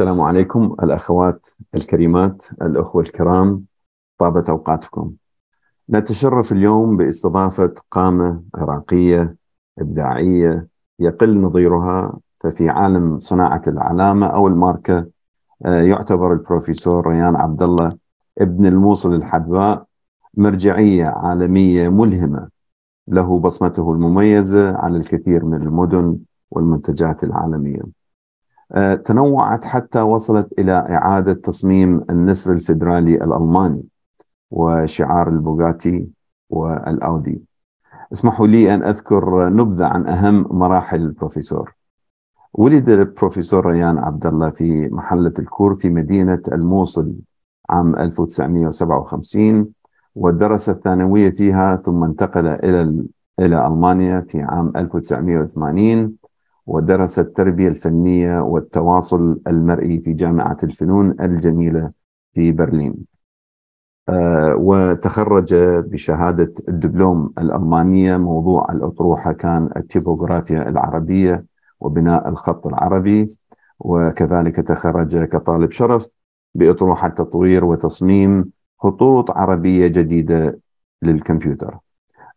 السلام عليكم الأخوات الكريمات الأخوة الكرام طابت أوقاتكم نتشرف اليوم باستضافة قامة عراقية إبداعية يقل نظيرها ففي عالم صناعة العلامة أو الماركة آه، يعتبر البروفيسور ريان عبد الله ابن الموصل الحدباء مرجعية عالمية ملهمة له بصمته المميزة على الكثير من المدن والمنتجات العالمية آه، تنوعت حتى وصلت إلى إعادة تصميم النسر الفيدرالي الألماني وشعار البوغاتي والأودي اسمحوا لي أن أذكر نبذة عن أهم مراحل البروفيسور ولد البروفيسور ريان عبد الله في محلة الكور في مدينة الموصل عام 1957 ودرس الثانوية فيها ثم انتقل إلى إلى ألمانيا في عام 1980 ودرس التربية الفنية والتواصل المرئي في جامعة الفنون الجميلة في برلين آه، وتخرج بشهادة الدبلوم الألمانية موضوع الأطروحة كان التيبوغرافيا العربية وبناء الخط العربي وكذلك تخرج كطالب شرف بأطروحة تطوير وتصميم خطوط عربية جديدة للكمبيوتر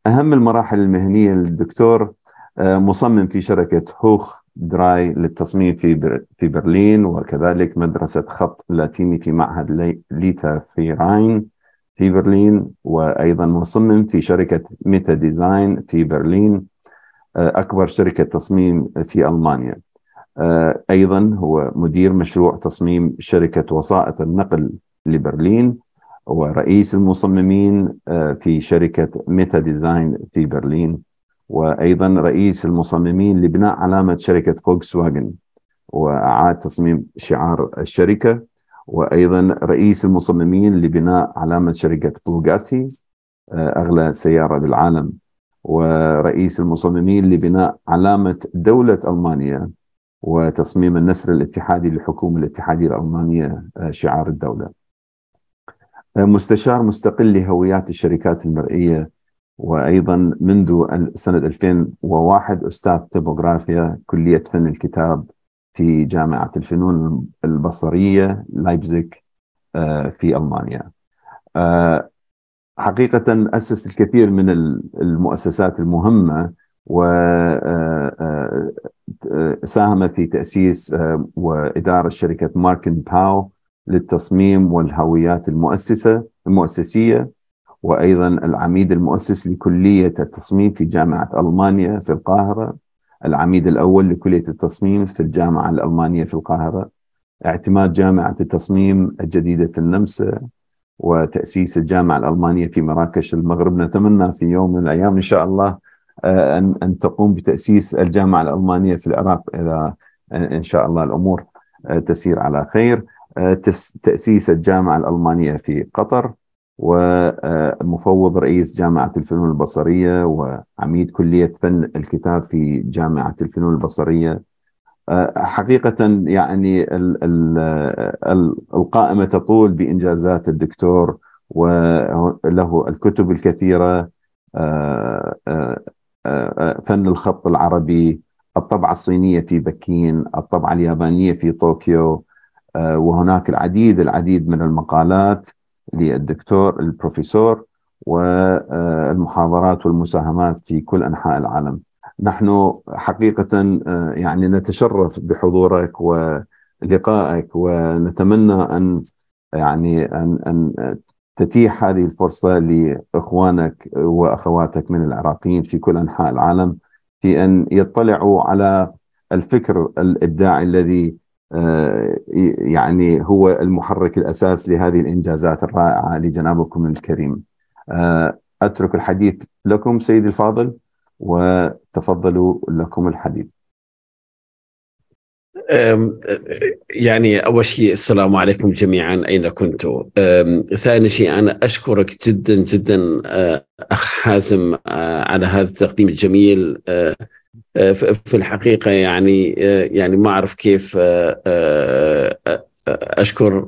أهم المراحل المهنية للدكتور آه، مصمم في شركة هوخ دراي للتصميم في في برلين وكذلك مدرسة خط لاتيني في معهد ليتا في راين في برلين وأيضا مصمم في شركة ميتا ديزاين في برلين آه، أكبر شركة تصميم في ألمانيا آه، أيضا هو مدير مشروع تصميم شركة وسائط النقل لبرلين ورئيس المصممين في شركة ميتا ديزاين في برلين وايضا رئيس المصممين لبناء علامه شركه فولكس واجن واعاد تصميم شعار الشركه وايضا رئيس المصممين لبناء علامه شركه بوغاتي آه، اغلى سياره بالعالم ورئيس المصممين لبناء علامه دوله المانيا وتصميم النسر الاتحادي للحكومه الاتحاديه الالمانيه آه، شعار الدوله. آه، مستشار مستقل لهويات الشركات المرئيه وايضا منذ سنه 2001 استاذ تيبوغرافيا كليه فن الكتاب في جامعه الفنون البصريه لايبزيك آه، في المانيا. آه، حقيقه اسس الكثير من المؤسسات المهمه وساهم آه، في تاسيس واداره شركه ماركن باو للتصميم والهويات المؤسسه المؤسسيه وأيضا العميد المؤسس لكلية التصميم في جامعة ألمانيا في القاهرة العميد الأول لكلية التصميم في الجامعة الألمانية في القاهرة اعتماد جامعة التصميم الجديدة في النمسا وتأسيس الجامعة الألمانية في مراكش المغرب نتمنى في يوم من الأيام إن شاء الله آه، أن أن تقوم بتأسيس الجامعة الألمانية في العراق إذا آه، إن شاء الله الأمور آه، تسير على خير تأسيس الجامعة الألمانية في قطر ومفوض رئيس جامعة الفنون البصرية وعميد كلية فن الكتاب في جامعة الفنون البصرية آه، حقيقة يعني القائمة تطول بإنجازات الدكتور وله الكتب الكثيرة آه، آه، فن الخط العربي الطبعة الصينية في بكين الطبعة اليابانية في طوكيو وهناك العديد العديد من المقالات للدكتور البروفيسور والمحاضرات والمساهمات في كل انحاء العالم. نحن حقيقه آه، يعني نتشرف بحضورك ولقائك ونتمنى ان يعني ان ان تتيح هذه الفرصه لاخوانك واخواتك من العراقيين في كل انحاء العالم في ان يطلعوا على الفكر الابداعي الذي آه، يعني هو المحرك الأساس لهذه الإنجازات الرائعة لجنابكم الكريم آه، أترك الحديث لكم سيدي الفاضل وتفضلوا لكم الحديث يعني أول شيء السلام عليكم جميعا أين كنتم ثاني شيء أنا أشكرك جدا جدا آه، أخ حازم على هذا التقديم الجميل آه، في الحقيقه يعني آه، يعني ما اعرف كيف آه، اشكر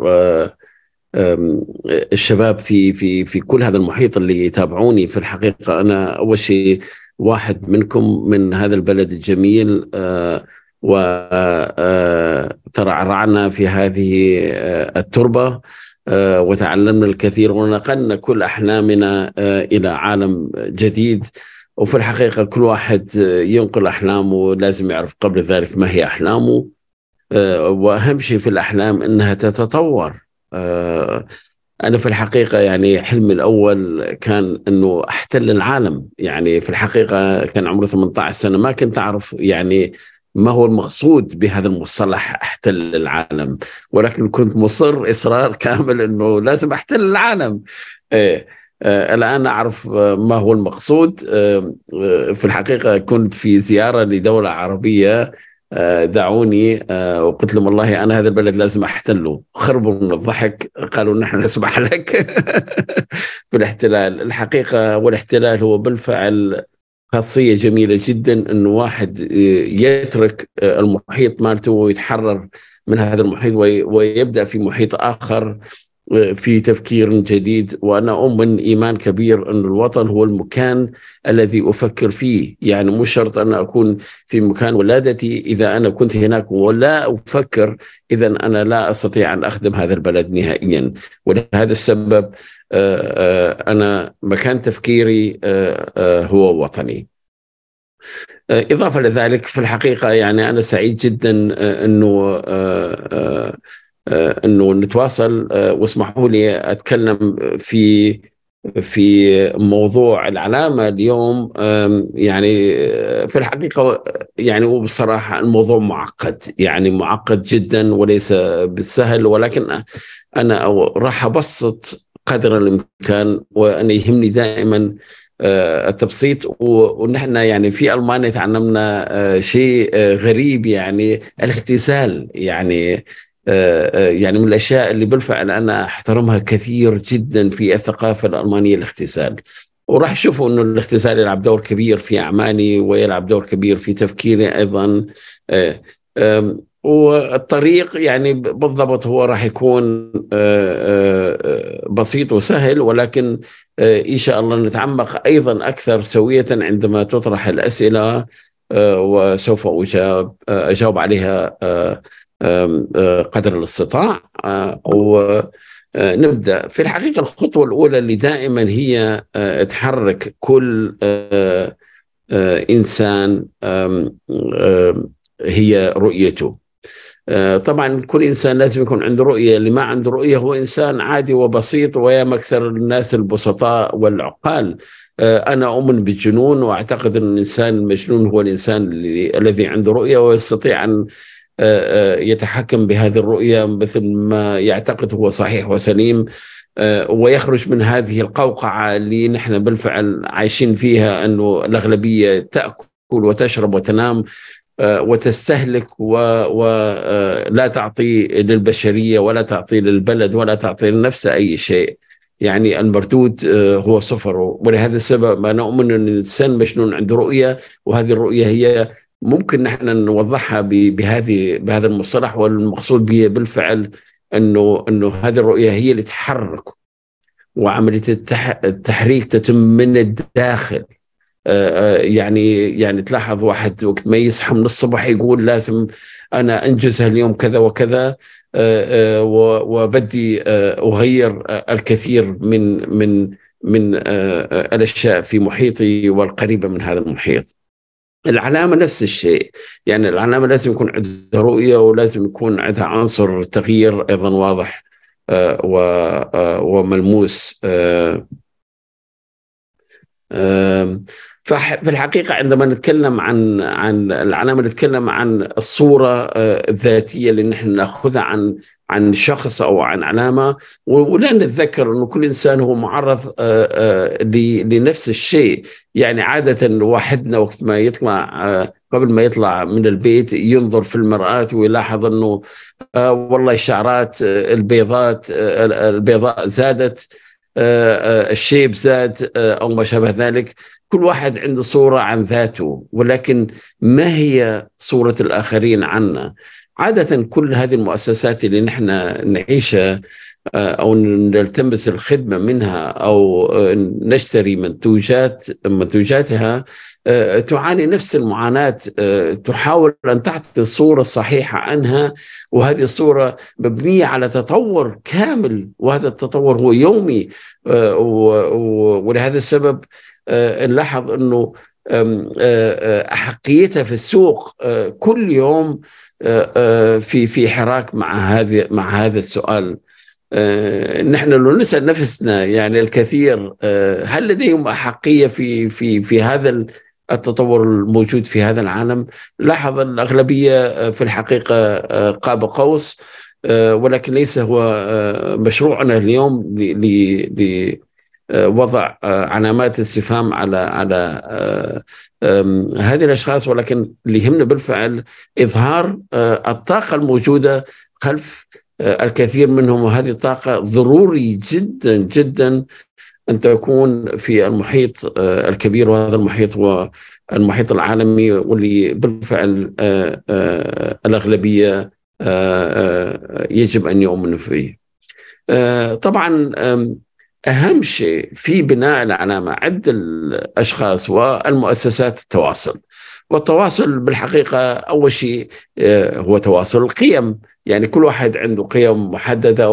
الشباب في في في كل هذا المحيط اللي يتابعوني في الحقيقه انا اول شيء واحد منكم من هذا البلد الجميل وترعرعنا في هذه التربه وتعلمنا الكثير ونقلنا كل احلامنا الى عالم جديد وفي الحقيقة كل واحد آه، ينقل أحلامه لازم يعرف قبل ذلك ما هي أحلامه آه، وأهم شيء في الأحلام أنها تتطور آه، أنا في الحقيقة يعني حلمي الأول كان أنه أحتل العالم يعني في الحقيقة كان عمري 18 سنة ما كنت أعرف يعني ما هو المقصود بهذا المصطلح احتل العالم ولكن كنت مصر اصرار كامل انه لازم احتل العالم إيه آه، الآن أعرف آه، ما هو المقصود آه، في الحقيقة كنت في زيارة لدولة عربية دعوني وقلت لهم والله انا هذا البلد لازم احتله خربوا من الضحك قالوا نحن نسمح لك بالاحتلال الحقيقه والاحتلال هو بالفعل خاصيه جميله جدا انه واحد يترك المحيط مالته ويتحرر من هذا المحيط ويبدا في محيط اخر في تفكير جديد وانا اؤمن ايمان كبير ان الوطن هو المكان الذي افكر فيه، يعني مش شرط ان اكون في مكان ولادتي اذا انا كنت هناك ولا افكر اذا انا لا استطيع ان اخدم هذا البلد نهائيا، ولهذا السبب آه، آه، انا مكان تفكيري آه، هو وطني. إضافة لذلك في الحقيقة يعني أنا سعيد جدا أنه آه، انه نتواصل آه، واسمحوا لي اتكلم في في موضوع العلامه اليوم يعني آه، في الحقيقه يعني وبصراحه الموضوع معقد يعني معقد جدا وليس بالسهل ولكن انا راح ابسط قدر الامكان وانا يهمني دائما التبسيط ونحن يعني في المانيا تعلمنا شيء غريب يعني الاغتسال يعني آه، آه، يعني من الاشياء اللي بالفعل انا احترمها كثير جدا في الثقافه الالمانيه الاختزال وراح يشوفوا انه الاختزال يلعب دور كبير في اعمالي ويلعب دور كبير في تفكيري ايضا آه، والطريق يعني بالضبط هو راح يكون بسيط وسهل ولكن ان شاء الله نتعمق ايضا اكثر سويه عندما تطرح الاسئله وسوف اجاب اجاوب عليها قدر الاستطاع ونبدا في الحقيقه الخطوه الاولى اللي دائما هي تحرك كل انسان هي رؤيته طبعا كل انسان لازم يكون عنده رؤيه اللي ما عنده رؤيه هو انسان عادي وبسيط ويا اكثر الناس البسطاء والعقال انا اؤمن بالجنون واعتقد ان الانسان المجنون هو الانسان الذي عنده رؤيه ويستطيع ان آه، آه، يتحكم بهذه الرؤية مثل ما يعتقد هو صحيح وسليم آه، ويخرج من هذه القوقعة اللي نحن بالفعل عايشين فيها أنه الأغلبية تأكل وتشرب وتنام وتستهلك ولا تعطي للبشرية ولا تعطي للبلد ولا تعطي لنفسها أي شيء يعني المردود هو صفر ولهذا السبب انا اؤمن ان الانسان مجنون عنده رؤيه وهذه الرؤيه هي ممكن نحن نوضحها بهذه بهذا المصطلح والمقصود به بالفعل انه انه هذه الرؤيه هي اللي تحرك وعمليه التحريك تتم من الداخل آه، آه، يعني يعني تلاحظ واحد وقت ما يصحى من الصبح يقول لازم انا انجز اليوم كذا وكذا آه، وبدي اغير الكثير من من من الاشياء في محيطي والقريبه من هذا المحيط. العلامه نفس الشيء يعني العلامه لازم يكون عندها رؤيه ولازم يكون عندها عنصر تغيير ايضا واضح آه، آه، وملموس آه، ففي الحقيقة عندما نتكلم عن عن العلامة نتكلم عن الصورة آه، الذاتية اللي نحن ناخذها عن عن شخص أو عن علامة ولا نتذكر أنه كل إنسان هو معرض آه، آه، لنفس الشيء يعني عادة واحدنا وقت ما يطلع قبل ما يطلع من البيت ينظر في المرآة ويلاحظ أنه والله الشعرات البيضات البيضاء زادت آه، آه، الشيب زاد آه، او ما شابه ذلك كل واحد عنده صوره عن ذاته ولكن ما هي صوره الاخرين عنا عاده كل هذه المؤسسات اللي نحن نعيشها او نلتمس الخدمه منها او نشتري منتوجات منتوجاتها آه، تعاني نفس المعاناة آه، تحاول أن تعطي الصورة الصحيحة عنها وهذه الصورة مبنية على تطور كامل وهذا التطور هو يومي آه، ولهذا السبب نلاحظ أنه أحقيتها في السوق كل يوم في في حراك مع هذه مع هذا السؤال نحن لو نسال نفسنا يعني الكثير هل لديهم احقيه في في في هذا التطور الموجود في هذا العالم لاحظ الأغلبية آه، في الحقيقة آه، قاب قوس آه، ولكن ليس هو مشروعنا اليوم لوضع علامات استفهام على على هذه الاشخاص ولكن اللي يهمنا بالفعل اظهار الطاقه الموجوده خلف الكثير منهم وهذه الطاقه ضروري جدا جدا ان تكون في المحيط آه، الكبير وهذا المحيط هو المحيط العالمي واللي بالفعل آه، آه، الاغلبيه يجب ان يؤمن فيه. طبعا اهم شيء في بناء العلامه عند الاشخاص والمؤسسات التواصل. والتواصل بالحقيقه اول شيء هو تواصل القيم، يعني كل واحد عنده قيم محدده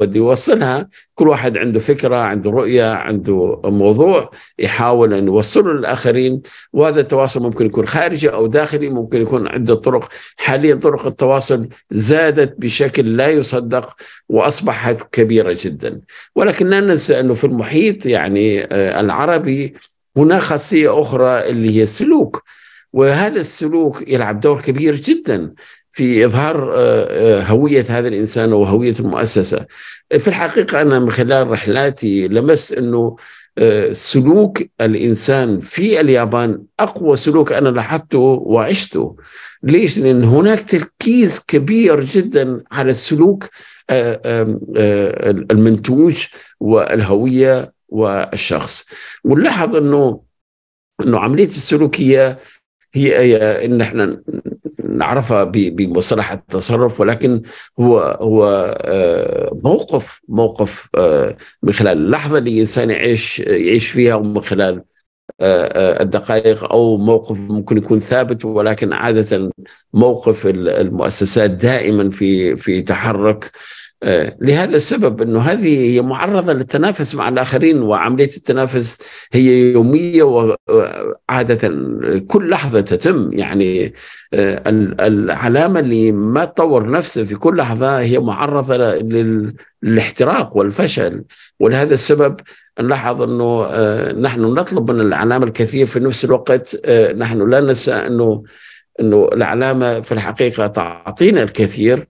بده يوصلها كل واحد عنده فكرة عنده رؤية عنده موضوع يحاول أن يوصله للآخرين وهذا التواصل ممكن يكون خارجي أو داخلي ممكن يكون عدة طرق حاليا طرق التواصل زادت بشكل لا يصدق وأصبحت كبيرة جدا ولكن لا ننسى أنه في المحيط يعني آه، العربي هناك خاصية أخرى اللي هي السلوك وهذا السلوك يلعب دور كبير جدا في إظهار آه، آه، هوية هذا الإنسان وهوية المؤسسة في الحقيقة أنا من خلال رحلاتي لمست أنه آه، سلوك الانسان في اليابان اقوى سلوك انا لاحظته وعشته ليش لان هناك تركيز كبير جدا على السلوك المنتوج والهويه والشخص ونلاحظ انه انه عمليه السلوكيه هي ان احنا نعرفها بمصطلح التصرف ولكن هو هو آه، موقف موقف آه، من خلال اللحظه اللي الانسان يعيش يعيش فيها ومن خلال آه، الدقائق او موقف ممكن يكون ثابت ولكن عاده موقف المؤسسات دائما في في تحرك آه، لهذا السبب انه هذه هي معرضه للتنافس مع الاخرين وعمليه التنافس هي يوميه وعاده كل لحظه تتم يعني آه، العلامه اللي ما تطور نفسها في كل لحظه هي معرضه للاحتراق والفشل ولهذا السبب نلاحظ انه آه، نحن نطلب من العلامه الكثير في نفس الوقت نحن لا ننسى انه انه العلامه في الحقيقه تعطينا الكثير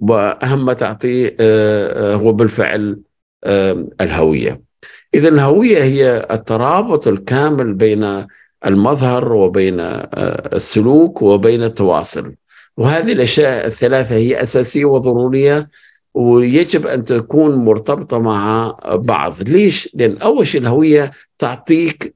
واهم ما تعطيه آه، آه، هو بالفعل آه، الهويه. اذا الهويه هي الترابط الكامل بين المظهر وبين السلوك وبين التواصل. وهذه الاشياء الثلاثه هي اساسيه وضروريه ويجب ان تكون مرتبطه مع بعض، ليش؟ لان اول شيء الهويه تعطيك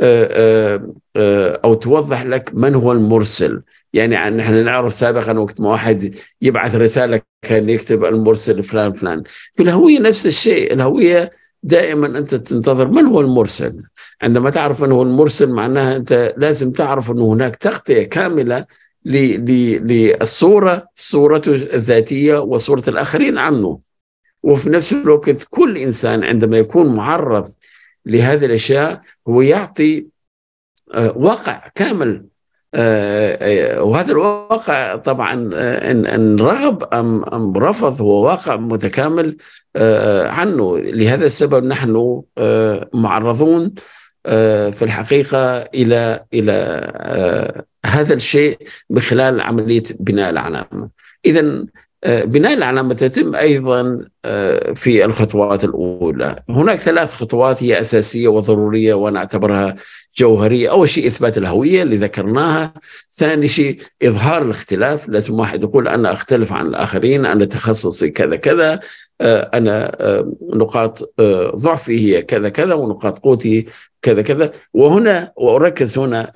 آه، آه، آه، او توضح لك من هو المرسل يعني نحن نعرف سابقا وقت ما واحد يبعث رساله كان يكتب المرسل فلان فلان في الهويه نفس الشيء الهويه دائما انت تنتظر من هو المرسل عندما تعرف من هو المرسل معناها انت لازم تعرف انه هناك تغطيه كامله للصوره صورته الذاتيه وصوره الاخرين عنه وفي نفس الوقت كل انسان عندما يكون معرض لهذه الاشياء هو يعطي آه، واقع كامل آه، آه، وهذا الواقع طبعا ان ان رغب ام ام رفض هو واقع متكامل عنه لهذا السبب نحن معرضون في الحقيقه الى الى هذا الشيء من خلال عمليه بناء العلامه اذا آه، بناء على ما تتم ايضا آه، في الخطوات الاولى، هناك ثلاث خطوات هي اساسيه وضروريه وانا اعتبرها جوهريه، اول شيء اثبات الهويه اللي ذكرناها، ثاني شيء اظهار الاختلاف، لازم واحد يقول انا اختلف عن الاخرين، انا تخصصي كذا كذا، آه، انا نقاط ضعفي هي كذا كذا ونقاط قوتي كذا كذا، وهنا واركز هنا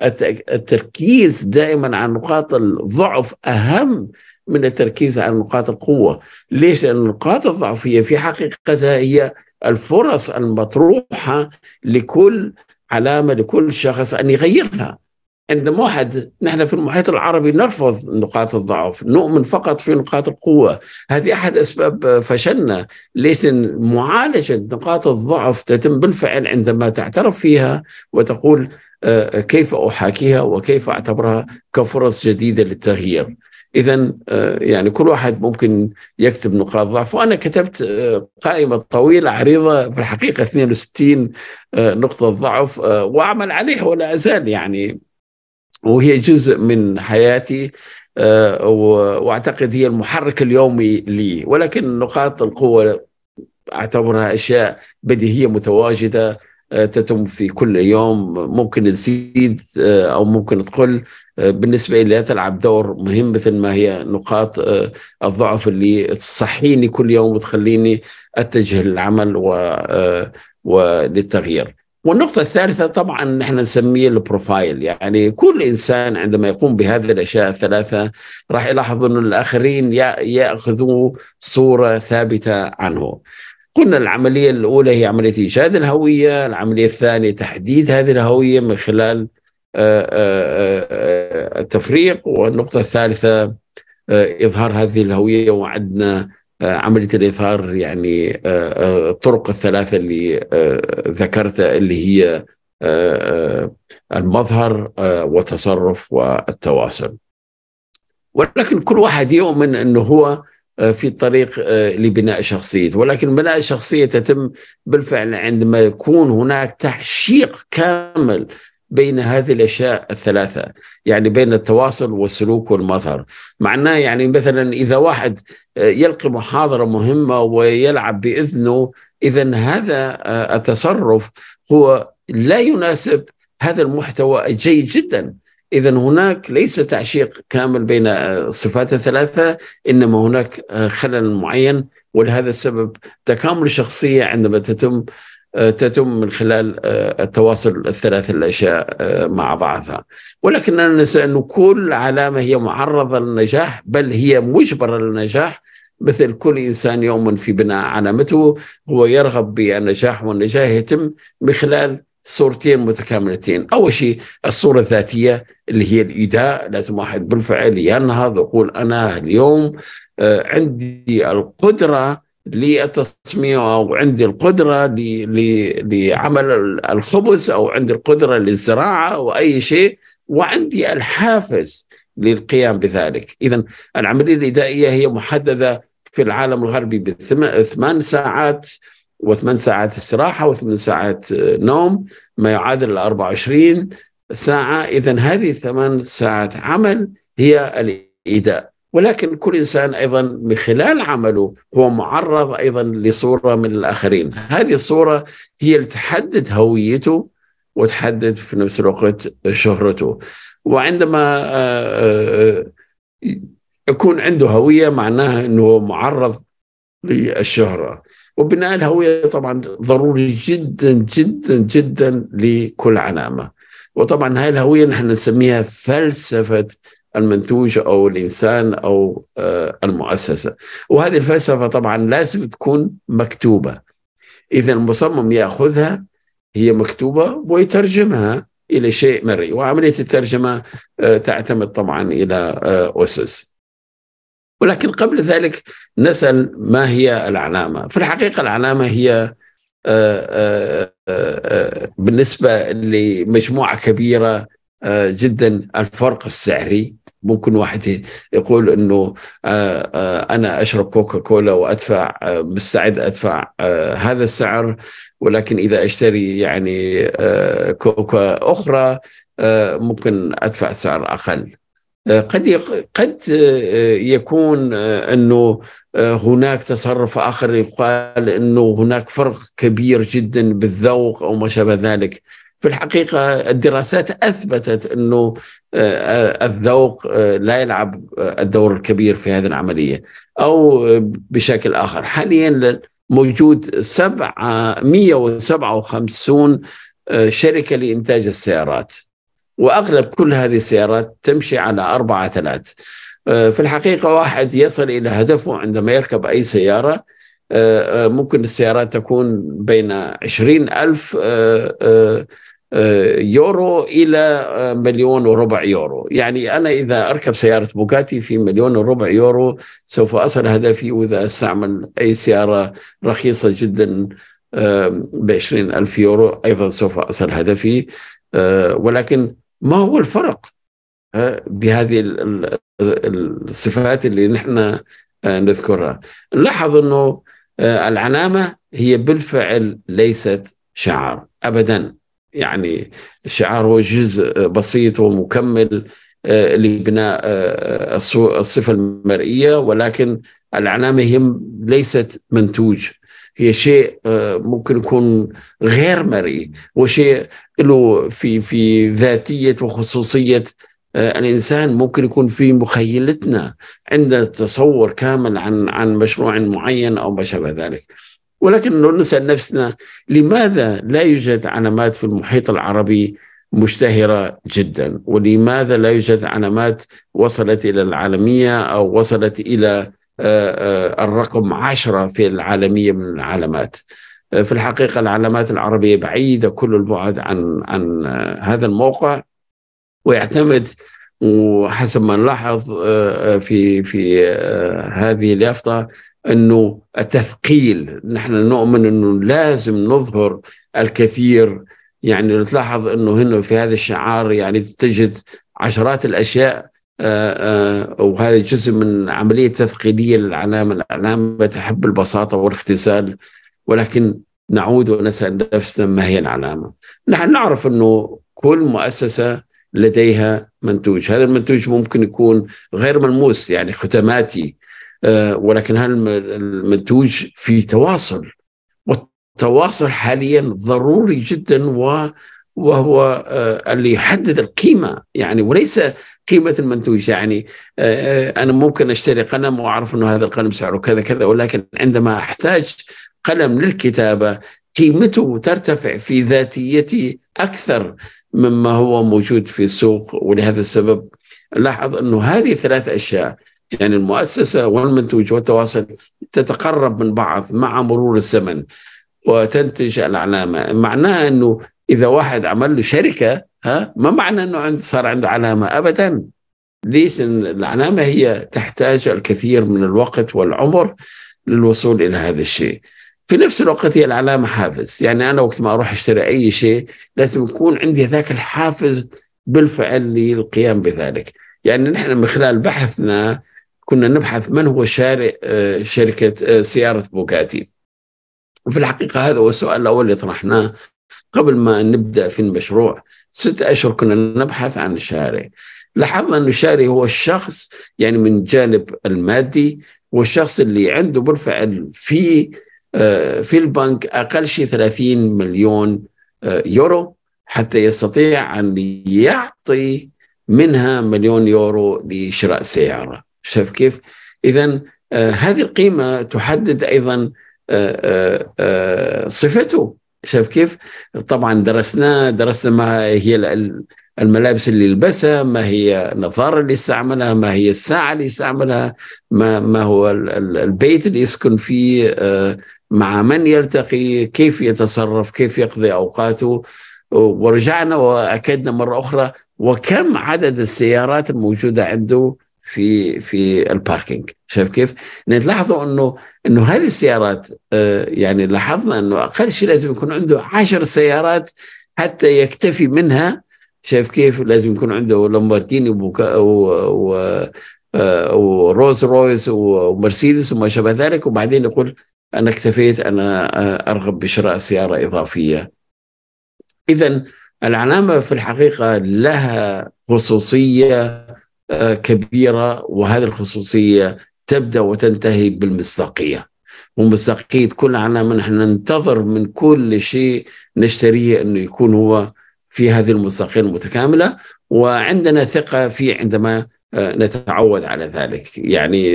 التركيز دائما على نقاط الضعف اهم من التركيز على نقاط القوة ليش لأن النقاط الضعف هي في حقيقتها هي الفرص المطروحة لكل علامة لكل شخص أن يغيرها عندما واحد نحن في المحيط العربي نرفض نقاط الضعف نؤمن فقط في نقاط القوة هذه أحد أسباب فشلنا ليش معالجة نقاط الضعف تتم بالفعل عندما تعترف فيها وتقول آه، كيف أحاكيها وكيف أعتبرها كفرص جديدة للتغيير اذا آه، يعني كل واحد ممكن يكتب نقاط ضعف وانا كتبت آه، قائمه طويله عريضه في الحقيقه 62 آه، نقطه ضعف واعمل عليها ولا ازال يعني وهي جزء من حياتي واعتقد هي المحرك اليومي لي ولكن نقاط القوه اعتبرها اشياء بديهيه متواجده آه، تتم في كل يوم ممكن تزيد آه، او ممكن تقل آه، بالنسبه لي تلعب دور مهم مثل ما هي نقاط الضعف اللي تصحيني كل يوم وتخليني اتجه للعمل و وللتغيير والنقطة الثالثة طبعا نحن نسميه البروفايل يعني كل إنسان عندما يقوم بهذه الأشياء الثلاثة راح يلاحظ أن الآخرين يأخذوا صورة ثابتة عنه قلنا العملية الأولى هي عملية إيجاد الهوية العملية الثانية تحديد هذه الهوية من خلال آه، آه، آه، التفريق والنقطة الثالثة إظهار هذه الهوية وعندنا عملية الإظهار يعني الطرق الثلاثة اللي ذكرتها اللي هي المظهر والتصرف والتواصل ولكن كل واحد يؤمن أنه هو آه، في الطريق آه، لبناء شخصية ولكن بناء الشخصية تتم بالفعل عندما يكون هناك تحشيق كامل بين هذه الاشياء الثلاثه يعني بين التواصل والسلوك والمظهر معناه يعني مثلا اذا واحد آه، يلقي محاضره مهمه ويلعب باذنه اذا هذا التصرف هو لا يناسب هذا المحتوى الجيد جدا إذا هناك ليس تعشيق كامل بين الصفات آه، الثلاثة إنما هناك آه، خلل معين ولهذا السبب تكامل الشخصية عندما تتم آه، تتم من خلال التواصل الثلاث الاشياء مع بعضها ولكننا ننسى أن كل علامه هي معرضه للنجاح بل هي مجبره للنجاح مثل كل انسان يوم في بناء علامته هو يرغب بالنجاح والنجاح يتم من خلال صورتين متكاملتين أول شيء الصورة الذاتية اللي هي الإيداء لازم واحد بالفعل ينهض ويقول أنا اليوم آه، عندي القدرة للتصميم أو عندي القدرة لعمل الخبز أو عندي القدرة للزراعة أو أي شيء وعندي الحافز للقيام بذلك إذا العملية الإيدائية هي محددة في العالم الغربي بثمان ساعات وثمان ساعات استراحة وثمان ساعات آه، نوم ما يعادل 24 ساعة إذا هذه ثمان ساعات عمل هي الإيداء ولكن كل إنسان أيضا من خلال عمله هو معرض أيضا لصورة من الآخرين هذه الصورة هي اللي تحدد هويته وتحدد في نفس الوقت شهرته وعندما آه، آه، يكون عنده هوية معناه أنه معرض للشهرة وبناء الهوية طبعا ضروري جدا جدا جدا لكل علامة وطبعا هاي الهوية نحن نسميها فلسفة المنتوج أو الإنسان أو آه، المؤسسة وهذه الفلسفة طبعا لازم تكون مكتوبة إذا المصمم يأخذها هي مكتوبة ويترجمها إلى شيء مرئي وعملية الترجمة آه، تعتمد طبعا إلى آه، أسس ولكن قبل ذلك نسأل ما هي العلامة في الحقيقة العلامة هي آه، آه، آه، بالنسبة لمجموعة كبيرة جدا الفرق السعري ممكن واحد يقول انه انا اشرب كوكا كولا وادفع مستعد ادفع هذا السعر ولكن اذا اشتري يعني كوكا اخرى ممكن ادفع سعر اقل قد قد آه، يكون آه، انه آه، هناك تصرف اخر يقال انه هناك فرق كبير جدا بالذوق او ما شابه ذلك في الحقيقه الدراسات اثبتت انه الذوق لا يلعب الدور الكبير في هذه العمليه او بشكل اخر حاليا موجود 157 شركه لانتاج السيارات واغلب كل هذه السيارات تمشي على اربعه ثلاث آه، في الحقيقه واحد يصل الى هدفه عندما يركب اي سياره آه، آه، ممكن السيارات تكون بين 20 ألف يورو إلى مليون وربع يورو يعني أنا إذا أركب سيارة بوكاتي في مليون وربع يورو سوف أصل هدفي وإذا أستعمل أي سيارة رخيصة جدا ب 20 ألف يورو أيضا سوف أصل هدفي ولكن ما هو الفرق آه، بهذه الصفات اللي نحن آه، نذكرها نلاحظ أنه آه، العلامة هي بالفعل ليست شعار أبدا يعني الشعار هو جزء بسيط ومكمل لبناء الصفة المرئية ولكن العلامة هي ليست منتوج هي شيء آه، ممكن يكون غير مرئي وشيء له في في ذاتيه وخصوصيه آه، الانسان ممكن يكون في مخيلتنا عندنا تصور كامل عن عن مشروع معين او ما شابه ذلك ولكن لو نسال نفسنا لماذا لا يوجد علامات في المحيط العربي مشتهرة جدا ولماذا لا يوجد علامات وصلت إلى العالمية أو وصلت إلى آه، آه، الرقم عشرة في العالمية من العلامات آه، في الحقيقة العلامات العربية بعيدة كل البعد عن عن هذا الموقع ويعتمد وحسب ما نلاحظ في في هذه اليافطة أنه التثقيل نحن نؤمن أنه لازم نظهر الكثير يعني تلاحظ أنه هنا في هذا الشعار يعني تجد عشرات الأشياء آه، آه، وهذا جزء من عملية تثقيلية للعلامة الإعلام تحب البساطة والاختزال ولكن نعود ونسأل نفسنا ما هي العلامة نحن نعرف أنه كل مؤسسة لديها منتوج هذا المنتوج ممكن يكون غير ملموس يعني ختماتي آه، ولكن هذا المنتوج في تواصل والتواصل حاليا ضروري جدا و وهو اللي يحدد القيمه يعني وليس قيمه المنتوج يعني آه، آه، انا ممكن اشتري قلم واعرف انه هذا القلم سعره كذا كذا ولكن عندما احتاج قلم للكتابه قيمته ترتفع في ذاتيتي اكثر مما هو موجود في السوق ولهذا السبب لاحظ انه هذه ثلاث اشياء يعني المؤسسه والمنتوج والتواصل تتقرب من بعض مع مرور الزمن وتنتج العلامه معناها انه اذا واحد عمل له شركه ها ما معنى انه عند صار عنده علامه ابدا ليش العلامه هي تحتاج الكثير من الوقت والعمر للوصول الى هذا الشيء في نفس الوقت هي العلامه حافز يعني انا وقت ما اروح اشتري اي شيء لازم يكون عندي ذاك الحافز بالفعل للقيام بذلك يعني نحن من خلال بحثنا كنا نبحث من هو شارئ آه، شركه آه، سياره بوكاتي وفي الحقيقه هذا هو السؤال الاول اللي طرحناه قبل ما نبدأ في المشروع ست أشهر كنا نبحث عن الشارع لاحظنا أن الشارع هو الشخص يعني من جانب المادي والشخص اللي عنده بالفعل في آه، في البنك أقل شيء 30 مليون آه، يورو حتى يستطيع أن يعطي منها مليون يورو لشراء سيارة شايف كيف؟ إذا آه، هذه القيمة تحدد أيضا صفته شايف كيف؟ طبعا درسنا درسنا ما هي الملابس اللي يلبسها ما هي النظاره اللي يستعملها ما هي الساعه اللي يستعملها ما, ما هو البيت اللي يسكن فيه آه، مع من يلتقي كيف يتصرف كيف يقضي اوقاته ورجعنا واكدنا مره اخرى وكم عدد السيارات الموجوده عنده في في الباركينج شايف كيف؟ نلاحظوا يعني انه انه هذه السيارات آه، يعني لاحظنا انه اقل شيء لازم يكون عنده 10 سيارات حتى يكتفي منها شايف كيف؟ لازم يكون عنده و وروز رويس ومرسيدس وما شابه ذلك وبعدين يقول انا اكتفيت انا آه، ارغب بشراء سياره اضافيه. اذا العلامه في الحقيقه لها خصوصيه كبيرة وهذه الخصوصية تبدأ وتنتهي بالمصداقية ومصداقية كل علامة نحن ننتظر من كل شيء نشتريه أنه يكون هو في هذه المصداقية المتكاملة وعندنا ثقة فيه عندما آه، نتعود على ذلك يعني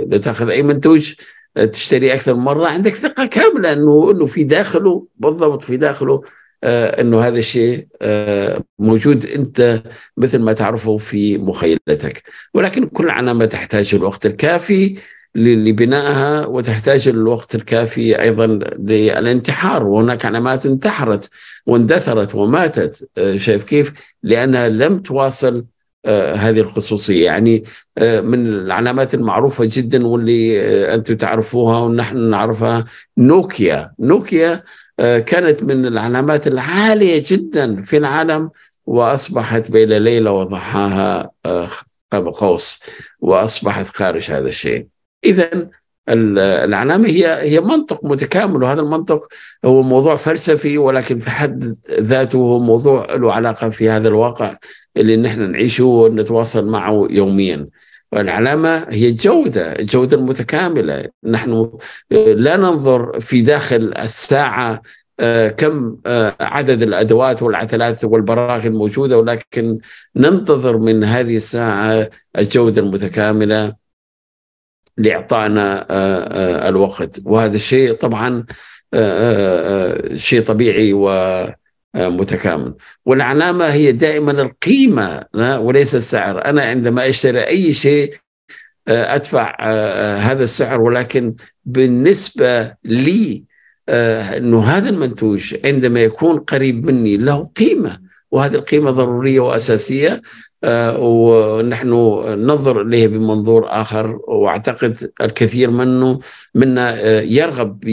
آه، لو تاخذ أي منتوج آه، تشتري أكثر من مرة عندك ثقة كاملة أنه أنه في داخله بالضبط في داخله آه، انه هذا الشيء آه، موجود انت مثل ما تعرفه في مخيلتك ولكن كل علامه تحتاج الوقت الكافي لبنائها وتحتاج الوقت الكافي ايضا للانتحار وهناك علامات انتحرت واندثرت وماتت آه، شايف كيف؟ لانها لم تواصل هذه الخصوصيه يعني من العلامات المعروفه جدا واللي انتم تعرفوها ونحن نعرفها نوكيا، نوكيا آه، كانت من العلامات العالية جدا في العالم وأصبحت بين ليلة وضحاها آه، قاب قوس وأصبحت خارج هذا الشيء إذا العلامة هي هي منطق متكامل وهذا المنطق هو موضوع فلسفي ولكن في حد ذاته هو موضوع له علاقة في هذا الواقع اللي نحن نعيشه ونتواصل معه يوميا والعلامة هي الجودة الجودة المتكاملة نحن آه، لا ننظر في داخل الساعة آه، كم آه، عدد الأدوات والعتلات والبراغي الموجودة ولكن ننتظر من هذه الساعة الجودة المتكاملة لإعطائنا الوقت وهذا الشيء طبعا شيء طبيعي و آه، متكامل والعلامة هي دائما القيمة وليس السعر أنا عندما أشتري أي شيء آه، أدفع آه، هذا السعر ولكن بالنسبة لي أنه هذا المنتوج عندما يكون قريب مني له قيمة وهذه القيمة ضرورية وأساسية ونحن ننظر إليه بمنظور آخر وأعتقد الكثير منه منا يرغب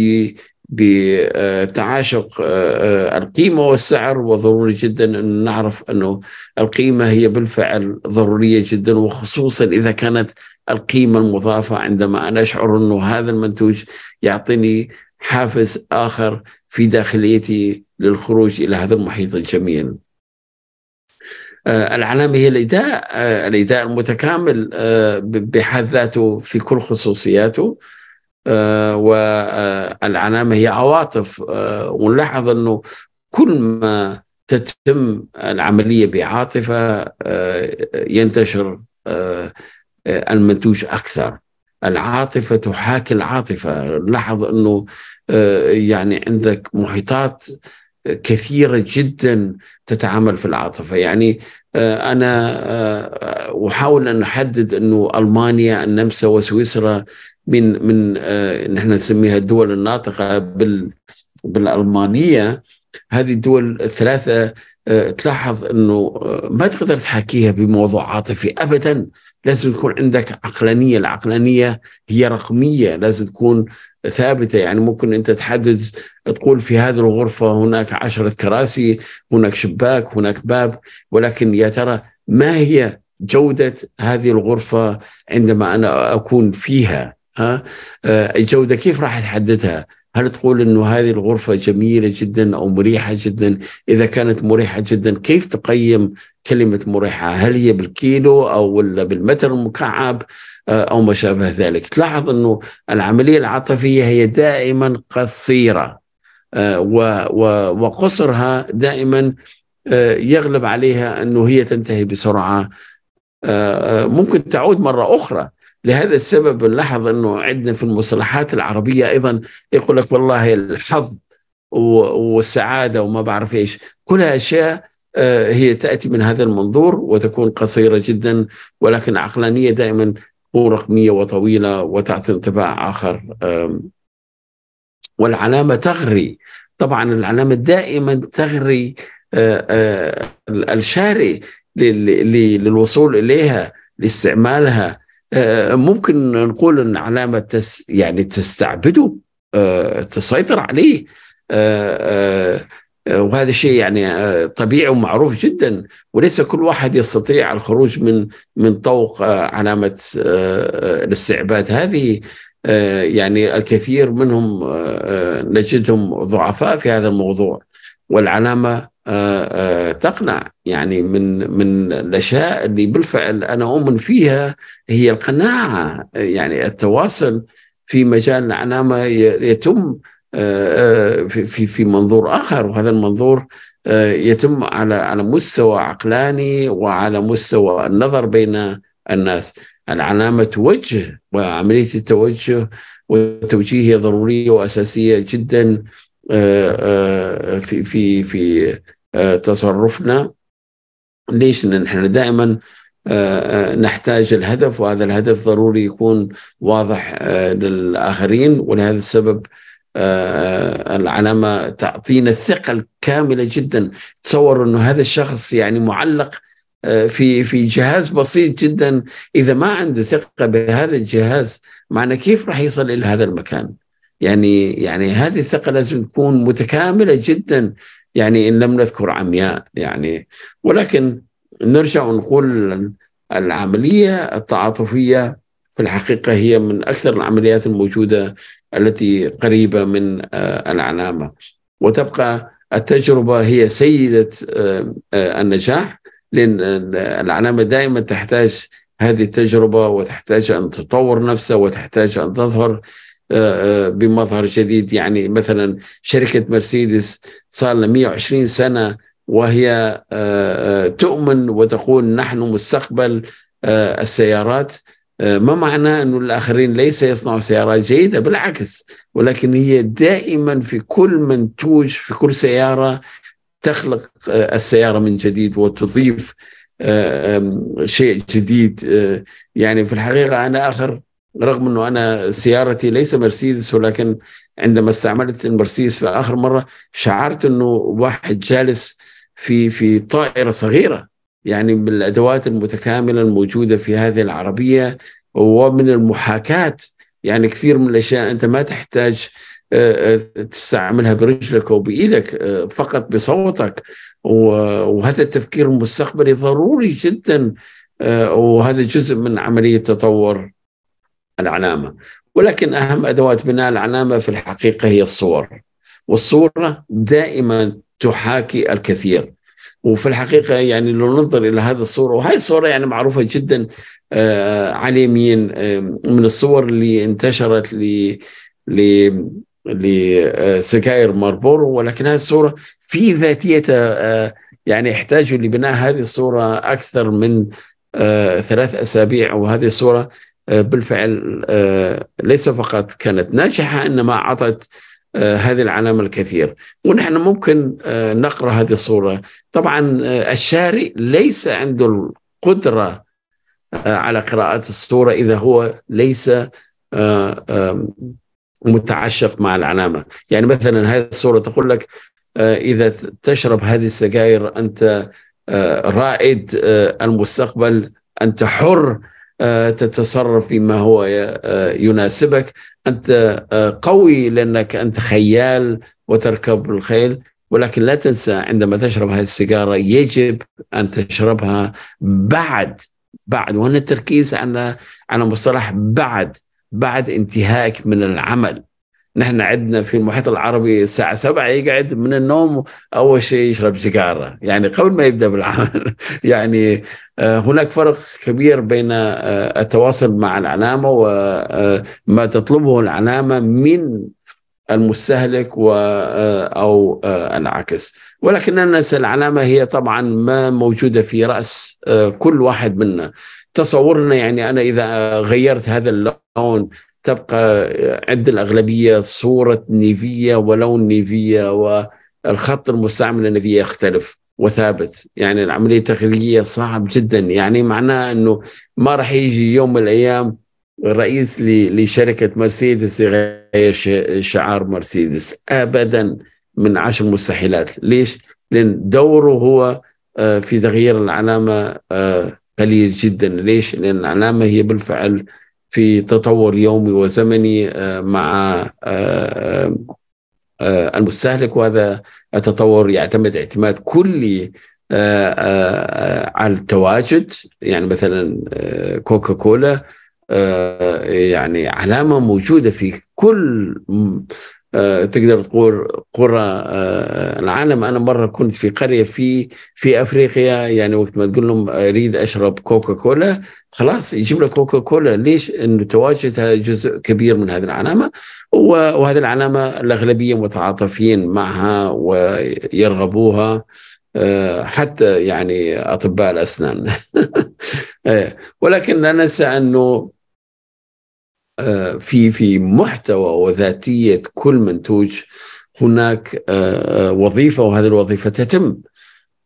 بتعاشق آه، آه، القيمه والسعر وضروري جدا ان نعرف انه القيمه هي بالفعل ضروريه جدا وخصوصا اذا كانت القيمه المضافه عندما انا اشعر انه هذا المنتوج يعطيني حافز اخر في داخليتي للخروج الى هذا المحيط الجميل. آه، العلامة هي الإداء الإداء المتكامل بحد ذاته في كل خصوصياته آه، والعلامة هي عواطف آه، ونلاحظ أنه كل ما تتم العملية بعاطفة آه، ينتشر المنتوج أكثر العاطفة تحاكي العاطفة لاحظ أنه يعني عندك محيطات كثيرة جدا تتعامل في العاطفة يعني أنا أحاول أن أحدد أنه ألمانيا النمسا وسويسرا من من آه، نحن نسميها الدول الناطقه بال بالالمانيه هذه الدول الثلاثه آه، تلاحظ انه آه، ما تقدر تحاكيها بموضوع عاطفي ابدا لازم تكون عندك عقلانيه العقلانيه هي رقميه لازم تكون ثابته يعني ممكن انت تحدد تقول في هذه الغرفه هناك عشرة كراسي هناك شباك هناك باب ولكن يا ترى ما هي جوده هذه الغرفه عندما انا اكون فيها ها آه، الجوده كيف راح تحددها؟ هل تقول انه هذه الغرفه جميله جدا او مريحه جدا؟ اذا كانت مريحه جدا كيف تقيم كلمه مريحه؟ هل هي بالكيلو او ولا بالمتر المكعب آه، او ما شابه ذلك؟ تلاحظ انه العمليه العاطفيه هي دائما قصيره آه، وقصرها دائما يغلب عليها انه هي تنتهي بسرعه ممكن تعود مره اخرى لهذا السبب نلاحظ انه عندنا في المصطلحات العربيه ايضا يقول لك والله الحظ والسعاده وما بعرف ايش كلها اشياء آه، هي تاتي من هذا المنظور وتكون قصيره جدا ولكن عقلانيه دائما ورقميه رقميه وطويله وتعطي انطباع اخر والعلامه تغري طبعا العلامه دائما تغري آه، آه، الشاري للوصول اليها لاستعمالها آه، ممكن نقول ان علامه تس يعني تستعبده آه، تسيطر عليه آه، وهذا الشيء يعني طبيعي ومعروف جدا وليس كل واحد يستطيع الخروج من من طوق علامه الاستعباد هذه يعني الكثير منهم نجدهم ضعفاء في هذا الموضوع والعلامه تقنع يعني من من الاشياء اللي بالفعل انا اؤمن فيها هي القناعه يعني التواصل في مجال العلامه يتم آه، آه، في في منظور اخر وهذا المنظور آه، يتم على على مستوى عقلاني وعلى مستوى النظر بين الناس العلامه توجه وعمليه التوجه والتوجيه هي ضروريه واساسيه جدا في في في تصرفنا ليش؟ نحن دائما آه، آه، نحتاج الهدف وهذا الهدف ضروري يكون واضح آه، للاخرين ولهذا السبب العلامه تعطينا الثقه الكامله جدا تصور انه هذا الشخص يعني معلق في في جهاز بسيط جدا اذا ما عنده ثقه بهذا الجهاز معنا كيف راح يصل الى هذا المكان؟ يعني يعني هذه الثقه لازم تكون متكامله جدا يعني إن لم نذكر عمياء يعني ولكن نرجع ونقول العملية التعاطفية في الحقيقة هي من أكثر العمليات الموجودة التي قريبة من آه، العلامة وتبقى التجربة هي سيدة آه، آه، النجاح لأن العلامة دائما تحتاج هذه التجربة وتحتاج أن تطور نفسها وتحتاج أن تظهر آه، آه، بمظهر جديد يعني مثلا شركة مرسيدس صار لها 120 سنة وهي آه، تؤمن وتقول نحن مستقبل السيارات ما معناه أن الآخرين ليس يصنعوا سيارات جيدة بالعكس ولكن هي دائما في كل منتوج في كل سيارة تخلق السيارة من جديد وتضيف شيء جديد يعني في الحقيقة أنا آخر رغم انه انا سيارتي ليس مرسيدس ولكن عندما استعملت المرسيدس في اخر مره شعرت انه واحد جالس في في طائره صغيره يعني بالادوات المتكامله الموجوده في هذه العربيه ومن المحاكاه يعني كثير من الاشياء انت ما تحتاج آه، آه، تستعملها برجلك او بايدك آه، فقط بصوتك وهذا التفكير المستقبلي ضروري جدا وهذا جزء من عمليه تطور العلامة ولكن أهم أدوات بناء العلامة في الحقيقة هي الصور والصورة دائما تحاكي الكثير وفي الحقيقة يعني لو ننظر إلى هذه الصورة وهذه الصورة يعني معروفة جدا آه على يمين آه من الصور اللي انتشرت ل ل لسكاير آه، ماربورو ولكن هذه الصورة في ذاتيتها آه، يعني احتاجوا لبناء هذه الصورة أكثر من آه، ثلاث أسابيع وهذه الصورة آه، بالفعل آه، ليس فقط كانت ناجحة إنما أعطت آه، هذه العلامة الكثير ونحن ممكن نقرأ هذه الصورة طبعا الشاري ليس عنده القدرة على قراءة الصورة إذا هو ليس متعشق مع العلامة يعني مثلا هذه الصورة تقول لك إذا تشرب هذه السجاير أنت رائد المستقبل أنت حر آه، تتصرف فيما هو آه، يناسبك أنت آه، قوي لأنك أنت خيال وتركب الخيل ولكن لا تنسى عندما تشرب هذه السيجارة يجب أن تشربها بعد بعد وهنا التركيز على على مصطلح بعد بعد انتهائك من العمل نحن عندنا في المحيط العربي الساعة سبعة يقعد من النوم أول شيء يشرب سيجارة يعني قبل ما يبدأ بالعمل يعني آه، هناك فرق كبير بين آه، التواصل مع العلامة وما آه، تطلبه العلامة من المستهلك و أو العكس الناس العلامة هي طبعا ما موجودة في رأس كل واحد منا تصورنا يعني أنا إذا غيرت هذا اللون تبقى عند الأغلبية صورة نيفية ولون نيفية والخط المستعمل النيفية يختلف وثابت يعني العملية التغييرية صعب جدا يعني معناه أنه ما راح يجي يوم من الأيام رئيس لشركة مرسيدس يغير شعار مرسيدس أبدا من عشر مستحيلات ليش؟ لأن دوره هو آه، في تغيير العلامة آه، قليل جدا ليش؟ لأن العلامة هي بالفعل في تطور يومي وزمني آه، مع آه، آه، المستهلك وهذا التطور يعتمد اعتماد كلي على التواجد يعني مثلا كوكا كولا يعني علامة موجودة في كل آه، تقدر تقول قرى آه، العالم انا مره كنت في قريه في في افريقيا يعني وقت ما تقول لهم اريد اشرب كوكا كولا خلاص يجيب لك كوكا كولا ليش؟ انه تواجدها جزء كبير من هذه العلامه وهذه العلامه الاغلبيه متعاطفين معها ويرغبوها آه، حتى يعني اطباء الاسنان ولكن لا ننسى انه آه، في في محتوى وذاتيه كل منتوج هناك آه، آه، وظيفه وهذه الوظيفه تتم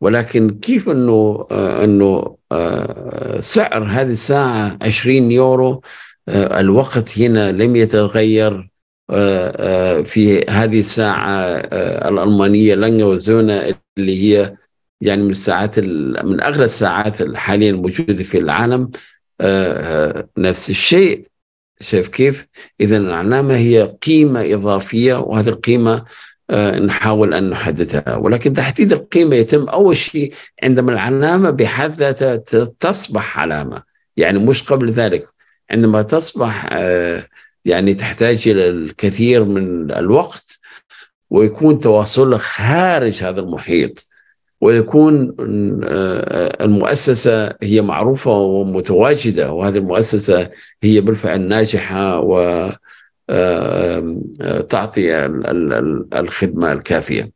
ولكن كيف انه انه سعر هذه الساعه 20 يورو الوقت هنا لم يتغير في هذه الساعه الالمانيه لانجا وزونا اللي هي يعني من الساعات من اغلى الساعات الحاليه الموجوده في العالم نفس الشيء شايف كيف؟ إذا العلامة هي قيمة إضافية وهذه القيمة آه، نحاول أن نحددها ولكن تحديد القيمة يتم أول شيء عندما العلامة بحد ذاتها تصبح علامة يعني مش قبل ذلك عندما تصبح آه، يعني تحتاج إلى الكثير من الوقت ويكون تواصلك خارج هذا المحيط ويكون آه، المؤسسة هي معروفة ومتواجدة وهذه المؤسسة هي بالفعل ناجحة و آه، آه، تعطي الخدمة الكافية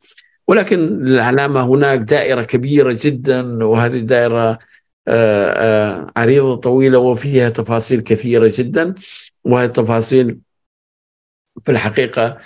ولكن للعلامة هناك دائرة كبيرة جدا وهذه الدائرة عريضة طويلة وفيها تفاصيل كثيرة جدا وهذه التفاصيل في الحقيقة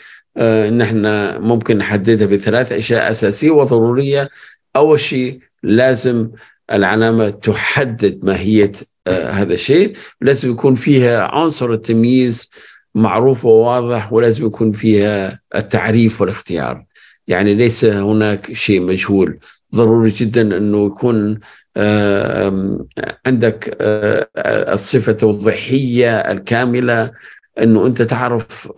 نحن ممكن نحددها بثلاث أشياء أساسية وضرورية اول شيء لازم العلامه تحدد ماهيه آه، هذا الشيء لازم يكون فيها عنصر التمييز معروف وواضح ولازم يكون فيها التعريف والاختيار يعني ليس هناك شيء مجهول ضروري جدا انه يكون آه، عندك آه، الصفه التوضيحيه الكامله انه انت تعرف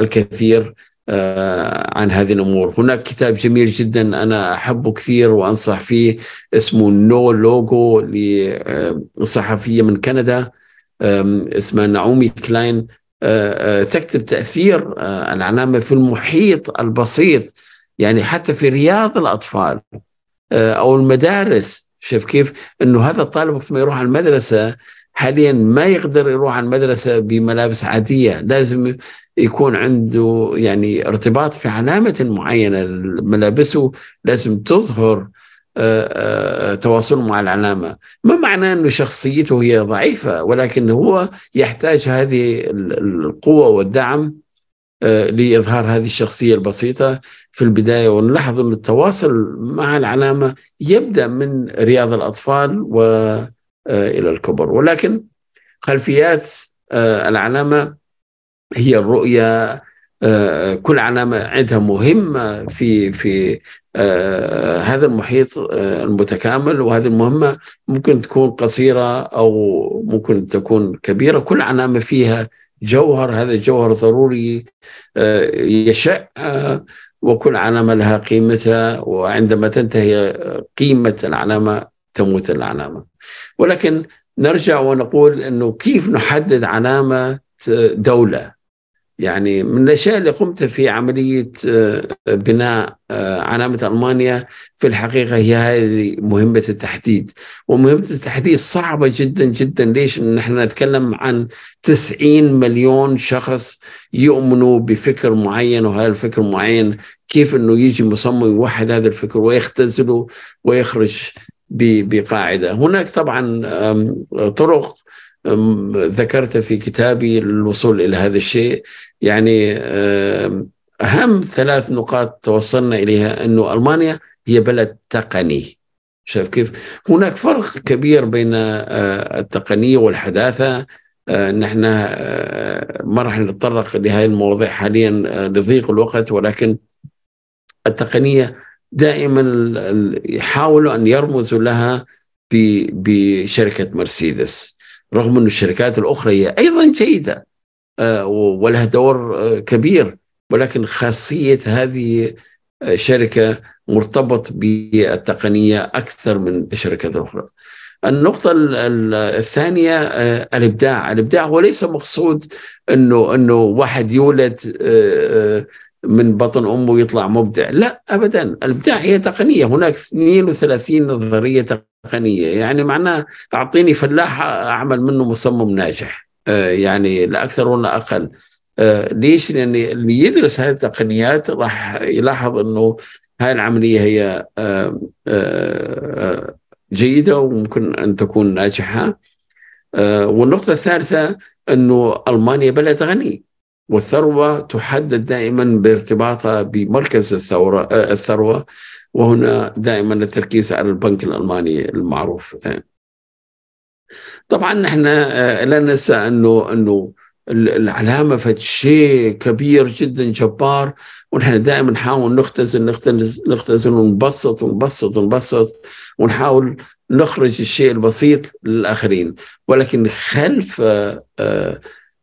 الكثير آه، عن هذه الامور هناك كتاب جميل جدا انا احبه كثير وانصح فيه اسمه نو لوجو لصحفيه من كندا اسمها نعومي كلاين آه، آه، تكتب تاثير العلامه في المحيط البسيط يعني حتى في رياض الاطفال او المدارس شوف كيف انه هذا الطالب وقت ما يروح على المدرسه حاليا ما يقدر يروح على المدرسة بملابس عادية لازم يكون عنده يعني ارتباط في علامة معينة ملابسه لازم تظهر آه، آه، تواصله مع العلامة ما معنى أن شخصيته هي ضعيفة ولكن هو يحتاج هذه القوة والدعم آه، لإظهار هذه الشخصية البسيطة في البداية ونلاحظ أن التواصل مع العلامة يبدأ من رياض الأطفال و آه، إلى الكبر ولكن خلفيات آه، العلامة هي الرؤية آه، كل علامة عندها مهمة في في هذا المحيط المتكامل وهذه المهمة ممكن تكون قصيرة أو ممكن تكون كبيرة كل علامة فيها جوهر هذا الجوهر ضروري يشع وكل علامة لها قيمتها وعندما تنتهي قيمة العلامة تموت العلامه ولكن نرجع ونقول انه كيف نحدد علامه دوله يعني من الاشياء اللي قمت في عمليه آه، بناء آه، علامه المانيا في الحقيقه هي هذه مهمه التحديد ومهمه التحديد صعبه جدا جدا ليش؟ نحن نتكلم عن 90 مليون شخص يؤمنوا بفكر معين وهذا الفكر معين كيف انه يجي مصمم يوحد هذا الفكر ويختزله ويخرج بقاعده هناك طبعا طرق ذكرت في كتابي للوصول الى هذا الشيء يعني اهم ثلاث نقاط توصلنا اليها انه المانيا هي بلد تقني شايف كيف؟ هناك فرق كبير بين التقنيه والحداثه نحن ما راح نتطرق لهذه المواضيع حاليا لضيق الوقت ولكن التقنيه دائما يحاولوا ان يرمزوا لها بشركه مرسيدس رغم ان الشركات الاخرى هي ايضا جيده آه، ولها دور آه، كبير ولكن خاصيه هذه الشركه مرتبط بالتقنيه اكثر من الشركات الاخرى. النقطة الثانية آه، الإبداع، الإبداع هو ليس مقصود إنه إنه واحد يولد من بطن امه يطلع مبدع لا ابدا الابداع هي تقنيه هناك 32 نظريه تقنيه يعني معناه اعطيني فلاح اعمل منه مصمم ناجح آه يعني لا اكثر ولا اقل آه ليش لان اللي يدرس هذه التقنيات راح يلاحظ انه هاي العمليه هي آه, آه، جيده وممكن ان تكون ناجحه آه، والنقطه الثالثه انه المانيا بلد غني والثروة تحدد دائما بارتباطها بمركز الثورة آه، الثروة وهنا دائما التركيز على البنك الألماني المعروف آه. طبعا نحن آه، لا ننسى أنه أنه العلامة فد شيء كبير جدا جبار ونحن دائما نحاول نختزن نختزن نختزن ونبسط ونبسط ونبسط ونحاول نخرج الشيء البسيط للآخرين ولكن خلف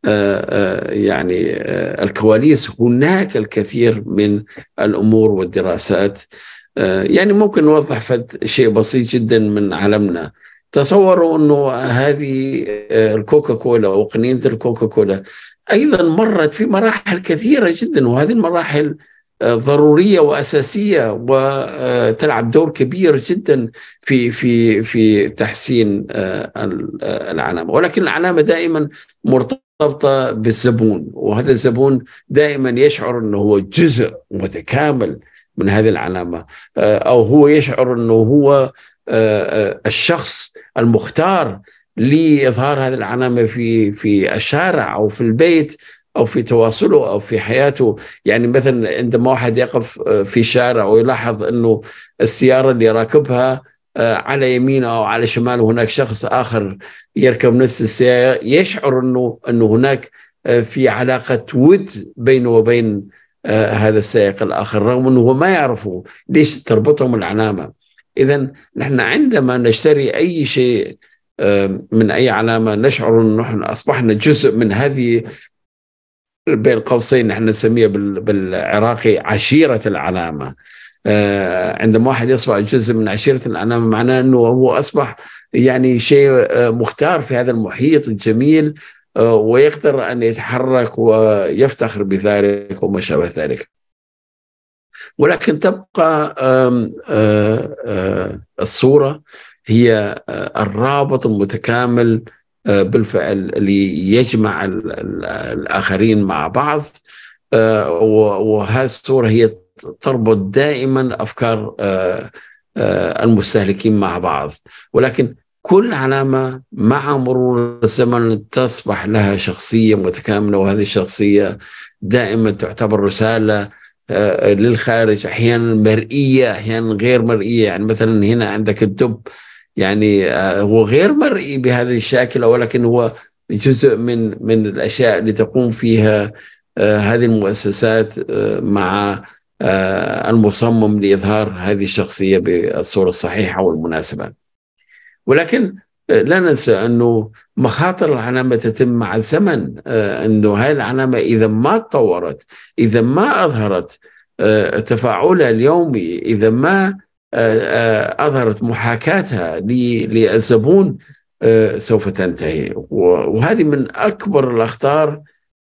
آه، آه، يعني آه، الكواليس هناك الكثير من الامور والدراسات يعني ممكن نوضح فد شيء بسيط جدا من عالمنا تصوروا انه هذه الكوكا كولا او قنينه الكوكا كولا ايضا مرت في مراحل كثيره جدا وهذه المراحل ضروريه واساسيه وتلعب دور كبير جدا في في في تحسين العلامه ولكن العلامه دائما مرتبطه مرتبطه بالزبون وهذا الزبون دائما يشعر انه هو جزء متكامل من هذه العلامه آه، او هو يشعر انه هو آه، آه، الشخص المختار لاظهار هذه العلامه في في الشارع او في البيت او في تواصله او في حياته يعني مثلا عندما واحد يقف في شارع ويلاحظ انه السياره اللي راكبها آه، على يمينه او على شماله هناك شخص اخر يركب نفس السياره يشعر انه انه هناك آه، في علاقه ود بينه وبين آه، هذا السائق الاخر رغم انه هو ما يعرفه ليش تربطهم العلامه اذا نحن عندما نشتري اي شيء من اي علامه نشعر انه نحن اصبحنا جزء من هذه بين قوسين نحن نسميها بالعراقي عشيره العلامه آه، عندما واحد يصبح جزء من عشيرة الأنام معناه أنه هو أصبح يعني شيء آه، مختار في هذا المحيط الجميل آه، ويقدر أن يتحرك ويفتخر بذلك وما شابه ذلك ولكن تبقى الصورة هي الرابط المتكامل بالفعل اللي يجمع الآخرين مع بعض وهذه الصورة هي تربط دائما افكار آه، آه، المستهلكين مع بعض ولكن كل علامة مع مرور الزمن تصبح لها شخصية متكاملة وهذه الشخصية دائما تعتبر رسالة آه، للخارج أحيانا مرئية أحيانا غير مرئية يعني مثلا هنا عندك الدب يعني هو غير مرئي بهذه الشاكلة ولكن هو جزء من من الأشياء اللي تقوم فيها هذه المؤسسات مع آه، المصمم لإظهار هذه الشخصية بالصورة الصحيحة والمناسبة ولكن آه، لا ننسى أنه مخاطر العلامة تتم مع الزمن آه، أنه هذه العلامة إذا ما تطورت إذا ما أظهرت تفاعلها اليومي إذا ما أظهرت محاكاتها للزبون سوف تنتهي وهذه من أكبر الأخطار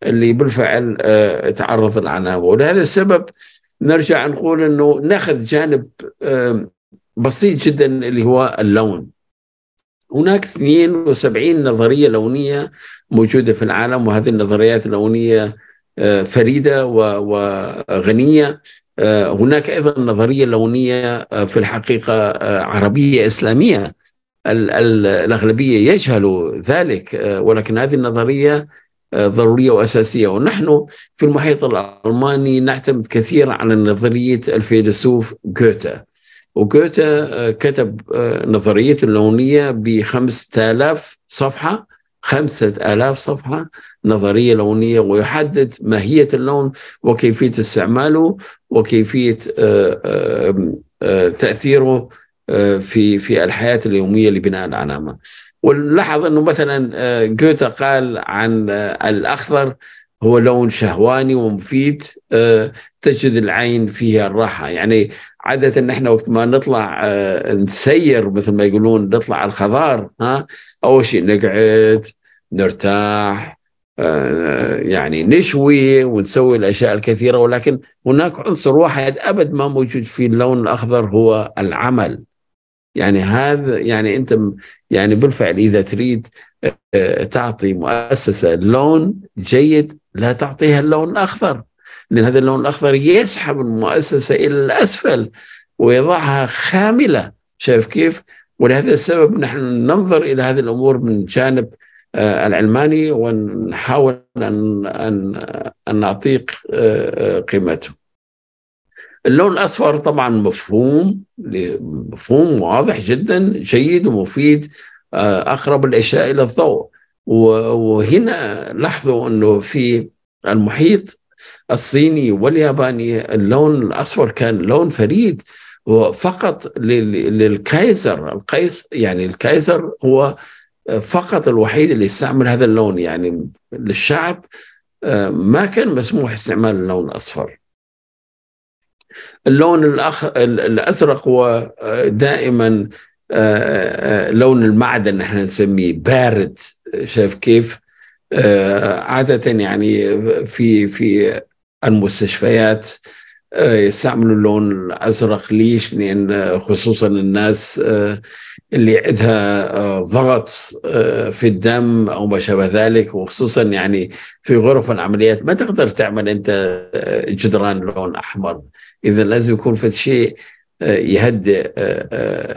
اللي بالفعل تعرض العلامة ولهذا السبب نرجع نقول انه ناخذ جانب بسيط جدا اللي هو اللون هناك 72 نظرية لونية موجودة في العالم وهذه النظريات اللونية آه، فريدة وغنية آه، هناك أيضا نظرية لونية آه، في الحقيقة عربية إسلامية الأغلبية يجهل ذلك ولكن هذه النظرية ضرورية وأساسية ونحن في المحيط الألماني نعتمد كثيرا على نظرية الفيلسوف جوتا وجوتا آه، كتب آه، نظرية اللونية بخمسة آلاف صفحة خمسة آلاف صفحة نظرية لونية ويحدد ماهية اللون وكيفية استعماله وكيفية آه، تأثيره في في الحياة اليومية لبناء العلامة ونلاحظ انه مثلا آه، جوتا قال عن آه، الاخضر هو لون شهواني ومفيد آه، تجد العين فيها الراحه يعني عاده نحن وقت ما نطلع نسير مثل ما يقولون نطلع على الخضار ها اول شيء نقعد نرتاح يعني نشوي ونسوي الاشياء الكثيره ولكن هناك عنصر واحد ابد ما موجود في اللون الاخضر هو العمل يعني هذا يعني انت يعني بالفعل اذا تريد آه، تعطي مؤسسه لون جيد لا تعطيها اللون الاخضر لان هذا اللون الاخضر يسحب المؤسسه الى الاسفل ويضعها خامله شايف كيف؟ ولهذا السبب نحن ننظر الى هذه الامور من جانب آه، العلماني ونحاول ان ان آه، ان نعطيه قيمته. اللون الاصفر طبعا مفهوم مفهوم واضح جدا جيد ومفيد آه، اقرب الاشياء الى الضوء وهنا لاحظوا انه في المحيط الصيني والياباني اللون الاصفر كان لون فريد فقط للكايزر القيس يعني الكايزر هو فقط الوحيد اللي استعمل هذا اللون يعني للشعب آه، ما كان مسموح استعمال اللون الاصفر اللون الأخ... الأزرق هو آه، دائما آه، آه، لون المعدن احنا نسميه بارد شايف كيف عادة يعني في في المستشفيات آه، يستعملوا اللون الازرق ليش؟ لان خصوصا الناس آه، اللي عندها آه، ضغط في الدم او ما شابه ذلك وخصوصا يعني في غرف العمليات ما تقدر تعمل انت جدران لون احمر اذا لازم يكون في شيء يهدئ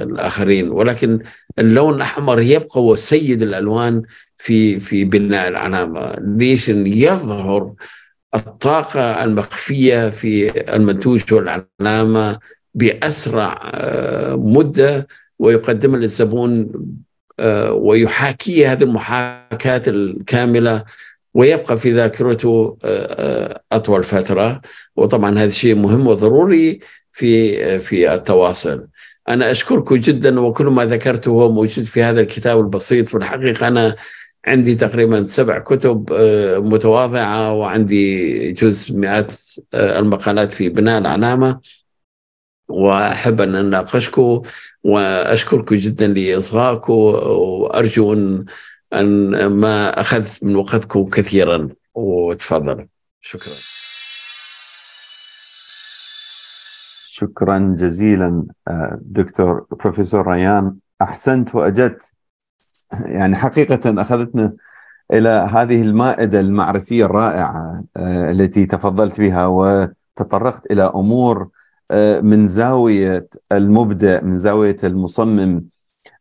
الاخرين ولكن اللون الاحمر يبقى هو سيد الالوان في في بناء العلامه ليش يظهر الطاقة المخفية في المنتوج والعلامة بأسرع آه، مدة ويقدمها للزبون آه، ويحاكي هذه المحاكاة الكاملة ويبقى في ذاكرته آه، أطول فترة وطبعا هذا شيء مهم وضروري في في التواصل أنا أشكركم جدا وكل ما ذكرته هو موجود في هذا الكتاب البسيط والحقيقة أنا عندي تقريبا سبع كتب آه، متواضعة وعندي جزء مئات آه، المقالات في بناء العلامة وأحب أن أناقشكم وأشكركم جدا لإصغائكم وأرجو أن أن ما أخذت من وقتكم كثيرا وتفضل شكرا شكرا جزيلا آه، دكتور بروفيسور ريان أحسنت وأجدت يعني حقيقة أخذتنا إلى هذه المائدة المعرفية الرائعة آه، التي تفضلت بها وتطرقت إلى أمور آه، من زاوية المبدع من زاوية المصمم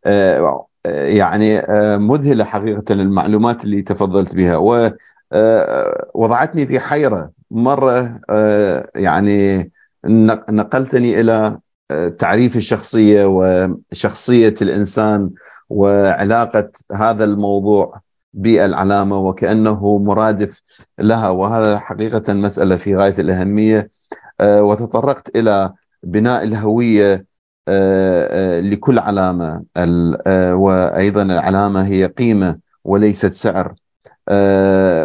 آه، يعني مذهلة حقيقة المعلومات اللي تفضلت بها ووضعتني في حيرة مرة يعني نقلتني إلى تعريف الشخصية وشخصية الإنسان وعلاقه هذا الموضوع بالعلامه وكانه مرادف لها وهذا حقيقه مساله في غايه الاهميه آه، وتطرقت الى بناء الهويه آه، آه، لكل علامه وايضا العلامه هي قيمه وليست سعر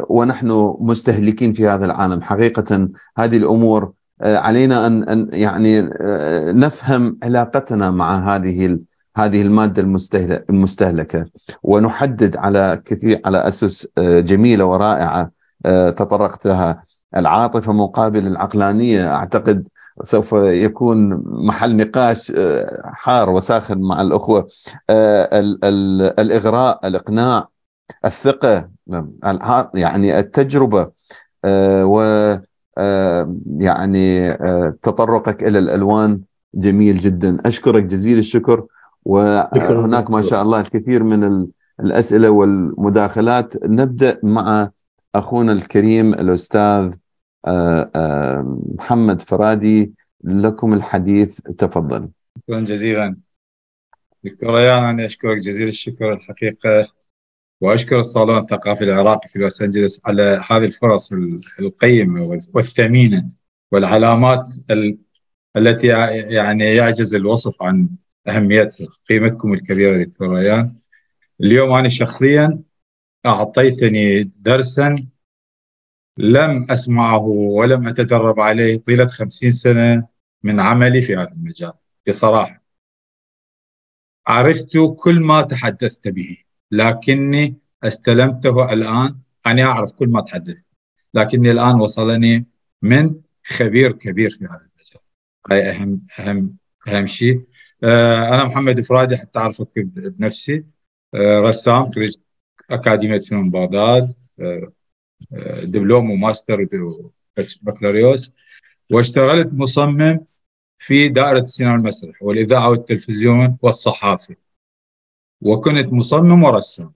ونحن مستهلكين في هذا العالم حقيقه هذه الامور علينا ان يعني نفهم علاقتنا مع هذه هذه الماده المستهلكه ونحدد على كثير على اسس آه، جميله ورائعه آه، تطرقت لها العاطفه مقابل العقلانيه اعتقد سوف يكون محل نقاش آه، حار وساخن مع الاخوه الاغراء الاقناع الثقه يعني التجربه و يعني تطرقك الى الالوان جميل جدا اشكرك جزيل الشكر وهناك ما شاء الله الكثير من الأسئلة والمداخلات نبدأ مع أخونا الكريم الأستاذ آه، آه، محمد فرادي لكم الحديث تفضل شكرا جزيلا دكتور ريان أنا أشكرك جزيل الشكر الحقيقة وأشكر الصالون الثقافي العراقي في لوس أنجلوس على هذه الفرص القيمة والثمينة والعلامات التي يعني يعجز الوصف عن اهميه قيمتكم الكبيرة دكتور ريان اليوم أنا شخصيا أعطيتني درسا لم أسمعه ولم أتدرب عليه طيلة خمسين سنة من عملي في هذا المجال بصراحة عرفت كل ما تحدثت به لكني استلمته الآن أنا أعرف كل ما تحدثت لكني الآن وصلني من خبير كبير في هذا المجال هاي أهم أهم أهم شيء آه، انا محمد فرادي حتى اعرفك بنفسي آه، رسام خريج اكاديميه فنون بغداد آه، دبلوم وماستر بكالوريوس واشتغلت مصمم في دائرة السينما المسرح والإذاعة والتلفزيون والصحافة وكنت مصمم ورسام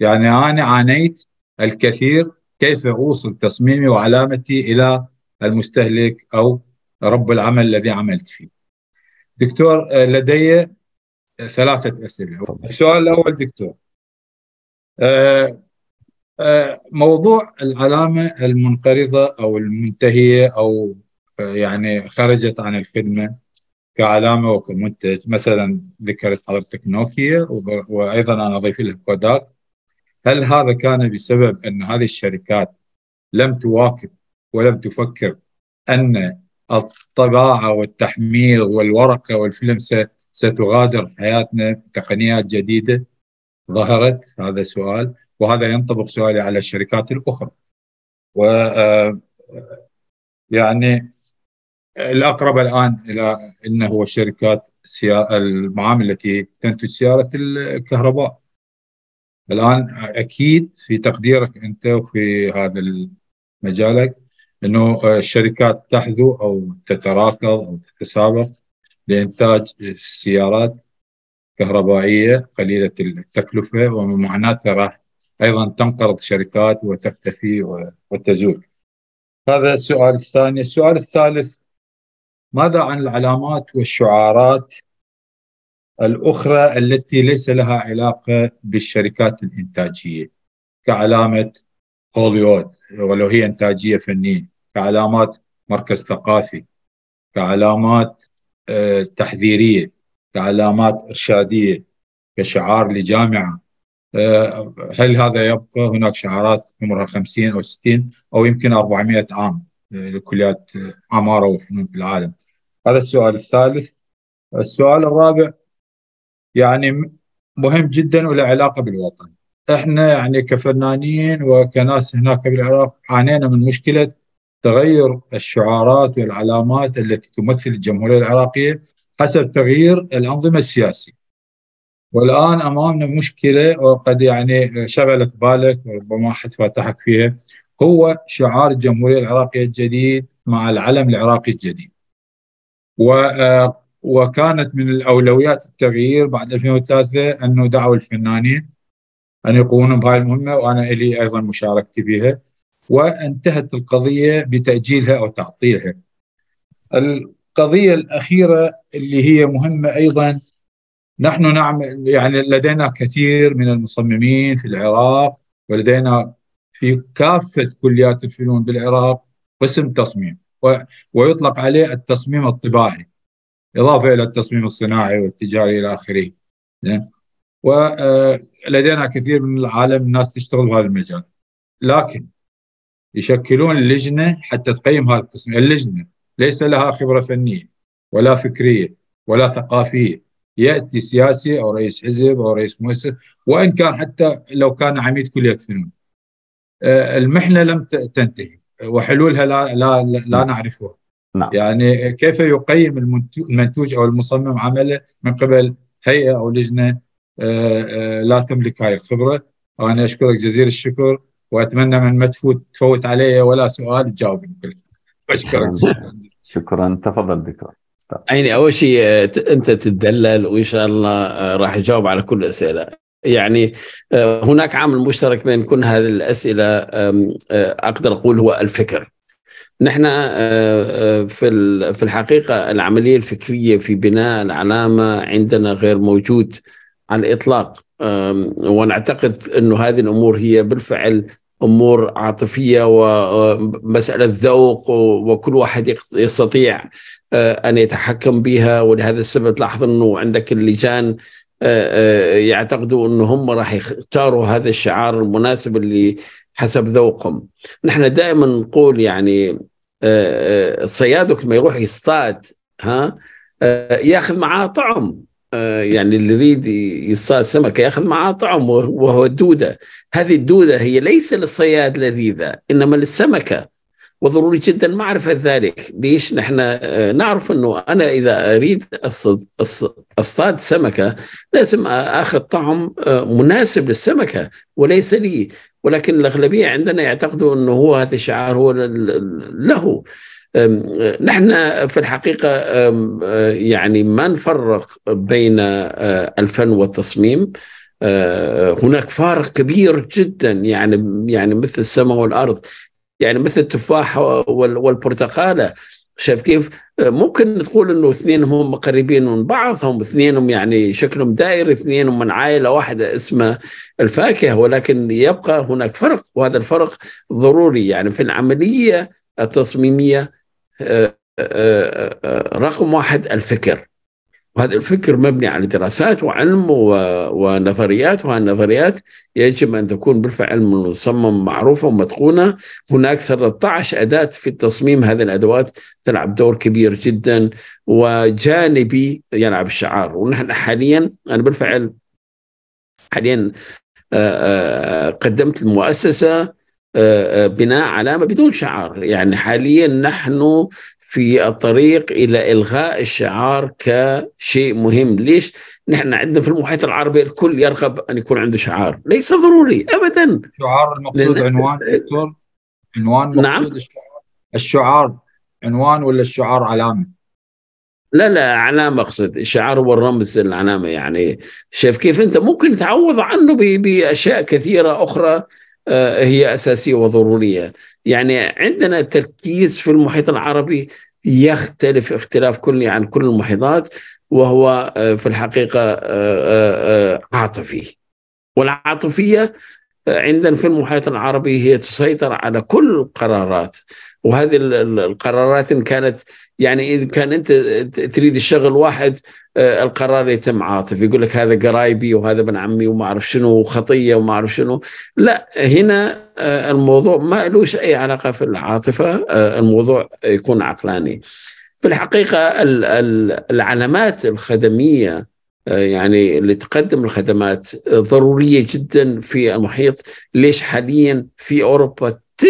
يعني أنا عانيت الكثير كيف أوصل تصميمي وعلامتي إلى المستهلك أو رب العمل الذي عملت فيه دكتور آه، لدي آه، ثلاثة أسئلة السؤال الأول دكتور آه، موضوع العلامة المنقرضة أو المنتهية أو يعني خرجت عن الخدمة كعلامة وكمنتج مثلا ذكرت حضرتك نوكيا وأيضا أنا أضيف لها كوداك هل هذا كان بسبب أن هذه الشركات لم تواكب ولم تفكر أن الطباعة والتحميل والورقة والفيلم ستغادر حياتنا تقنيات جديدة ظهرت هذا سؤال وهذا ينطبق سؤالي على الشركات الأخرى و آه، يعني الأقرب الآن إلى أنه هو الشركات المعامل التي تنتج سيارة الكهرباء الآن أكيد في تقديرك أنت وفي هذا مجالك انه آه، الشركات تحذو او تتراكض او تتسابق لانتاج سيارات كهربائيه قليله التكلفه ومعناتها راح ايضا تنقرض شركات وتختفي وتزول. هذا السؤال الثاني، السؤال الثالث ماذا عن العلامات والشعارات الاخرى التي ليس لها علاقه بالشركات الانتاجيه كعلامه هوليوود ولو هي انتاجيه فنيه كعلامات مركز ثقافي كعلامات آه، تحذيريه كعلامات ارشاديه كشعار لجامعه آه، هل هذا يبقى هناك شعارات عمرها 50 او 60 او يمكن 400 عام آه، لكليات عماره وفنون في العالم هذا السؤال الثالث السؤال الرابع يعني مهم جدا وله علاقه بالوطن احنا يعني كفنانين وكناس هناك بالعراق عانينا من مشكله تغير الشعارات والعلامات التي تمثل الجمهورية العراقية حسب تغيير الأنظمة السياسية والآن أمامنا مشكلة وقد يعني شغلت بالك وربما أحد فتحك فيها هو شعار الجمهورية العراقية الجديد مع العلم العراقي الجديد و آه، وكانت من الأولويات التغيير بعد 2003 أنه دعوا الفنانين أن يقومون بهاي المهمة وأنا إلي أيضا مشاركتي بها. وانتهت القضيه بتاجيلها او تعطيلها. القضيه الاخيره اللي هي مهمه ايضا نحن نعمل يعني لدينا كثير من المصممين في العراق ولدينا في كافه كليات الفنون بالعراق قسم تصميم ويطلق عليه التصميم الطباعي اضافه الى التصميم الصناعي والتجاري الى اخره. ولدينا آه، كثير من العالم الناس تشتغل بهذا المجال. لكن يشكلون لجنه حتى تقيم هذا القسم، اللجنه ليس لها خبره فنيه ولا فكريه ولا ثقافيه، ياتي سياسي او رئيس حزب او رئيس مؤسسه وان كان حتى لو كان عميد كليه فنون. آه، المحنه لم تنتهي وحلولها لا لا لا نعم. نعرفها. نعم. يعني كيف يقيم المنتوج او المصمم عمله من قبل هيئه او لجنه آه، آه، لا تملك هاي الخبره وانا اشكرك جزيل الشكر واتمنى من ما تفوت تفوت علي ولا سؤال تجاوبني اشكرك شكرا شكرا تفضل دكتور يعني اول شيء انت تتدلل وان شاء الله آه، راح اجاوب على كل الاسئله يعني آه، هناك عامل مشترك بين كل هذه الاسئله آه، اقدر اقول هو الفكر نحن في في الحقيقه العمليه الفكريه في بناء العلامه عندنا غير موجود على الاطلاق ونعتقد انه هذه الامور هي بالفعل امور عاطفيه ومساله آه، ذوق وكل واحد يستطيع آه، ان يتحكم بها ولهذا السبب تلاحظ انه عندك اللجان آه، يعتقدوا ان هم راح يختاروا هذا الشعار المناسب اللي حسب ذوقهم نحن دائما نقول يعني صيادك لما يروح يصطاد ها ياخذ معاه طعم آه، يعني اللي يريد يصطاد سمكة يأخذ معه طعم وهو الدودة هذه الدودة هي ليس للصياد لذيذة إنما للسمكة وضروري جدا معرفة ذلك ليش نحن آه، نعرف أنه أنا إذا أريد أصطاد سمكة لازم أخذ طعم آه، مناسب للسمكة وليس لي ولكن الأغلبية عندنا يعتقدوا أنه هو هذا الشعار هو له أه، نحن في الحقيقة أه، يعني ما نفرق بين أه، الفن والتصميم هناك فارق كبير جدا يعني يعني مثل السماء والأرض يعني مثل التفاح والبرتقالة شايف كيف؟ ممكن تقول انه اثنين هم قريبين من بعضهم اثنينهم يعني شكلهم دائري اثنينهم من عائله واحده اسمها الفاكهه ولكن يبقى هناك فرق وهذا الفرق ضروري يعني في العمليه التصميميه رقم واحد الفكر وهذا الفكر مبني على دراسات وعلم ونظريات وهالنظريات يجب أن تكون بالفعل مصمم معروفة ومتقونة هناك 13 أداة في التصميم هذه الأدوات تلعب دور كبير جدا وجانبي يلعب الشعار ونحن حاليا أنا بالفعل حاليا آه، آه، قدمت المؤسسة بناء علامه بدون شعار يعني حاليا نحن في الطريق الى الغاء الشعار كشيء مهم ليش نحن عندنا في المحيط العربي الكل يرغب ان يكون عنده شعار ليس ضروري ابدا شعار المقصود لأن... عنوان دكتور عنوان نعم. مقصود نعم؟ الشعار الشعار عنوان ولا الشعار علامه لا لا علامة أقصد الشعار هو الرمز العلامة يعني شايف كيف أنت ممكن تعوض عنه بأشياء كثيرة أخرى آه، هي أساسية وضرورية يعني عندنا تركيز في المحيط العربي يختلف اختلاف كلي عن كل المحيطات وهو آه، في الحقيقة آه، عاطفي والعاطفية عندنا في المحيط العربي هي تسيطر على كل القرارات وهذه القرارات إن كانت يعني اذا كان انت تريد الشغل واحد آه، القرار يتم عاطف يقول لك هذا قرايبي وهذا ابن عمي وما اعرف شنو خطيه وما اعرف شنو لا هنا آه، الموضوع ما لوش اي علاقه في العاطفه آه، الموضوع يكون عقلاني في الحقيقه العلامات الخدميه يعني اللي تقدم الخدمات ضروريه جدا في المحيط ليش حاليا في اوروبا 79%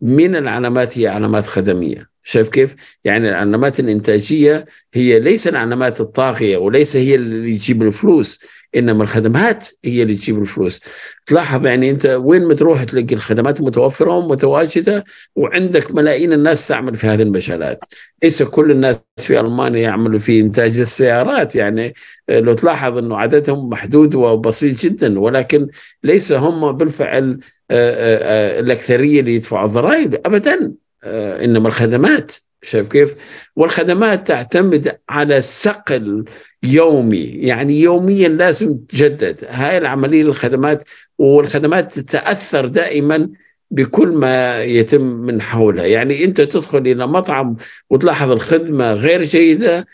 من العلامات هي علامات خدميه شايف كيف؟ يعني العلامات الانتاجيه هي ليس العلامات الطاغيه وليس هي اللي تجيب الفلوس انما الخدمات هي اللي تجيب الفلوس تلاحظ يعني انت وين ما تروح تلاقي الخدمات متوفره ومتواجده وعندك ملايين الناس تعمل في هذه المجالات ليس كل الناس في المانيا يعملوا في انتاج السيارات يعني آه، لو تلاحظ انه عددهم محدود وبسيط جدا ولكن ليس هم بالفعل آه، آه، الاكثريه اللي يدفعوا الضرائب ابدا انما الخدمات شايف كيف؟ والخدمات تعتمد على صقل يومي يعني يوميا لازم تجدد هاي العملية للخدمات والخدمات تتأثر دائما بكل ما يتم من حولها يعني أنت تدخل إلى مطعم وتلاحظ الخدمة غير جيدة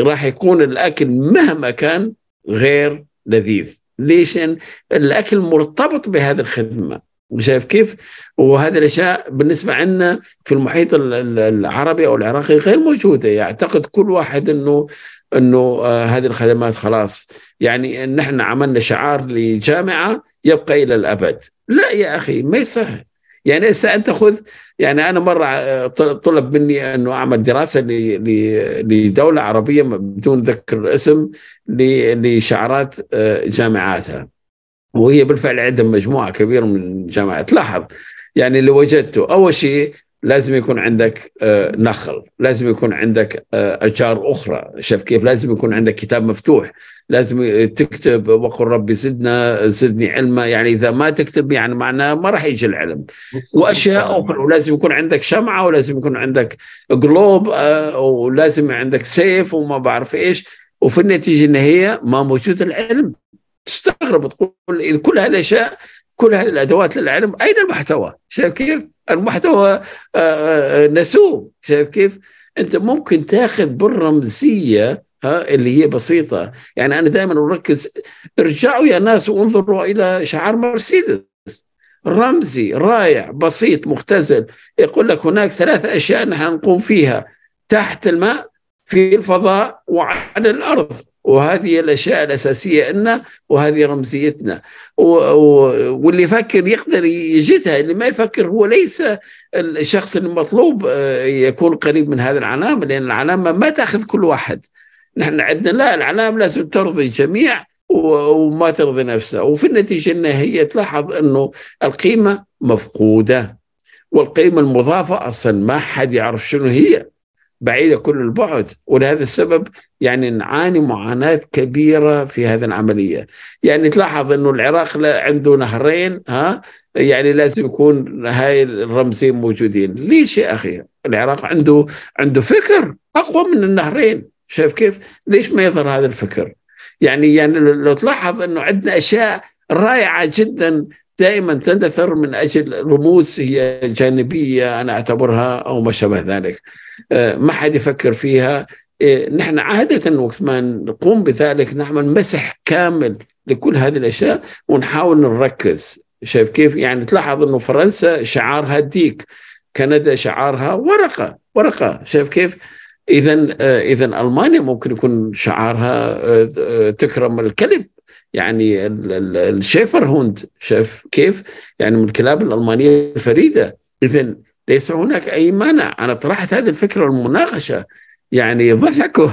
راح يكون الأكل مهما كان غير لذيذ ليش؟ الأكل مرتبط بهذه الخدمة شايف كيف؟ وهذه الاشياء بالنسبه عنا في المحيط العربي او العراقي غير موجوده يعتقد كل واحد انه انه آه، هذه الخدمات خلاص يعني نحن عملنا شعار لجامعه يبقى الى الابد لا يا اخي ما يصح يعني هسه انت خذ يعني انا مره آه، طلب مني انه اعمل دراسه لدوله عربيه بدون ذكر اسم لشعارات آه، جامعاتها وهي بالفعل عندهم مجموعه كبيره من الجامعات لاحظ يعني اللي وجدته اول شيء لازم يكون عندك آه، نخل لازم يكون عندك آه، أشجار أخرى شايف كيف لازم يكون عندك كتاب مفتوح لازم تكتب وقل ربي زدنا زدني علما يعني إذا ما تكتب يعني معناه ما راح يجي العلم وأشياء أخرى ولازم يكون عندك شمعة ولازم يكون عندك قلوب آه، ولازم عندك سيف وما بعرف إيش وفي النتيجة إن هي ما موجود العلم تستغرب تقول كل هذه الأشياء كل هذه الادوات للعلم اين المحتوى؟ شايف كيف؟ المحتوى آه، آه، آه، نسوه شايف كيف؟ انت ممكن تاخذ بالرمزيه ها اللي هي بسيطه يعني انا دائما اركز ارجعوا يا ناس وانظروا الى شعار مرسيدس رمزي رائع بسيط مختزل يقول لك هناك ثلاث اشياء نحن نقوم فيها تحت الماء في الفضاء وعلى الارض وهذه الاشياء الاساسيه لنا وهذه رمزيتنا واللي يفكر يقدر يجدها اللي ما يفكر هو ليس الشخص المطلوب آه، يكون قريب من هذه العلامه لان العلامه ما تاخذ كل واحد نحن عندنا لا العلامه لازم ترضي الجميع وما ترضي نفسها وفي النتيجه النهائيه تلاحظ انه القيمه مفقوده والقيمه المضافه اصلا ما حد يعرف شنو هي بعيدة كل البعد ولهذا السبب يعني نعاني معاناة كبيرة في هذه العملية يعني تلاحظ أنه العراق عنده نهرين ها يعني لازم يكون هاي الرمزين موجودين ليش يا أخي العراق عنده عنده فكر أقوى من النهرين شايف كيف ليش ما يظهر هذا الفكر يعني يعني لو تلاحظ أنه عندنا أشياء رائعة جدا دائما تندثر من اجل رموز هي جانبيه انا اعتبرها او ما شابه ذلك آه، ما حد يفكر فيها آه، نحن عاده وقت ما نقوم بذلك نعمل مسح كامل لكل هذه الاشياء ونحاول نركز شايف كيف يعني تلاحظ انه فرنسا شعارها ديك كندا شعارها ورقه ورقه شايف كيف اذا آه، اذا المانيا ممكن يكون شعارها تكرم الكلب يعني الشيفر هوند شاف كيف يعني من الكلاب الالمانيه الفريده اذا ليس هناك اي مانع انا طرحت هذه الفكره المناقشه يعني ضحكوا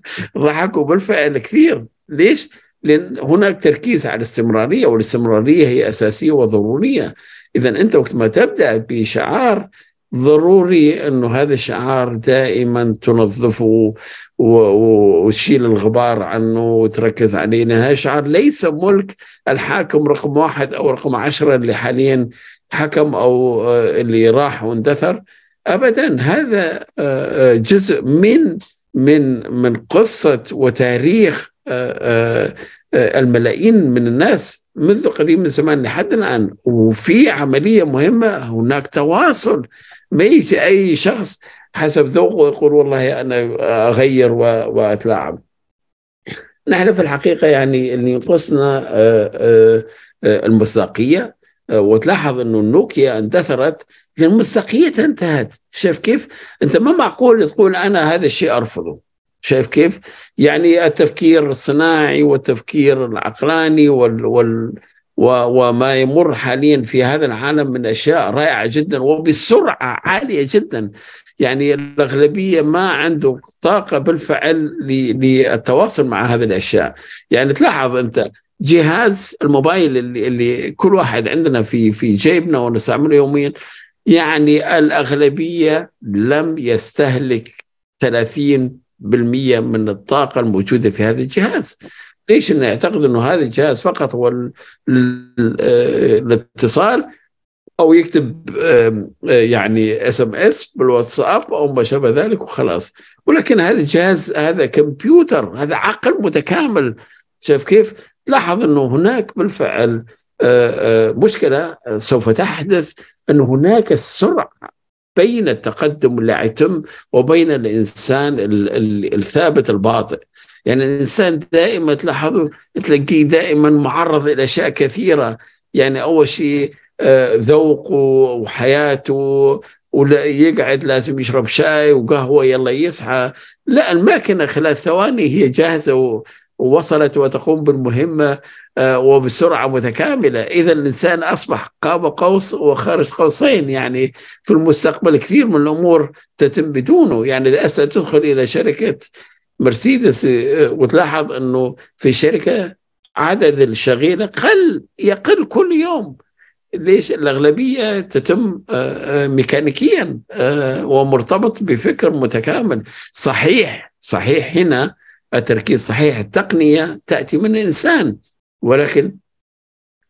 ضحكوا بالفعل كثير ليش؟ لان هناك تركيز على الاستمراريه والاستمراريه هي اساسيه وضروريه اذا انت وقت ما تبدا بشعار ضروري انه هذا الشعار دائما تنظفه وتشيل الغبار عنه وتركز عليه انه شعار ليس ملك الحاكم رقم واحد او رقم عشرة اللي حاليا حكم او آه، اللي راح واندثر ابدا هذا آه، آه، جزء من من من قصه وتاريخ الملايين من الناس منذ قديم الزمان لحد الآن وفي عملية مهمة هناك تواصل ما يجي اي شخص حسب ذوقه يقول والله انا اغير واتلاعب نحن في الحقيقه يعني اللي ينقصنا آه، آه، آه، المصداقيه وتلاحظ انه النوكيا اندثرت لان مصداقيتها انتهت شايف كيف؟ انت ما معقول تقول انا هذا الشيء ارفضه شايف كيف؟ يعني التفكير الصناعي والتفكير العقلاني وال, وال وما يمر حاليا في هذا العالم من اشياء رائعه جدا وبسرعه عاليه جدا يعني الاغلبيه ما عنده طاقه بالفعل للتواصل مع هذه الاشياء يعني تلاحظ انت جهاز الموبايل اللي, اللي كل واحد عندنا في في جيبنا ونستعمله يوميا يعني الاغلبيه لم يستهلك 30% من الطاقه الموجوده في هذا الجهاز ليش نعتقد انه هذا الجهاز فقط هو الاتصال او يكتب آه، يعني اس ام اس بالواتساب او ما شابه ذلك وخلاص ولكن هذا الجهاز هذا كمبيوتر هذا عقل متكامل شايف كيف؟ لاحظ انه هناك بالفعل آه، آه، مشكله سوف تحدث ان هناك السرعة بين التقدم اللي يتم وبين الانسان الثابت الباطئ يعني الإنسان دائما تلاحظوا تلاقيه دائما معرض إلى أشياء كثيرة يعني أول شيء آه، ذوقه وحياته ولا يقعد لازم يشرب شاي وقهوة يلا يصحى لا الماكينة خلال ثواني هي جاهزة ووصلت وتقوم بالمهمة آه، وبسرعة متكاملة إذا الإنسان أصبح قاب قوس وخارج قوسين يعني في المستقبل كثير من الأمور تتم بدونه يعني إذا تدخل إلى شركة مرسيدس آه، وتلاحظ انه في شركه عدد الشغيله قل يقل كل يوم ليش الاغلبيه تتم آه، آه، ميكانيكيا ومرتبط بفكر متكامل صحيح صحيح هنا التركيز صحيح التقنيه تاتي من الانسان ولكن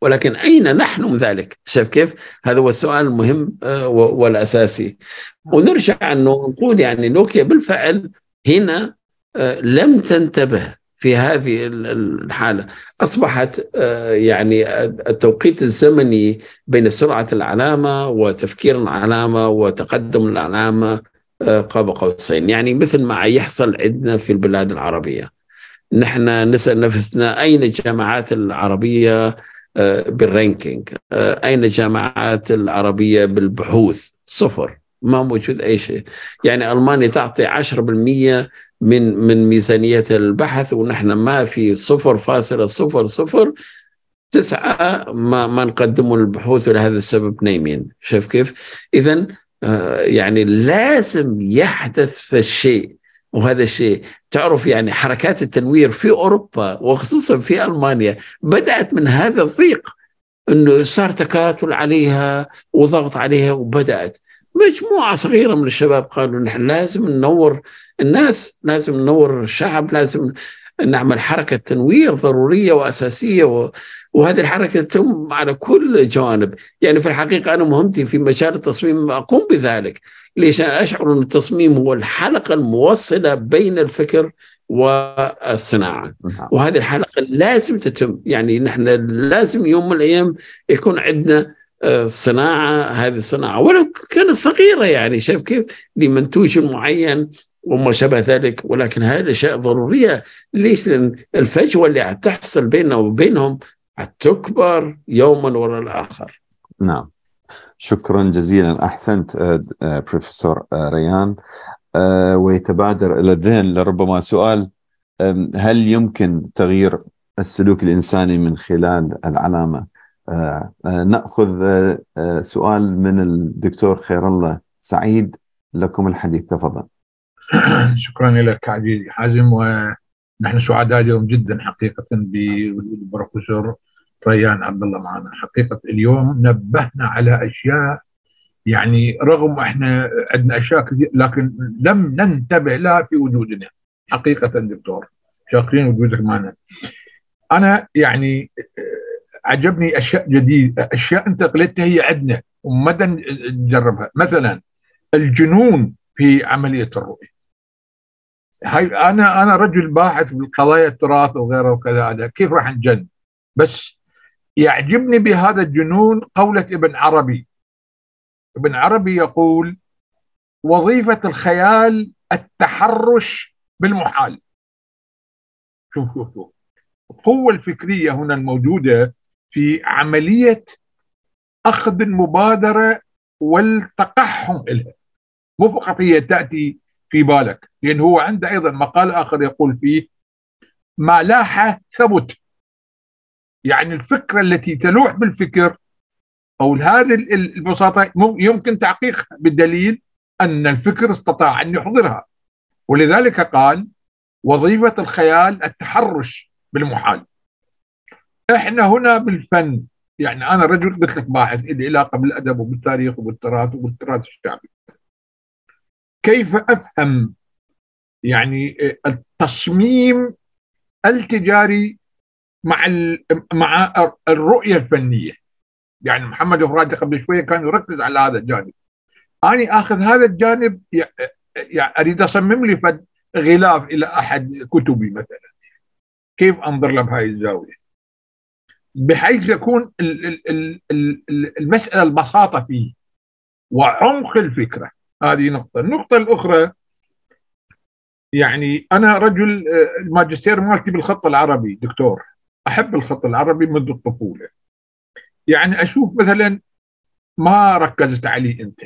ولكن اين نحن من ذلك؟ شايف كيف؟ هذا هو السؤال المهم والاساسي ونرجع انه نقول يعني نوكيا بالفعل هنا آه، لم تنتبه في هذه الحالة أصبحت آه، يعني التوقيت الزمني بين سرعة العلامة وتفكير العلامة وتقدم العلامة آه، قاب قوسين يعني مثل ما يحصل عندنا في البلاد العربية نحن نسأل نفسنا أين الجامعات العربية بالرانكينج أين الجامعات العربية بالبحوث صفر ما موجود اي شيء يعني المانيا تعطي 10% من من ميزانيه البحث ونحن ما في صفر فاصله صفر صفر تسعه ما ما نقدموا البحوث ولهذا السبب نايمين شايف كيف؟ اذا آه، يعني لازم يحدث في الشيء وهذا الشيء تعرف يعني حركات التنوير في اوروبا وخصوصا في المانيا بدات من هذا الضيق انه صار تكاتل عليها وضغط عليها وبدات مجموعه صغيره من الشباب قالوا نحن لازم ننور الناس لازم ننور الشعب لازم نعمل حركه تنوير ضروريه واساسيه و... وهذه الحركه تتم على كل الجوانب، يعني في الحقيقه انا مهمتي في مجال التصميم اقوم بذلك، ليش اشعر ان التصميم هو الحلقه الموصله بين الفكر والصناعه، نعم. وهذه الحلقه لازم تتم، يعني نحن لازم يوم من الايام يكون عندنا الصناعه هذه الصناعه ولو كانت صغيره يعني شايف كيف؟ لمنتوج معين وما شابه ذلك ولكن هذه الاشياء ضروريه ليش؟ لان الفجوه اللي تحصل بيننا وبينهم تكبر يوما وراء الاخر. نعم. شكرا جزيلا احسنت آه، آه، بروفيسور آه، ريان ويتبادر الى الذهن لربما سؤال هل يمكن تغيير السلوك الانساني من خلال العلامه؟ آه، آه، ناخذ آه، سؤال من الدكتور خير الله سعيد لكم الحديث تفضل شكرا لك عزيزي حازم ونحن سعداء اليوم جدا حقيقه بالبروفيسور ريان عبد الله معنا حقيقه اليوم نبهنا على اشياء يعني رغم احنا عندنا اشياء كثير لكن لم ننتبه لها في وجودنا حقيقه دكتور شاكرين وجودك معنا انا يعني عجبني اشياء جديده اشياء انت قلتها هي عندنا ومدى نجربها مثلا الجنون في عمليه الرؤيه هاي انا انا رجل باحث بالقضايا التراث وغيره وكذا هذا كيف راح نجن بس يعجبني بهذا الجنون قولة ابن عربي ابن عربي يقول وظيفة الخيال التحرش بالمحال شوف شوف شوف القوة الفكرية هنا الموجودة في عملية أخذ المبادرة والتقحم لها مو فقط هي تأتي في بالك لأن هو عنده أيضا مقال آخر يقول فيه ما لاح ثبت يعني الفكرة التي تلوح بالفكر أو هذه البساطة يمكن تحقيقها بالدليل أن الفكر استطاع أن يحضرها ولذلك قال وظيفة الخيال التحرش بالمحال احنا هنا بالفن يعني انا رجل قلت لك باحث لي علاقه بالادب وبالتاريخ وبالتراث وبالتراث الشعبي كيف افهم يعني التصميم التجاري مع مع الرؤيه الفنيه يعني محمد فرادي قبل شويه كان يركز على هذا الجانب اني اخذ هذا الجانب يعني اريد اصمم لي فد غلاف الى احد كتبي مثلا كيف انظر له بهذه الزاويه بحيث يكون المساله البساطه فيه وعمق الفكره هذه نقطه النقطه الاخرى يعني انا رجل الماجستير آه، مالتي بالخط العربي دكتور احب الخط العربي منذ الطفوله يعني اشوف مثلا ما ركزت عليه انت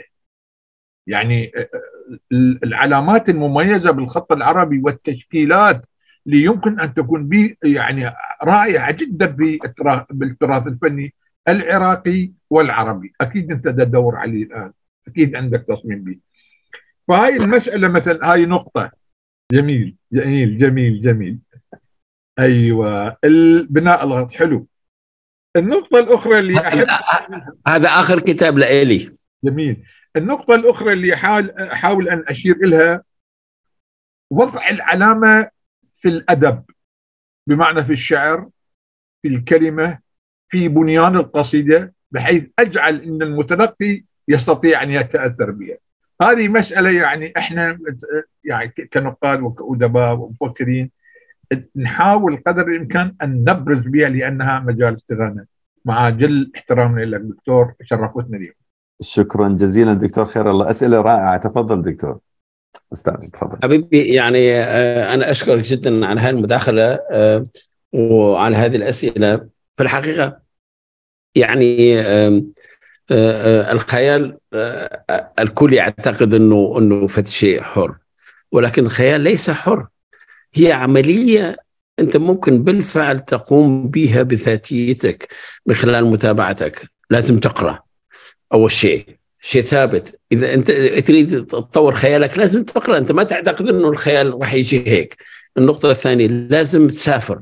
يعني آه، آه، العلامات المميزه بالخط العربي والتشكيلات ليمكن ان تكون به يعني رائعه جدا بالتراث الفني العراقي والعربي، اكيد انت تدور عليه الان، اكيد عندك تصميم به. فهاي المساله مثلا هاي نقطه جميل جميل جميل جميل ايوه البناء الغط حلو النقطه الاخرى اللي احب هذا اخر كتاب لإلي جميل النقطه الاخرى اللي احاول ان اشير الها وضع العلامه في الادب بمعنى في الشعر في الكلمه في بنيان القصيده بحيث اجعل ان المتلقي يستطيع ان يتاثر بها. هذه مساله يعني احنا يعني كنقاد وكادباء ومفكرين نحاول قدر الامكان ان نبرز بها لانها مجال استغانه مع جل احترامنا لك دكتور شرفتنا اليوم. شكرا جزيلا دكتور خير الله اسئله رائعه تفضل دكتور. استاذ تفضل حبيبي يعني آه، انا اشكرك جدا على هذه المداخله آه، وعلى هذه الاسئله في الحقيقه يعني آه، الخيال الكل يعتقد انه انه شيء حر ولكن الخيال ليس حر هي عمليه انت ممكن بالفعل تقوم بها بذاتيتك من خلال متابعتك لازم تقرا اول شيء شيء ثابت اذا انت تريد تطور خيالك لازم تقرا انت ما تعتقد انه الخيال راح يجي هيك النقطه الثانيه لازم تسافر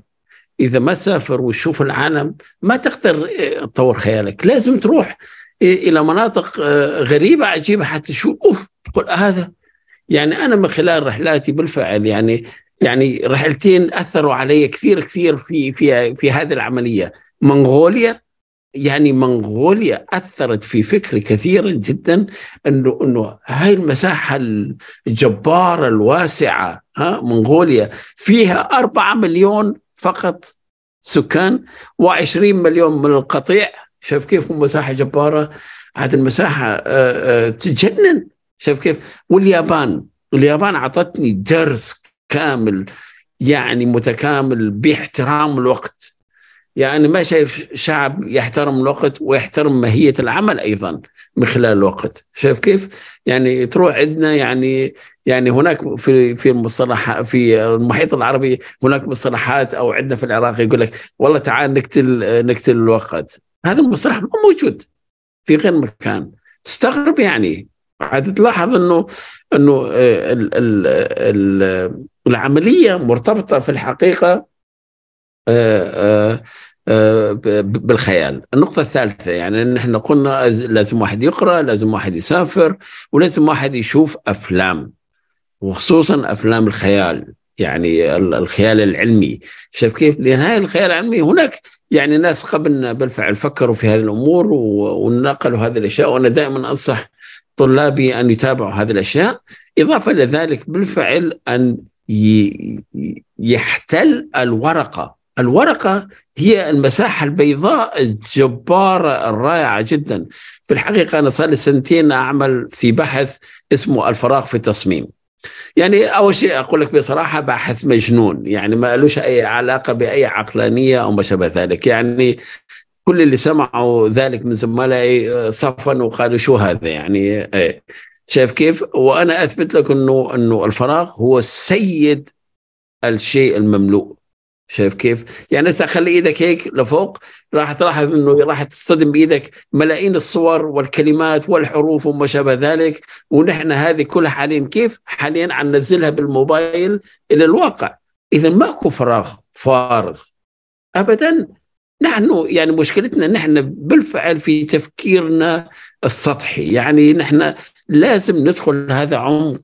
اذا ما سافر وتشوف العالم ما تقدر آه، تطور خيالك لازم تروح آه، الى مناطق آه، غريبه عجيبه حتى تشوف اوف تقول هذا يعني انا من خلال رحلاتي بالفعل يعني يعني رحلتين اثروا علي كثير كثير في في في هذه العمليه منغوليا يعني منغوليا اثرت في فكري كثير جدا انه انه هاي المساحه الجباره الواسعه ها منغوليا فيها 4 مليون فقط سكان و20 مليون من القطيع شايف كيف مساحه جباره هذه المساحه آه، آه، تجنن شايف كيف واليابان اليابان اعطتني درس كامل يعني متكامل باحترام الوقت يعني ما شايف شعب يحترم الوقت ويحترم ماهية العمل أيضا من خلال الوقت شايف كيف يعني تروح عندنا يعني يعني هناك في في المصطلح في المحيط العربي هناك مصطلحات أو عندنا في العراق يقول لك والله تعال نقتل نقتل الوقت هذا المصطلح ما موجود في غير مكان تستغرب يعني عاد تلاحظ انه انه العمليه مرتبطه في الحقيقه آه، آه، آه، بالخيال النقطة الثالثة يعني نحن قلنا لازم واحد يقرأ لازم واحد يسافر ولازم واحد يشوف أفلام وخصوصا أفلام الخيال يعني الخيال العلمي شايف كيف لأن هاي الخيال العلمي هناك يعني ناس قبلنا بالفعل فكروا في هذه الأمور ونقلوا هذه الأشياء وأنا دائما أنصح طلابي أن يتابعوا هذه الأشياء إضافة لذلك بالفعل أن يحتل الورقة الورقة هي المساحة البيضاء الجبارة الرائعة جدا في الحقيقة أنا صار لي سنتين أعمل في بحث اسمه الفراغ في التصميم يعني أول شيء أقول لك بصراحة بحث مجنون يعني ما لوش أي علاقة بأي عقلانية أو ما شابه ذلك يعني كل اللي سمعوا ذلك من زملائي إيه، صفا وقالوا شو هذا يعني ايه شايف كيف وانا اثبت لك انه انه الفراغ هو سيد الشيء المملوء شايف كيف؟ يعني هسه خلي ايدك هيك لفوق راح تلاحظ انه راح تصطدم بايدك ملايين الصور والكلمات والحروف وما شابه ذلك ونحن هذه كلها حاليا كيف؟ حاليا عم ننزلها بالموبايل الى الواقع اذا ماكو فراغ فارغ ابدا نحن يعني مشكلتنا نحن بالفعل في تفكيرنا السطحي يعني نحن لازم ندخل هذا عمق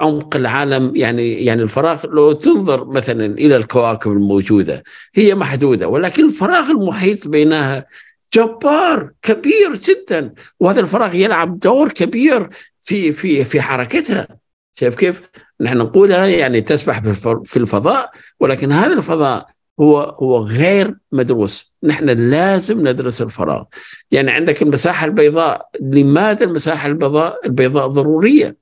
عمق العالم يعني يعني الفراغ لو تنظر مثلا الى الكواكب الموجوده هي محدوده ولكن الفراغ المحيط بينها جبار كبير جدا وهذا الفراغ يلعب دور كبير في في في حركتها شايف كيف؟ نحن نقولها يعني تسبح في الفضاء ولكن هذا الفضاء هو هو غير مدروس نحن لازم ندرس الفراغ يعني عندك المساحة البيضاء لماذا المساحة البيضاء البيضاء ضرورية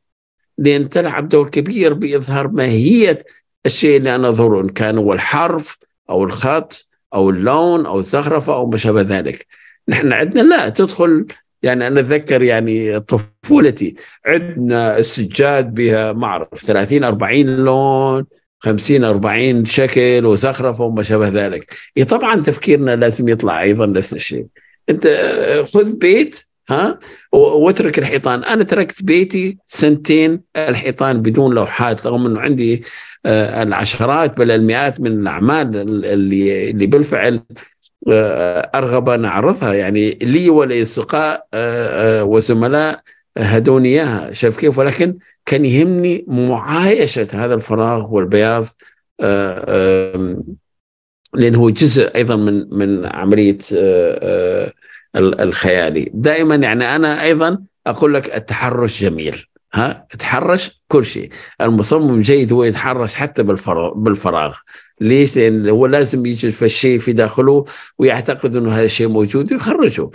لأن تلعب دور كبير بإظهار ماهية الشيء اللي أنا أظهره إن كان هو الحرف أو الخط أو اللون أو الزخرفة أو ما شابه ذلك نحن عندنا لا تدخل يعني أنا أتذكر يعني طفولتي عندنا السجاد بها ما أعرف 30 40 لون 50 40 شكل وزخرفه وما شابه ذلك إيه طبعا تفكيرنا لازم يطلع ايضا نفس الشيء انت آه، خذ بيت ها واترك الحيطان انا تركت بيتي سنتين الحيطان بدون لوحات رغم انه عندي آه، العشرات بل المئات من الاعمال اللي اللي بالفعل آه، ارغب ان اعرضها يعني لي ولاصدقاء آه، وزملاء هدوني اياها شايف كيف ولكن كان يهمني معايشه هذا الفراغ والبياض لانه جزء ايضا من من عمليه الخيالي دائما يعني أنا أيضا أقول لك التحرش جميل ها تحرش كل شيء المصمم جيد هو يتحرش حتى بالفراغ ليش لأن هو لازم يجد الشيء في داخله ويعتقد أنه هذا الشيء موجود ويخرجه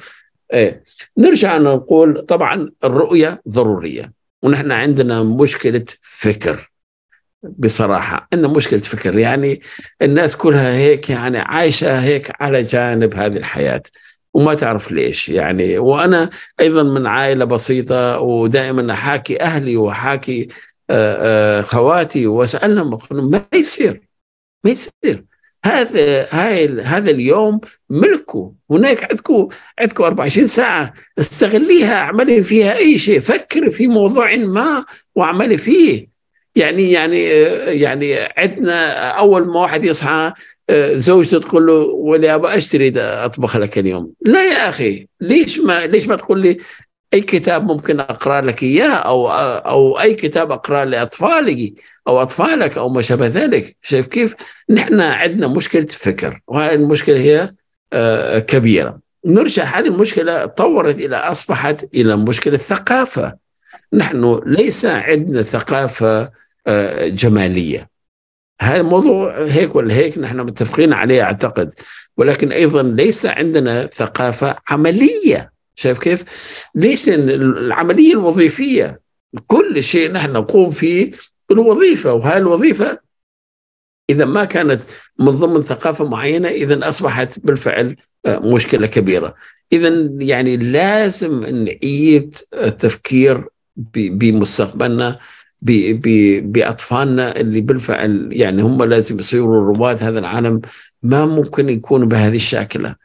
إيه. نرجع نقول طبعا الرؤية ضرورية ونحن عندنا مشكلة فكر بصراحة عندنا مشكلة فكر يعني الناس كلها هيك يعني عايشة هيك على جانب هذه الحياة وما تعرف ليش يعني وانا ايضا من عائله بسيطه ودائما احاكي اهلي واحاكي آه، آه، خواتي واسالهم ما يصير ما يصير هذا هاي هذا اليوم ملكه هناك عندكم عندكم 24 ساعه استغليها اعملي فيها اي شيء فكري في موضوع ما واعملي فيه يعني يعني آه، يعني عندنا اول ما واحد يصحى زوجته تقول له ولي ابى اشتري ده اطبخ لك اليوم لا يا اخي ليش ما ليش ما تقول لي اي كتاب ممكن اقرا لك اياه او او اي كتاب اقرا لاطفالي او اطفالك او ما شابه ذلك شايف كيف نحن عندنا مشكله فكر وهذه المشكله هي آه، كبيره نرجع هذه المشكله تطورت الى اصبحت الى مشكله ثقافه نحن ليس عندنا ثقافه آه، جماليه هذا موضوع هيك ولا هيك نحن متفقين عليه اعتقد ولكن ايضا ليس عندنا ثقافه عمليه شايف كيف؟ ليش العمليه الوظيفيه كل شيء نحن نقوم فيه الوظيفه وهذه الوظيفه اذا ما كانت من ضمن ثقافه معينه اذا اصبحت بالفعل آه، مشكله كبيره اذا يعني لازم نعيد التفكير بمستقبلنا باطفالنا اللي بالفعل يعني هم لازم يصيروا رواد هذا العالم ما ممكن يكونوا بهذه الشاكله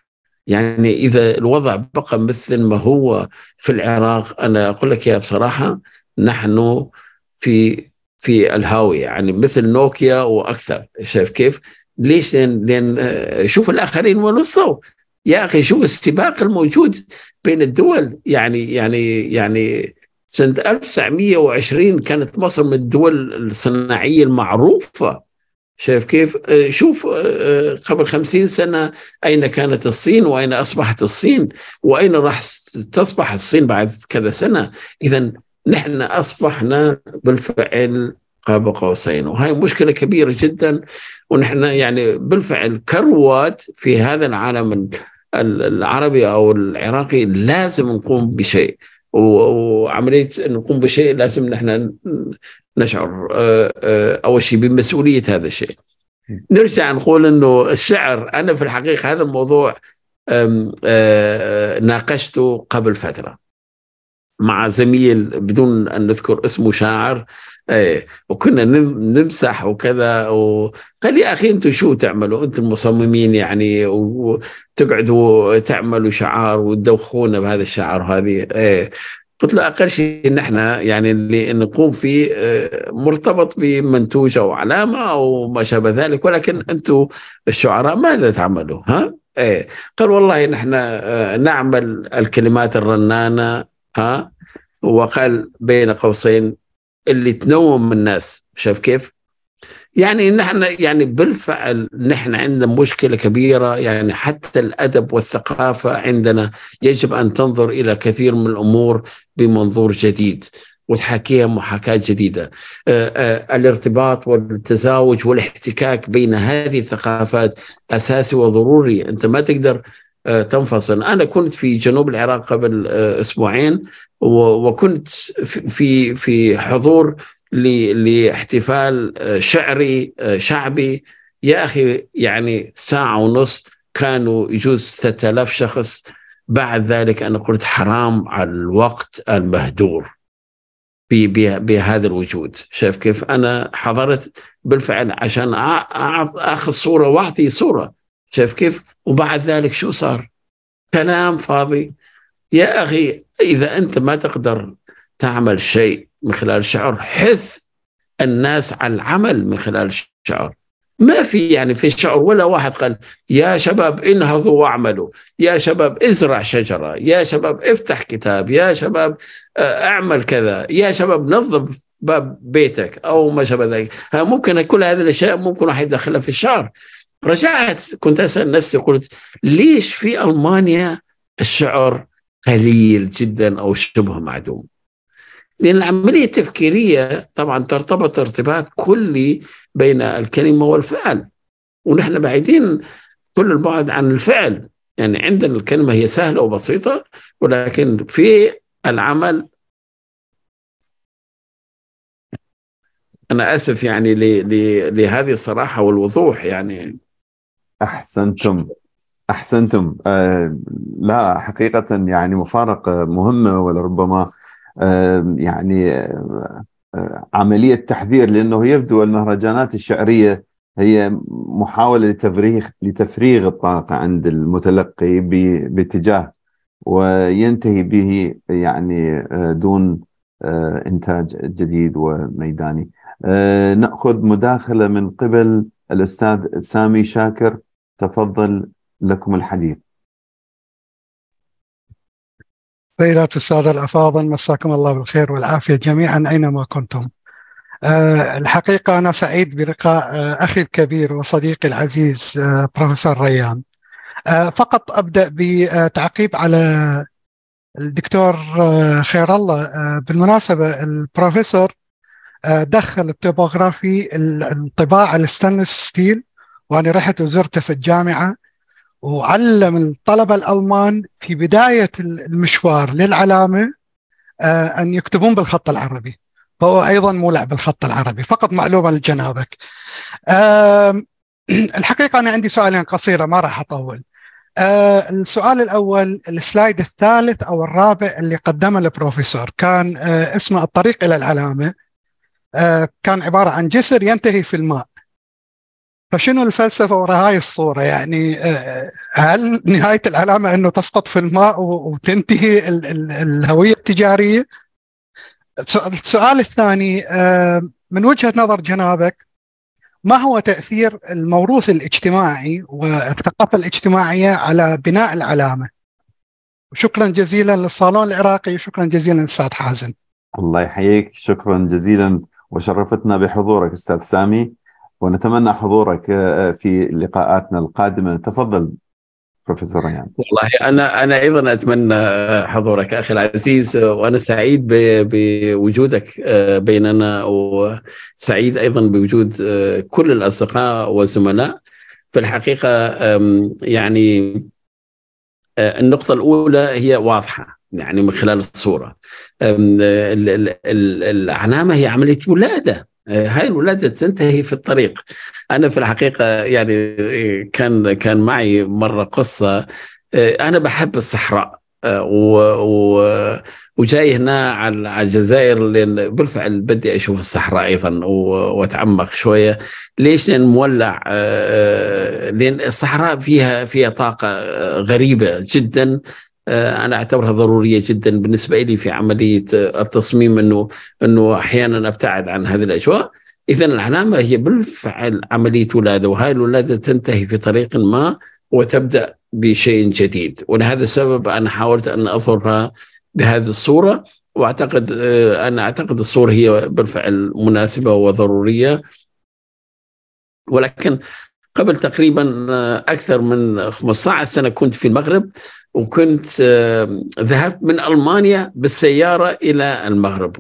يعني اذا الوضع بقى مثل ما هو في العراق انا اقول لك يا بصراحه نحن في في الهاويه يعني مثل نوكيا واكثر شايف كيف؟ ليش؟ لان لان آه، شوف الاخرين وين وصلوا يا اخي شوف السباق الموجود بين الدول يعني يعني يعني سنة 1920 كانت مصر من الدول الصناعية المعروفة شايف كيف؟ آه، شوف آه، آه، قبل خمسين سنة أين كانت الصين وأين أصبحت الصين وأين راح تصبح الصين بعد كذا سنة إذا نحن أصبحنا بالفعل قاب قوسين وهي مشكلة كبيرة جدا ونحن يعني بالفعل كروات في هذا العالم العربي أو العراقي لازم نقوم بشيء وعمليه نقوم بشيء لازم نحن نشعر آه، آه، اول شيء بمسؤوليه هذا الشيء. نرجع نقول انه الشعر انا في الحقيقه هذا الموضوع آه، ناقشته قبل فتره مع زميل بدون ان نذكر اسمه شاعر ايه وكنا نمسح وكذا وقال يا اخي انتم شو تعملوا انتم مصممين يعني وتقعدوا تعملوا شعار وتدوخونا بهذا الشعار هذه ايه قلت له اقل شيء نحن يعني اللي نقوم فيه آه، مرتبط بمنتوج او علامه او ما شابه ذلك ولكن انتم الشعراء ماذا تعملوا ها؟ ايه قال والله نحن آه، نعمل الكلمات الرنانه ها وقال بين قوسين اللي تنوم الناس شايف كيف؟ يعني نحن يعني بالفعل نحن عندنا مشكلة كبيرة يعني حتى الأدب والثقافة عندنا يجب أن تنظر إلى كثير من الأمور بمنظور جديد وتحاكيها محاكاة جديدة آه، آه، الارتباط والتزاوج والاحتكاك بين هذه الثقافات أساسي وضروري أنت ما تقدر آه، تنفصل أنا كنت في جنوب العراق قبل آه، أسبوعين وكنت في في حضور لاحتفال آه، شعري شعبي يا أخي يعني ساعة ونص كانوا يجوز 3000 شخص بعد ذلك أنا قلت حرام على الوقت المهدور بهذا الوجود شايف كيف أنا حضرت بالفعل عشان أخذ صورة وأعطي صورة شايف كيف وبعد ذلك شو صار كلام فاضي يا أخي إذا أنت ما تقدر تعمل شيء من خلال شعر حث الناس على العمل من خلال الشعر ما في يعني في الشعر ولا واحد قال يا شباب انهضوا واعملوا يا شباب ازرع شجرة يا شباب افتح كتاب يا شباب آه، اعمل كذا يا شباب نظم باب بيتك او ما شابه ذلك ممكن كل هذه الاشياء ممكن واحد يدخلها في الشعر رجعت كنت اسال نفسي قلت ليش في المانيا الشعر قليل جدا او شبه معدوم لان العمليه التفكيريه طبعا ترتبط ارتباط كلي بين الكلمه والفعل ونحن بعيدين كل البعد عن الفعل يعني عندنا الكلمه هي سهله وبسيطه ولكن في العمل انا اسف يعني لهذه الصراحه والوضوح يعني أحسنتم أحسنتم آه، لا حقيقة يعني مفارقة مهمة ولربما آه، يعني آه، عملية تحذير لأنه يبدو المهرجانات الشعرية هي محاولة لتفريغ لتفريغ الطاقة عند المتلقي باتجاه وينتهي به يعني دون إنتاج جديد وميداني نأخذ مداخلة من قبل الأستاذ سامي شاكر تفضل لكم الحديث سيدات السادة الأفاضل مساكم الله بالخير والعافية جميعا أينما كنتم آه، الحقيقة أنا سعيد بلقاء آه، أخي الكبير وصديقي العزيز آه، بروفيسور ريان فقط أبدأ بتعقيب على الدكتور خير الله بالمناسبة البروفيسور دخل التوبوغرافي الطباعة الستانلس ستيل وانا رحت وزرته في الجامعه وعلم الطلبه الالمان في بدايه المشوار للعلامه آه، ان يكتبون بالخط العربي فهو ايضا مولع بالخط العربي فقط معلومه لجنابك الحقيقه انا عندي سؤالين قصيره ما راح اطول آه، السؤال الاول السلايد الثالث او الرابع اللي قدمه البروفيسور كان آه، اسمه الطريق الى العلامه كان عباره عن جسر ينتهي في الماء فشنو الفلسفه وراء هاي الصوره يعني آه، هل نهايه العلامه انه تسقط في الماء وتنتهي الهويه التجاريه؟ السؤال الثاني آه، من وجهه نظر جنابك ما هو تاثير الموروث الاجتماعي والثقافه الاجتماعيه على بناء العلامه؟ وشكرا جزيلا للصالون العراقي وشكرا جزيلا للاستاذ حازم. الله يحييك شكرا جزيلا وشرفتنا بحضورك استاذ سامي. ونتمنى حضورك آه، آه، في لقاءاتنا القادمه تفضل بروفيسور ريان والله انا انا ايضا اتمنى حضورك اخي العزيز وانا سعيد بوجودك آه، بيننا وسعيد ايضا بوجود كل الاصدقاء والزملاء في الحقيقه يعني النقطه الاولى هي واضحه يعني من خلال الصوره العلامه هي عمليه ولاده آه، هاي الولادة تنتهي في الطريق أنا في الحقيقة يعني آه، كان كان معي مرة قصة آه، أنا بحب الصحراء و, و وجاي هنا على الجزائر لان بالفعل بدي اشوف الصحراء ايضا واتعمق شويه ليش لان مولع لان الصحراء فيها فيها طاقه غريبه جدا آه، انا اعتبرها ضروريه جدا بالنسبه لي في عمليه آه، التصميم انه انه احيانا ابتعد عن هذه الاجواء اذا العلامه هي بالفعل عمليه ولاده وهذه الولاده تنتهي في طريق ما وتبدا بشيء جديد ولهذا السبب انا حاولت ان اظهرها بهذه الصوره واعتقد آه، انا اعتقد الصوره هي بالفعل مناسبه وضروريه ولكن قبل تقريبا اكثر من 15 سنه كنت في المغرب وكنت ذهبت من المانيا بالسياره الى المغرب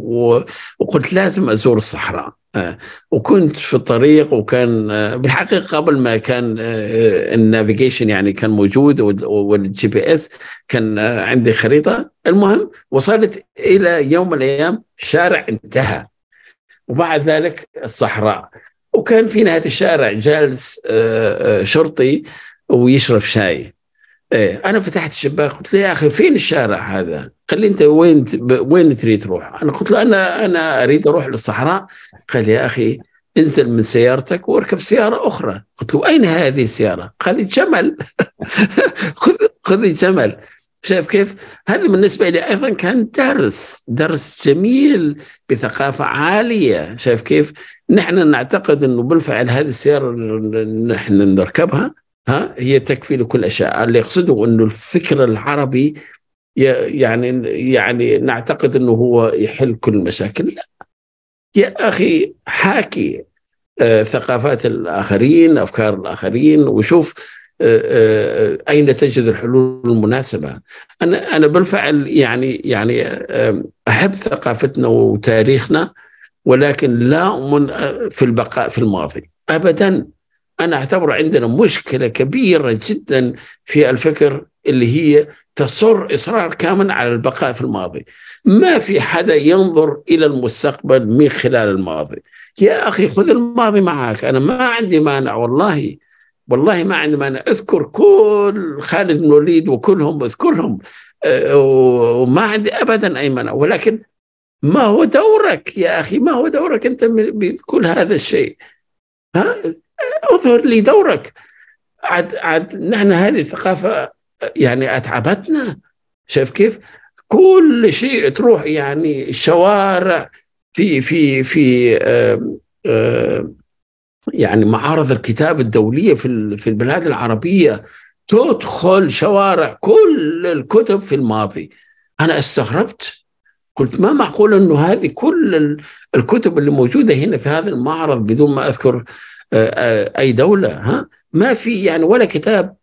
وقلت لازم ازور الصحراء آه، وكنت في الطريق وكان آه، بالحقيقه قبل ما كان آه، النافيجيشن يعني كان موجود والجي بي اس كان عندي خريطه المهم وصلت الى يوم من الايام شارع انتهى وبعد ذلك الصحراء وكان في نهايه الشارع جالس شرطي ويشرب شاي ايه انا فتحت الشباك قلت له يا اخي فين الشارع هذا؟ قال لي انت وين وين تريد تروح؟ انا قلت له انا انا اريد اروح للصحراء قال لي يا اخي انزل من سيارتك واركب سياره اخرى قلت له اين هذه السياره؟ قال لي جمل خذ خذ جمل شايف كيف؟ هذا بالنسبة لي أيضا كان درس درس جميل بثقافة عالية شايف كيف؟ نحن نعتقد أنه بالفعل هذه السيارة نحن نركبها ها هي تكفي لكل اشياء اللي يقصده انه الفكر العربي يعني يعني نعتقد انه هو يحل كل المشاكل لا يا اخي حاكي آه، ثقافات الاخرين افكار الاخرين وشوف آه، آه، اين تجد الحلول المناسبه انا انا بالفعل يعني يعني احب ثقافتنا وتاريخنا ولكن لا من في البقاء في الماضي ابدا أنا أعتبر عندنا مشكلة كبيرة جدا في الفكر اللي هي تصر إصرار كامل على البقاء في الماضي ما في حدا ينظر إلى المستقبل من خلال الماضي يا أخي خذ الماضي معك أنا ما عندي مانع والله والله ما عندي مانع أذكر كل خالد بن الوليد وكلهم أذكرهم أه، وما عندي أبدا أي مانع ولكن ما هو دورك يا أخي ما هو دورك أنت بكل هذا الشيء ها اظهر لي دورك عاد عاد نحن هذه الثقافه يعني اتعبتنا شايف كيف؟ كل شيء تروح يعني الشوارع في في في يعني معارض الكتاب الدوليه في في البلاد العربيه تدخل شوارع كل الكتب في الماضي انا استغربت قلت ما معقول انه هذه كل الكتب اللي موجوده هنا في هذا المعرض بدون ما اذكر آه، آه، اي دوله ها ما في يعني ولا كتاب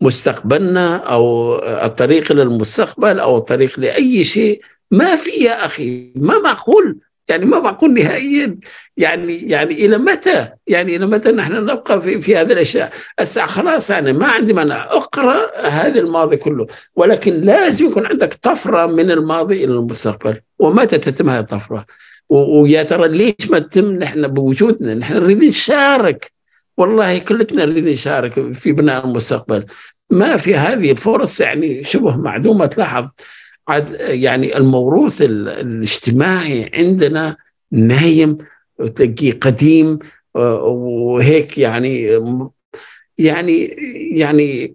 مستقبلنا او الطريق للمستقبل او الطريق لاي شيء ما في يا اخي ما معقول يعني ما معقول نهائيا يعني يعني الى متى؟ يعني الى متى نحن نبقى في, في هذه الاشياء؟ الساعه خلاص يعني ما عندي مانع اقرا هذا الماضي كله ولكن لازم يكون عندك طفره من الماضي الى المستقبل، ومتى تتم هذه الطفره؟ ويا ترى ليش ما تتم نحن بوجودنا نحن نريد نشارك والله كلتنا نريد نشارك في بناء المستقبل ما في هذه الفرص يعني شبه معدومه تلاحظ عد يعني الموروث الاجتماعي عندنا نايم تلاقيه قديم آه، وهيك يعني يعني يعني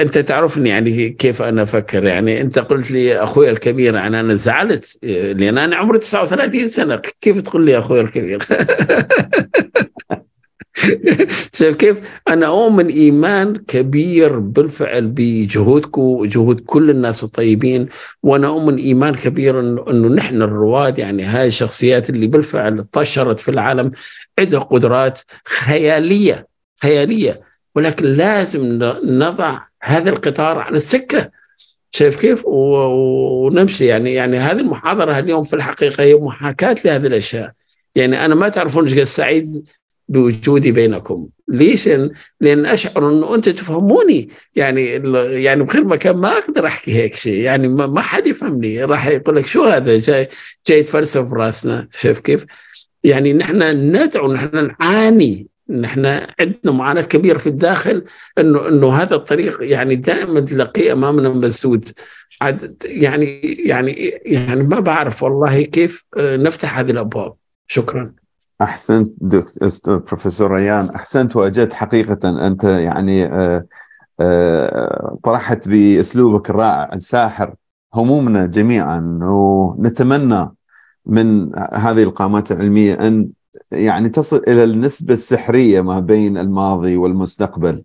انت تعرفني يعني كيف انا افكر يعني انت قلت لي اخوي الكبير يعني انا زعلت لان انا عمري 39 سنه كيف تقول لي اخوي الكبير شايف كيف انا اؤمن ايمان كبير بالفعل بجهودكم وجهود كل الناس الطيبين وانا اؤمن ايمان كبير انه نحن الرواد يعني هاي الشخصيات اللي بالفعل انتشرت في العالم عندها قدرات خياليه خياليه ولكن لازم نضع هذا القطار على السكه شايف كيف ونمشي يعني يعني هذه المحاضره اليوم في الحقيقه هي محاكاه لهذه الاشياء يعني انا ما تعرفون ايش سعيد بوجودي بينكم ليش لان اشعر انه انت تفهموني يعني يعني بخير مكان ما اقدر احكي هيك شيء يعني ما حد يفهمني راح يقول لك شو هذا جاي جاي تفلسف راسنا شايف كيف يعني نحن ندعو نحن نعاني نحن عندنا معاناه كبيره في الداخل انه انه هذا الطريق يعني دائما تلاقيه امامنا مسدود يعني يعني يعني ما بعرف والله كيف آه، نفتح هذه الابواب شكرا احسنت دكتور بروفيسور ريان احسنت واجدت حقيقه انت يعني آه، آه، طرحت باسلوبك الرائع الساحر همومنا جميعا ونتمنى من هذه القامات العلميه ان يعني تصل الى النسبه السحريه ما بين الماضي والمستقبل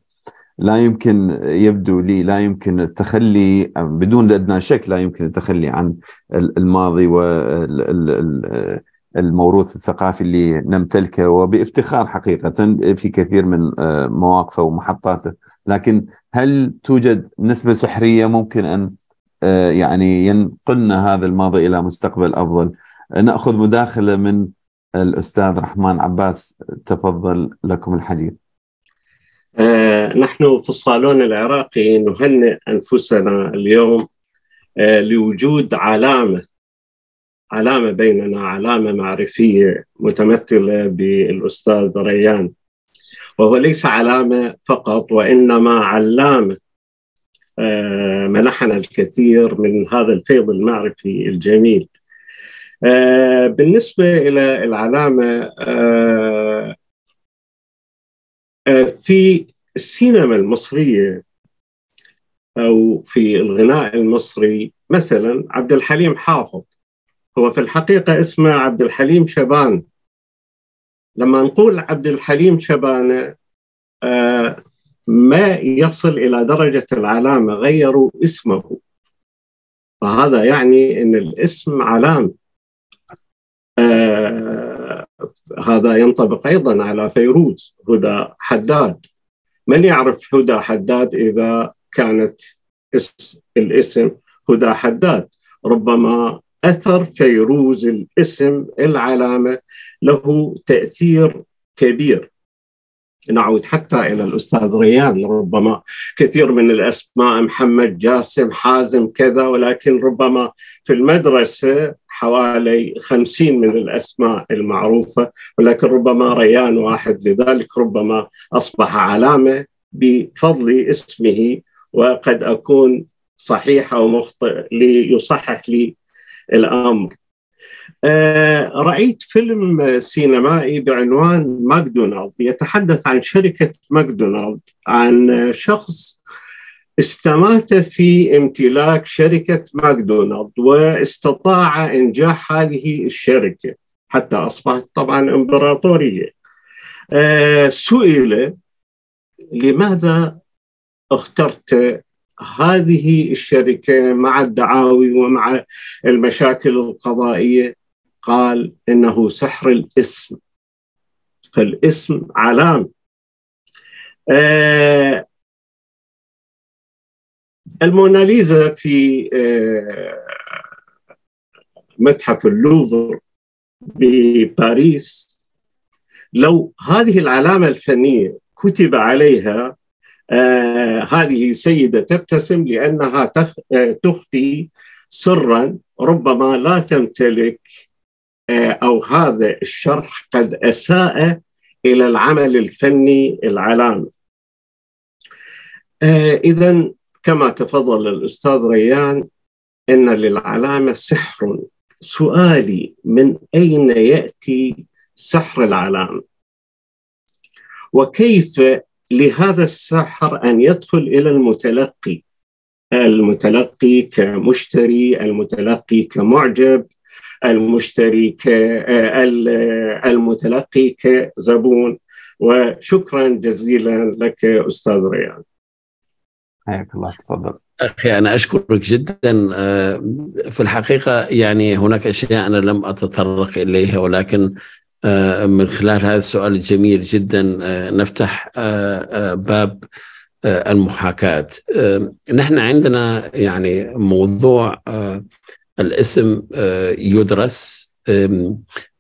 لا يمكن يبدو لي لا يمكن التخلي بدون ادنى شك لا يمكن التخلي عن الماضي والموروث الثقافي اللي نمتلكه وبافتخار حقيقة في كثير من آه، مواقفه ومحطاته لكن هل توجد نسبة سحرية ممكن أن آه، يعني ينقلنا هذا الماضي إلى مستقبل أفضل نأخذ مداخلة من الأستاذ رحمن عباس تفضل لكم الحديث آه، نحن في الصالون العراقي نهنئ أنفسنا اليوم آه، لوجود علامة علامة بيننا علامة معرفية متمثلة بالأستاذ ريان وهو ليس علامة فقط وإنما علامة آه، منحنا الكثير من هذا الفيض المعرفي الجميل آه، بالنسبة إلى العلامة آه، آه، في السينما المصرية أو في الغناء المصري مثلا عبد الحليم حافظ هو في الحقيقة اسمه عبد الحليم شبان لما نقول عبد الحليم شبانة ما يصل إلى درجة العلامة غيروا اسمه فهذا يعني أن الاسم علامة آه، هذا ينطبق أيضا على فيروز هدى حداد من يعرف هدى حداد إذا كانت الاسم هدى حداد ربما أثر فيروز الاسم العلامة له تأثير كبير نعود حتى الى الاستاذ ريان ربما كثير من الاسماء محمد جاسم حازم كذا ولكن ربما في المدرسه حوالي خمسين من الأسماء المعروفة ولكن ربما ريان واحد لذلك ربما أصبح علامة بفضل اسمه وقد أكون صحيح أو مخطئ ليصحح لي الأمر آه، رأيت فيلم سينمائي بعنوان ماكدونالد يتحدث عن شركة ماكدونالد عن شخص استمرت في امتلاك شركه ماكدونالد واستطاع انجاح هذه الشركه حتى اصبحت طبعا امبراطوريه. آه، سئل لماذا اخترت هذه الشركه مع الدعاوي ومع المشاكل القضائيه؟ قال انه سحر الاسم. فالاسم علامه. آه، الموناليزا في آه، متحف اللوفر بباريس لو هذه العلامة الفنية كتب عليها آه، هذه سيدة تبتسم لأنها تخ... آه، تخفي سرا ربما لا تمتلك أو هذا الشرح قد أساء إلى العمل الفني العلامة إذا كما تفضل الأستاذ ريان إن للعلامة سحر سؤالي من أين يأتي سحر العلامة وكيف لهذا السحر أن يدخل إلى المتلقي المتلقي كمشتري المتلقي كمعجب المشتري آه، المتلقي كزبون وشكرا جزيلا لك أستاذ ريان حياك الله تفضل أخي أنا أشكرك جدا آه، في الحقيقة يعني هناك أشياء أنا لم أتطرق إليها ولكن آه، من خلال هذا السؤال الجميل جدا آه، نفتح باب المحاكاة نحن عندنا يعني موضوع الاسم يدرس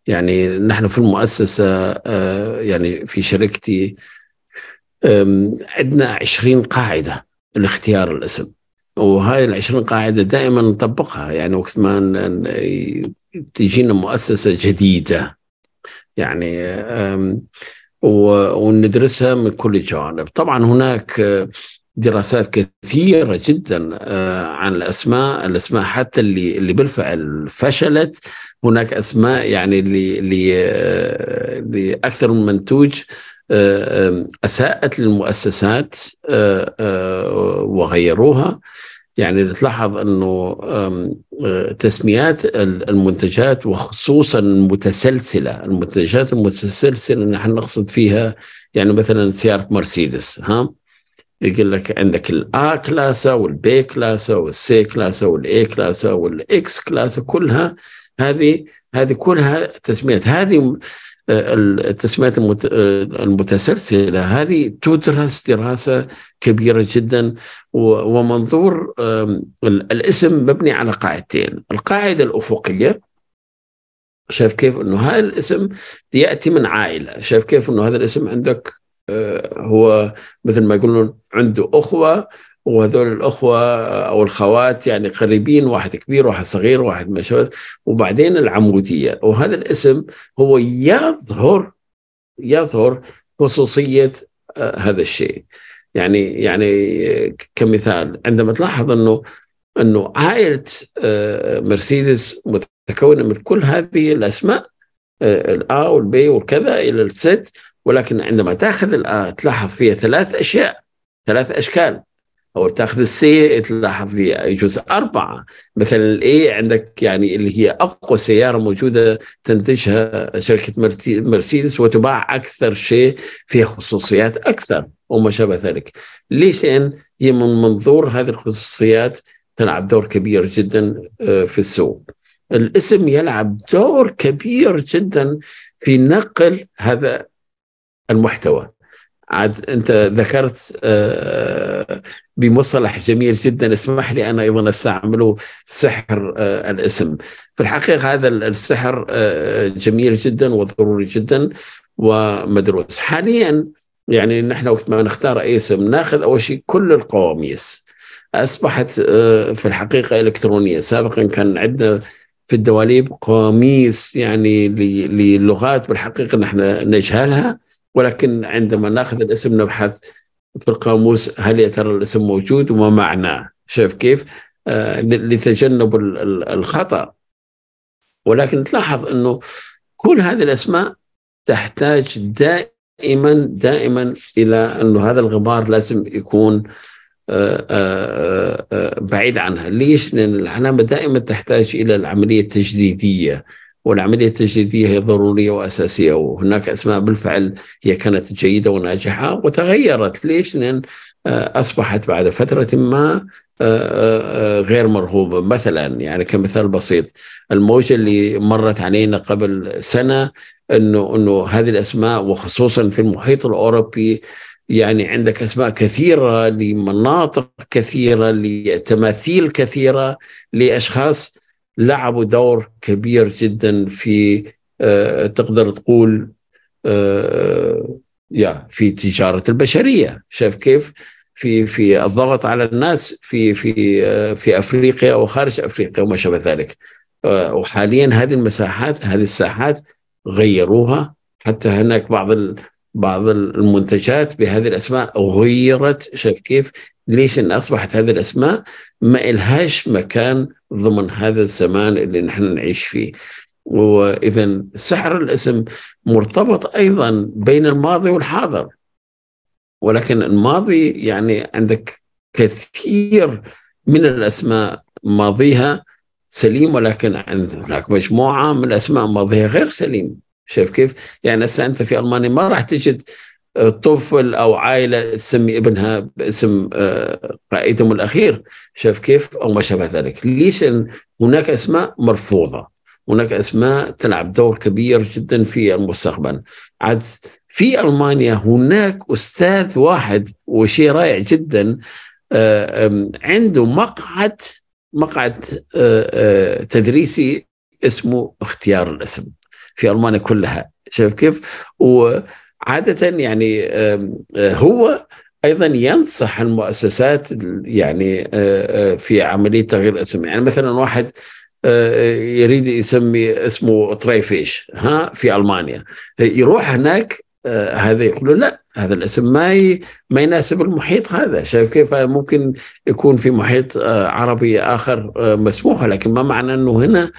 يعني نحن في المؤسسة يعني في شركتي عندنا 20 قاعدة الاختيار الاسم وهاي العشرين قاعدة دائما نطبقها يعني وقت ما تجينا مؤسسة جديدة يعني وندرسها من كل الجوانب طبعا هناك دراسات كثيرة جدا آه، عن الأسماء الأسماء حتى اللي, اللي بالفعل فشلت هناك أسماء يعني اللي, اللي, آه، أكثر من منتوج آه، اساءت للمؤسسات آه، آه، وغيروها يعني تلاحظ انه تسميات المنتجات وخصوصا المتسلسله، المنتجات المتسلسله نحن نقصد فيها يعني مثلا سياره مرسيدس ها يقول لك عندك الا كلاسة والبي كلاسة والسي كلاسة والاي كلاسة والاكس كلاسة كلها هذه هذه كلها تسميات هذه التسميات المتسلسلة هذه تدرس دراسة كبيرة جدا ومنظور الاسم مبني على قاعدتين القاعدة الأفقية شايف كيف أنه هذا الاسم يأتي من عائلة شايف كيف أنه هذا الاسم عندك آه، هو مثل ما يقولون عنده أخوة وهذول الاخوه او الخوات يعني قريبين واحد كبير واحد صغير واحد مشهور وبعدين العموديه وهذا الاسم هو يظهر يظهر خصوصيه آه، هذا الشيء يعني يعني كمثال عندما تلاحظ انه انه عائله آه، مرسيدس متكونه من كل هذه الاسماء آه، الا والبي والكذا الى الست ولكن عندما تاخذ الا تلاحظ فيها ثلاث اشياء ثلاث اشكال او تاخذ السي تلاحظ في يجوز اربعه مثلا الاي عندك يعني اللي هي اقوى سياره موجوده تنتجها شركه مرسيدس وتباع اكثر شيء فيها خصوصيات اكثر وما شابه ذلك ليش لان هي من منظور هذه الخصوصيات تلعب دور كبير جدا آه، في السوق الاسم يلعب دور كبير جدا في نقل هذا المحتوى عاد انت ذكرت آه، بمصطلح جميل جدا اسمح لي انا ايضا استعمله سحر آه، الاسم في الحقيقه هذا السحر آه، جميل جدا وضروري جدا ومدروس حاليا يعني نحن وقت ما نختار اي اسم ناخذ اول شيء كل القواميس اصبحت في الحقيقه الكترونيه سابقا كان عندنا في الدواليب قواميس يعني للغات بالحقيقه نحن نجهلها ولكن عندما ناخذ الاسم نبحث في القاموس هل يا ترى الاسم موجود وما معناه شايف كيف آه لتجنب الخطأ ولكن تلاحظ أنه كل هذه الأسماء تحتاج دائما دائما إلى أنه هذا الغبار لازم يكون آآ آه، آآ آه، آه، بعيد عنها ليش لأن العلامة دائما تحتاج إلى العملية التجديدية والعملية التجديدية هي ضرورية وأساسية وهناك أسماء بالفعل هي كانت جيدة وناجحة وتغيرت ليش؟ لأن آه، أصبحت بعد فترة ما آه، آه، غير مرغوبة مثلا يعني كمثال بسيط الموجة اللي مرت علينا قبل سنة أنه أنه هذه الأسماء وخصوصا في المحيط الأوروبي يعني عندك اسماء كثيره لمناطق كثيره لتماثيل كثيره لاشخاص لعبوا دور كبير جدا في آه، تقدر تقول آه، يا في تجاره البشريه شايف كيف في في الضغط على الناس في في آه، في افريقيا وخارج افريقيا وما شابه ذلك وحاليا هذه المساحات هذه الساحات غيروها حتى هناك بعض ال بعض المنتجات بهذه الاسماء غيرت شايف كيف ليش ان اصبحت هذه الاسماء ما الهاش مكان ضمن هذا الزمان اللي نحن نعيش فيه واذا سحر الاسم مرتبط ايضا بين الماضي والحاضر ولكن الماضي يعني عندك كثير من الاسماء ماضيها سليم ولكن هناك مجموعه من الاسماء ماضيها غير سليم شايف كيف؟ يعني هسه انت في المانيا ما راح تجد طفل او عائله تسمي ابنها باسم قائدهم آه، الاخير شاف كيف او ما شابه ذلك ليش هناك اسماء مرفوضه هناك اسماء تلعب دور كبير جدا في المستقبل عاد في المانيا هناك استاذ واحد وشيء رائع جدا آه، عنده مقعد مقعد آه، تدريسي اسمه اختيار الاسم في المانيا كلها شايف كيف؟ عادة يعني آه، هو ايضا ينصح المؤسسات يعني آه، آه، في عمليه تغيير الاسم يعني مثلا واحد يريد يسمي اسمه طريفيش ها في المانيا يروح هناك هذا يقولوا لا هذا الاسم ما ي... ما يناسب المحيط هذا شايف كيف ممكن يكون في محيط عربي اخر مسموح لكن ما معنى انه هنا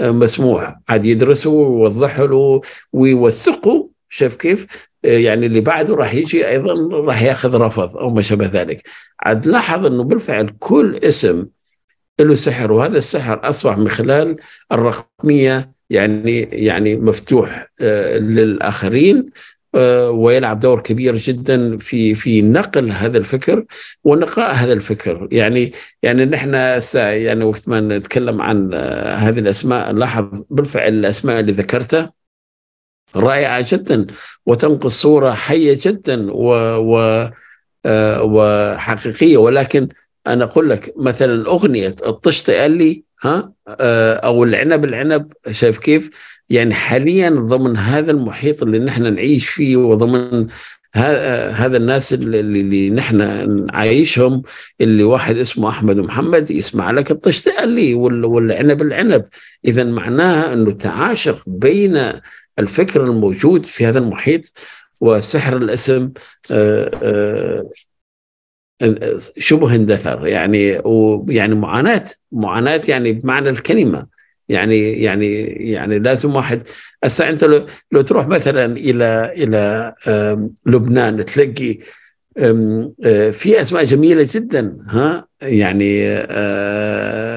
مسموح عاد يدرسوا ويوضحوا له ويوثقوا شايف كيف يعني اللي بعده راح يجي ايضا راح ياخذ رفض او ما شابه ذلك عاد لاحظ انه بالفعل كل اسم له سحر وهذا السحر اصبح من خلال الرقميه يعني يعني مفتوح آه، للاخرين آه، ويلعب دور كبير جدا في في نقل هذا الفكر ونقاء هذا الفكر يعني يعني نحن يعني وقت ما نتكلم عن آه، هذه الاسماء نلاحظ بالفعل الاسماء اللي ذكرتها رائعة جدا وتنقل صورة حية جدا و, و آه، وحقيقية ولكن أنا أقول لك مثلا أغنية الطشت قال لي ها آه، أو العنب العنب شايف كيف يعني حاليا ضمن هذا المحيط اللي نحن نعيش فيه وضمن آه، هذا الناس اللي, اللي نحن نعيشهم اللي واحد اسمه احمد محمد يسمع لك الطشتاء لي والعنب العنب اذا معناها انه تعاشق بين الفكر الموجود في هذا المحيط وسحر الاسم آه، آه، شبه اندثر يعني ويعني معاناه معاناه يعني بمعنى الكلمه يعني يعني يعني لازم واحد هسه انت لو, لو تروح مثلا الى الى لبنان تلاقي آه، في اسماء جميله جدا ها يعني آه،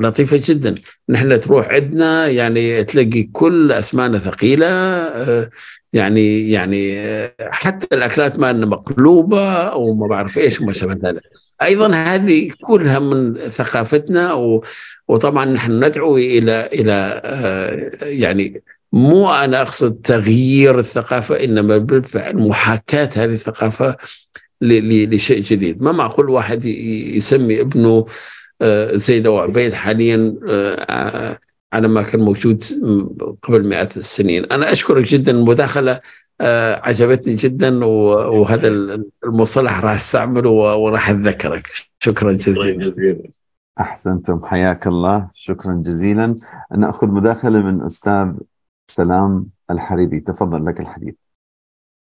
لطيفة جدا نحن تروح عندنا يعني تلاقي كل أسمانة ثقيلة آه، يعني يعني آه، حتى الأكلات مالنا مقلوبة أو ما بعرف إيش وما شابه ذلك أيضا هذه كلها من ثقافتنا وطبعا نحن ندعو إلى إلى آه، يعني مو أنا أقصد تغيير الثقافة إنما بالفعل محاكاة هذه الثقافة لشيء جديد ما معقول واحد يسمي ابنه أبو آه، عبيد حاليا آه، على ما كان موجود قبل مئات السنين أنا أشكرك جدا المداخلة آه، عجبتني جدا وهذا المصطلح راح استعمله وراح أتذكرك شكرا جزيلا أحسنتم حياك الله شكرا جزيلا نأخذ مداخلة من أستاذ سلام الحريبي تفضل لك الحديث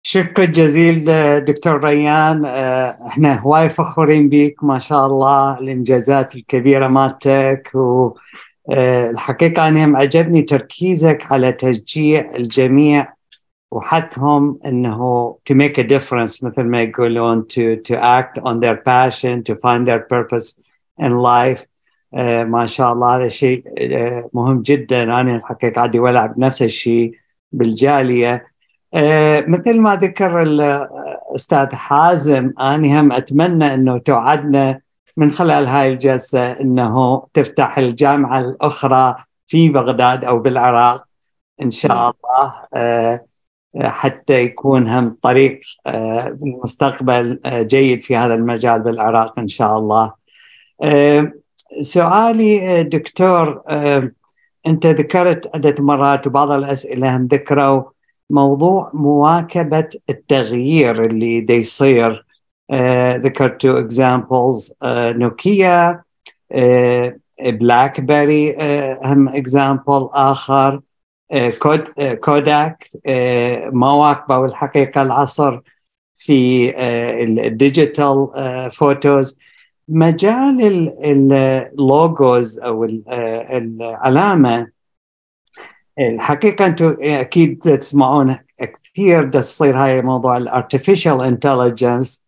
شكرا جزيلا آه، دكتور ريان آه، احنا هواي فخورين بيك ما شاء الله الانجازات الكبيره مالتك والحقيقه آه، انا عجبني تركيزك على تشجيع الجميع وحثهم انه to make a difference مثل ما يقولون to to act on their passion to find their purpose in life uh, ما شاء الله هذا شيء uh, مهم جدا انا الحقيقه عندي ولع بنفس الشيء بالجاليه آه، مثل ما ذكر الاستاذ آه، حازم اني هم اتمنى انه توعدنا من خلال هاي الجلسه انه تفتح الجامعه الاخرى في بغداد او بالعراق ان شاء نعم. الله آه، حتى يكون هم طريق مستقبل جيد في هذا المجال بالعراق ان شاء الله. سؤالي دكتور انت ذكرت عده مرات وبعض الاسئله هم ذكروا موضوع مواكبة التغيير اللي دي يصير آه ذكرت تو اكزامبلز نوكيا uh, بلاك بيري uh, uh, هم اكزامبل اخر كوداك ما مواكبه والحقيقه العصر في الديجيتال فوتوز مجال اللوجوز او العلامه الحقيقه انتم اكيد تسمعون كثير تصير هاي موضوع الارتفيشال انتليجنس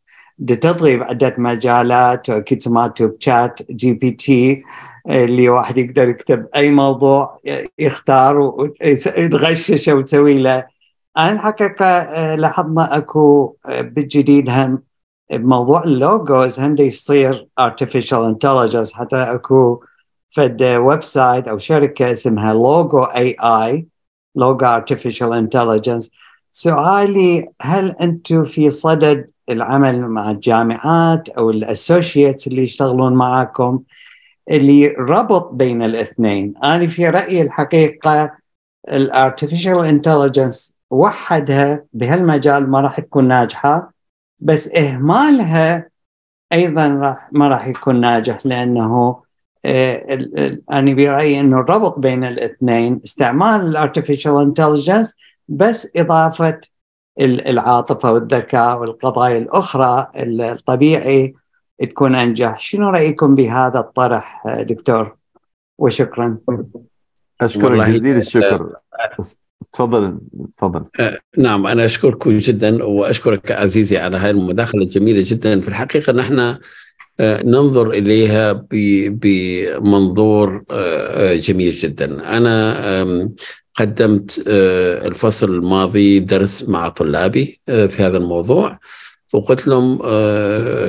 تطغي بعدة مجالات واكيد سمعتوا بشات جي بي تي اللي واحد يقدر يكتب اي موضوع يختار وتغششه وتسوي له انا الحقيقه آه، لاحظنا اكو آه، بالجديد هم بموضوع اللوجوز هم يصير artificial intelligence حتى اكو فد ويب سايت او شركه اسمها لوجو اي اي لوجو ارتفيشال انتليجنس سؤالي هل انتم في صدد العمل مع الجامعات او الاسوشيتس اللي يشتغلون معاكم اللي ربط بين الاثنين انا في رايي الحقيقه الارتفيشال انتليجنس وحدها بهالمجال ما راح تكون ناجحه بس اهمالها ايضا راح ما راح يكون ناجح لانه آه، أنا برأيي أنه الربط بين الاثنين استعمال الارتفيشال انتليجنس بس إضافة العاطفة والذكاء والقضايا الأخرى الطبيعي تكون أنجح شنو رأيكم بهذا الطرح آه، دكتور وشكرا أشكرك جزيل الشكر تفضل تفضل آه، نعم أنا أشكركم جدا وأشكرك عزيزي على هذه المداخلة الجميلة جدا في الحقيقة نحن آه، ننظر إليها بمنظور آه، آه، جميل جدا أنا قدمت الفصل الماضي درس مع طلابي في هذا الموضوع وقلت لهم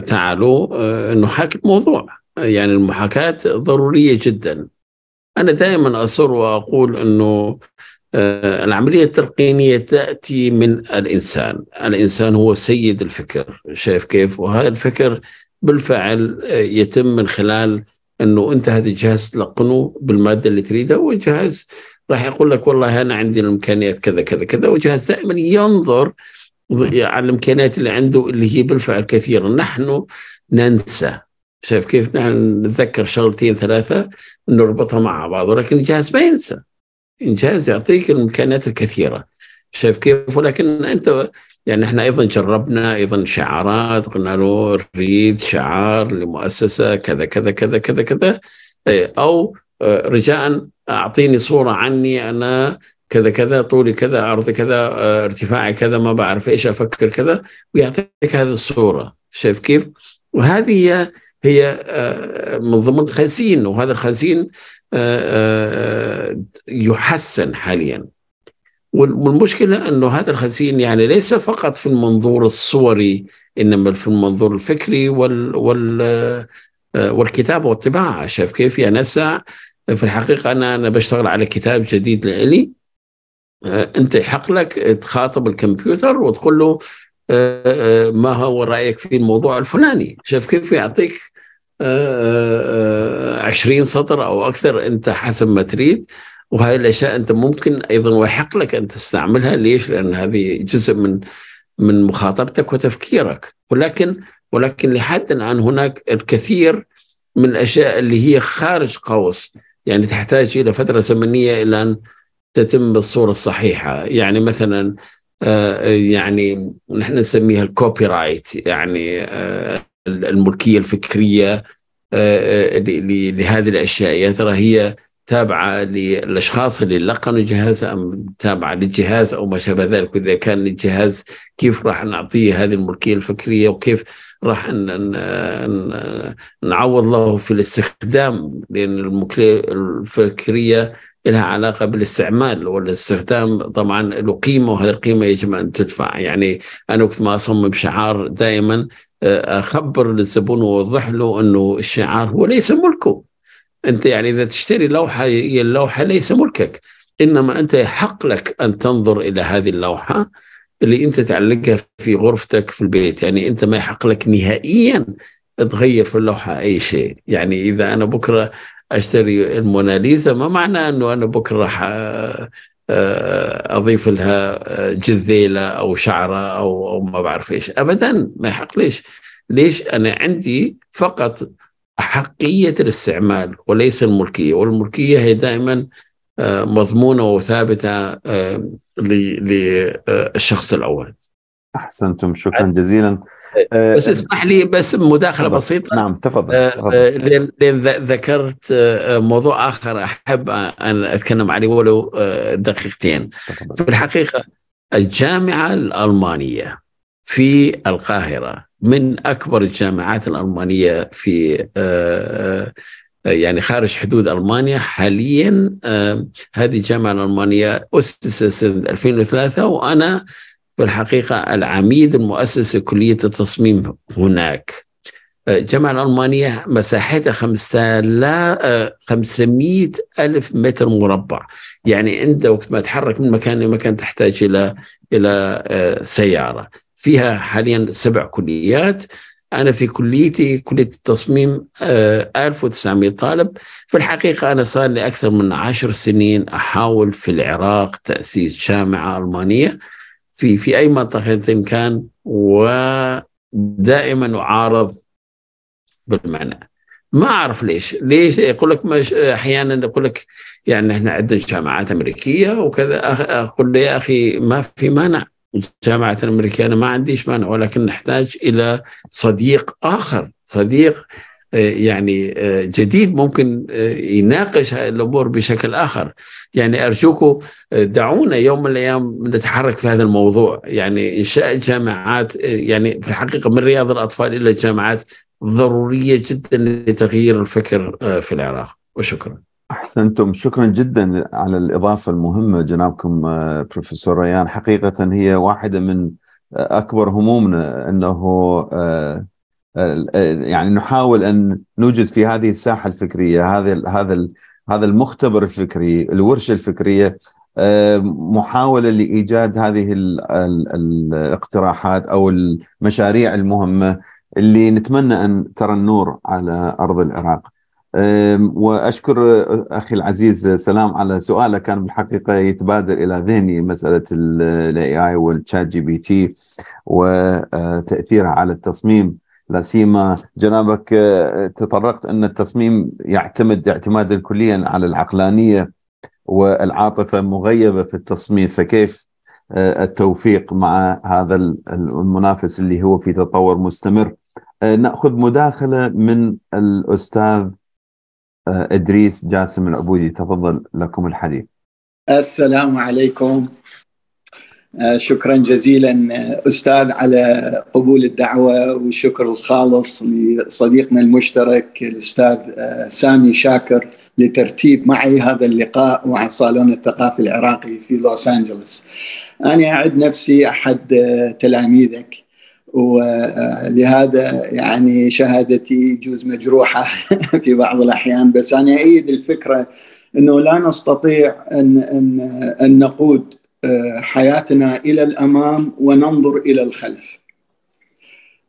تعالوا نحاكي الموضوع يعني المحاكاة ضرورية جدا أنا دائما أصر وأقول أنه العملية التلقينية تأتي من الإنسان الإنسان هو سيد الفكر شايف كيف وهذا الفكر بالفعل آه، يتم من خلال انه انت هذا الجهاز تلقنه بالماده اللي تريدها والجهاز راح يقول لك والله انا عندي الامكانيات كذا كذا كذا والجهاز دائما ينظر على الامكانيات اللي عنده اللي هي بالفعل كثيره نحن ننسى شايف كيف نحن نتذكر شغلتين ثلاثه نربطها مع بعض ولكن الجهاز ما ينسى الجهاز يعطيك الامكانيات الكثيره شايف كيف ولكن انت لان يعني احنا ايضا جربنا ايضا شعارات قلنا له ريد شعار لمؤسسه كذا كذا كذا كذا كذا إيه، او آه، رجاء اعطيني صوره عني انا كذا كذا طولي كذا عرضي كذا آه، ارتفاعي كذا ما بعرف ايش افكر كذا ويعطيك هذه الصوره شايف كيف؟ وهذه هي آه، من ضمن خزين وهذا الخزين يحسن حاليا والمشكلة أنه هذا الخزين يعني ليس فقط في المنظور الصوري إنما في المنظور الفكري وال, وال آه، والكتابة والطباعة شايف كيف يعني هسه في الحقيقة أنا أنا بشتغل على كتاب جديد لإلي آه، أنت يحق لك تخاطب الكمبيوتر وتقول له آه، ما هو رأيك في الموضوع الفلاني شايف كيف يعطيك عشرين سطر أو أكثر أنت حسب ما تريد وهذه الاشياء انت ممكن ايضا ويحق لك ان تستعملها ليش؟ لان هذه جزء من من مخاطبتك وتفكيرك ولكن ولكن لحد الان هناك الكثير من الاشياء اللي هي خارج قوس يعني تحتاج الى فتره زمنيه الى ان تتم بالصوره الصحيحه يعني مثلا آه، يعني نحن نسميها الكوبي رايت يعني آه، الملكيه الفكريه آه، لهذه الاشياء يا ترى هي تابعة للأشخاص اللي لقنوا الجهاز أم تابعة للجهاز أو ما شابه ذلك وإذا كان للجهاز كيف راح نعطيه هذه الملكية الفكرية وكيف راح نعوض له في الاستخدام لأن الملكية الفكرية لها علاقة بالاستعمال والاستخدام طبعا له قيمة وهذه القيمة يجب أن تدفع يعني أنا وقت ما أصمم شعار دائما آه، أخبر للزبون وأوضح له أنه الشعار هو ليس ملكه أنت يعني إذا تشتري لوحة هي اللوحة ليس ملكك إنما أنت يحق لك أن تنظر إلى هذه اللوحة اللي أنت تعلقها في غرفتك في البيت يعني أنت ما يحق لك نهائيا تغير في اللوحة أي شيء يعني إذا أنا بكرة أشتري الموناليزا ما معنى أنه أنا بكرة راح آه، آه، اضيف لها آه، جذيله او شعره او او ما بعرف ايش ابدا ما يحق ليش ليش انا عندي فقط أحقية الاستعمال وليس الملكية والملكية هي دائما آه، مضمونة وثابتة آه، للشخص الأول أحسنتم شكرا جزيلا آه، بس اسمح لي بس مداخلة تفضل. بسيطة نعم تفضل, لأن ذكرت موضوع آخر أحب أن أتكلم عليه ولو دقيقتين تفضل. في الحقيقة الجامعة الألمانية في القاهرة من أكبر الجامعات الألمانية في آه، آه، يعني خارج حدود ألمانيا حاليا آه، هذه الجامعة الألمانية أسست سنة 2003 وأنا بالحقيقة العميد المؤسس لكلية التصميم هناك الجامعة الألمانية مساحتها 500 ألف متر مربع يعني أنت وقت ما تحرك من مكان لمكان تحتاج إلى إلى سيارة فيها حاليا سبع كليات أنا في كليتي كلية التصميم 1900 آه، طالب في الحقيقة أنا صار لي أكثر من عشر سنين أحاول في العراق تأسيس جامعة ألمانية في في أي منطقة كان ودائما أعارض بالمعنى ما أعرف ليش ليش يقول لك أحيانا يقول لك يعني احنا عندنا جامعات أمريكية وكذا أقول له يا أخي ما في مانع الجامعة الأمريكية أنا ما عنديش مانع ولكن نحتاج إلى صديق آخر صديق آه، يعني آه، جديد ممكن آه، يناقش الامور بشكل اخر يعني ارجوكم دعونا يوم من الايام نتحرك في هذا الموضوع يعني انشاء الجامعات يعني في الحقيقه من رياض الاطفال الى الجامعات ضروريه جدا لتغيير الفكر في العراق وشكرا أحسنتم شكرا جدا على الإضافة المهمة جنابكم آه، بروفيسور ريان حقيقة هي واحدة من آه، أكبر همومنا أنه آه، يعني نحاول أن نوجد في هذه الساحة الفكرية هذا هذا هذا المختبر الفكري الورشة الفكرية محاولة لإيجاد هذه الاقتراحات أو المشاريع المهمة اللي نتمنى أن ترى النور على أرض العراق واشكر اخي العزيز سلام على سؤاله كان بالحقيقه يتبادر الى ذهني مساله الاي اي والتشات جي بي تي وتاثيرها على التصميم لا سيما جنابك تطرقت ان التصميم يعتمد اعتمادا كليا على العقلانيه والعاطفه مغيبه في التصميم فكيف التوفيق مع هذا المنافس اللي هو في تطور مستمر ناخذ مداخله من الاستاذ آه، إدريس جاسم العبودي تفضل لكم الحديث السلام عليكم آه، شكرا جزيلا آه، أستاذ على قبول الدعوة والشكر الخالص لصديقنا المشترك الأستاذ سامي شاكر لترتيب معي هذا اللقاء مع صالون الثقافي العراقي في لوس أنجلوس أنا أعد نفسي أحد تلاميذك ولهذا يعني شهادتي جوز مجروحه في بعض الاحيان بس انا ايد الفكره انه لا نستطيع ان ان ان نقود آه، حياتنا الى الامام وننظر الى الخلف.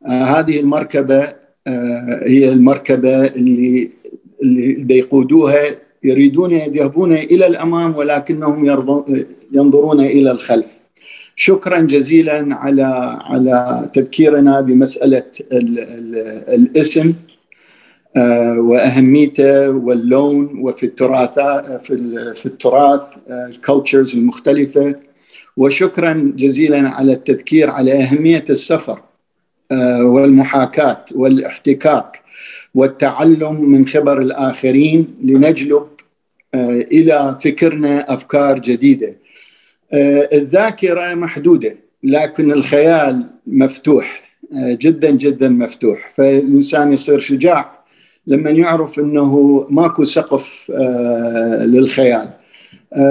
آه، هذه المركبه آه، هي المركبه اللي اللي يقودوها يريدون يذهبون الى الامام ولكنهم ينظرون الى الخلف. شكرا جزيلا على على تذكيرنا بمساله الـ الـ الاسم آه، واهميته واللون وفي التراثات في في التراث الكالتشرز آه، المختلفه وشكرا جزيلا على التذكير على اهميه السفر آه، والمحاكاه والاحتكاك والتعلم من خبر الاخرين لنجلب الى فكرنا افكار جديده آه، الذاكره محدوده لكن الخيال مفتوح آه، جدا جدا مفتوح فالانسان يصير شجاع لما يعرف انه ماكو سقف آه، للخيال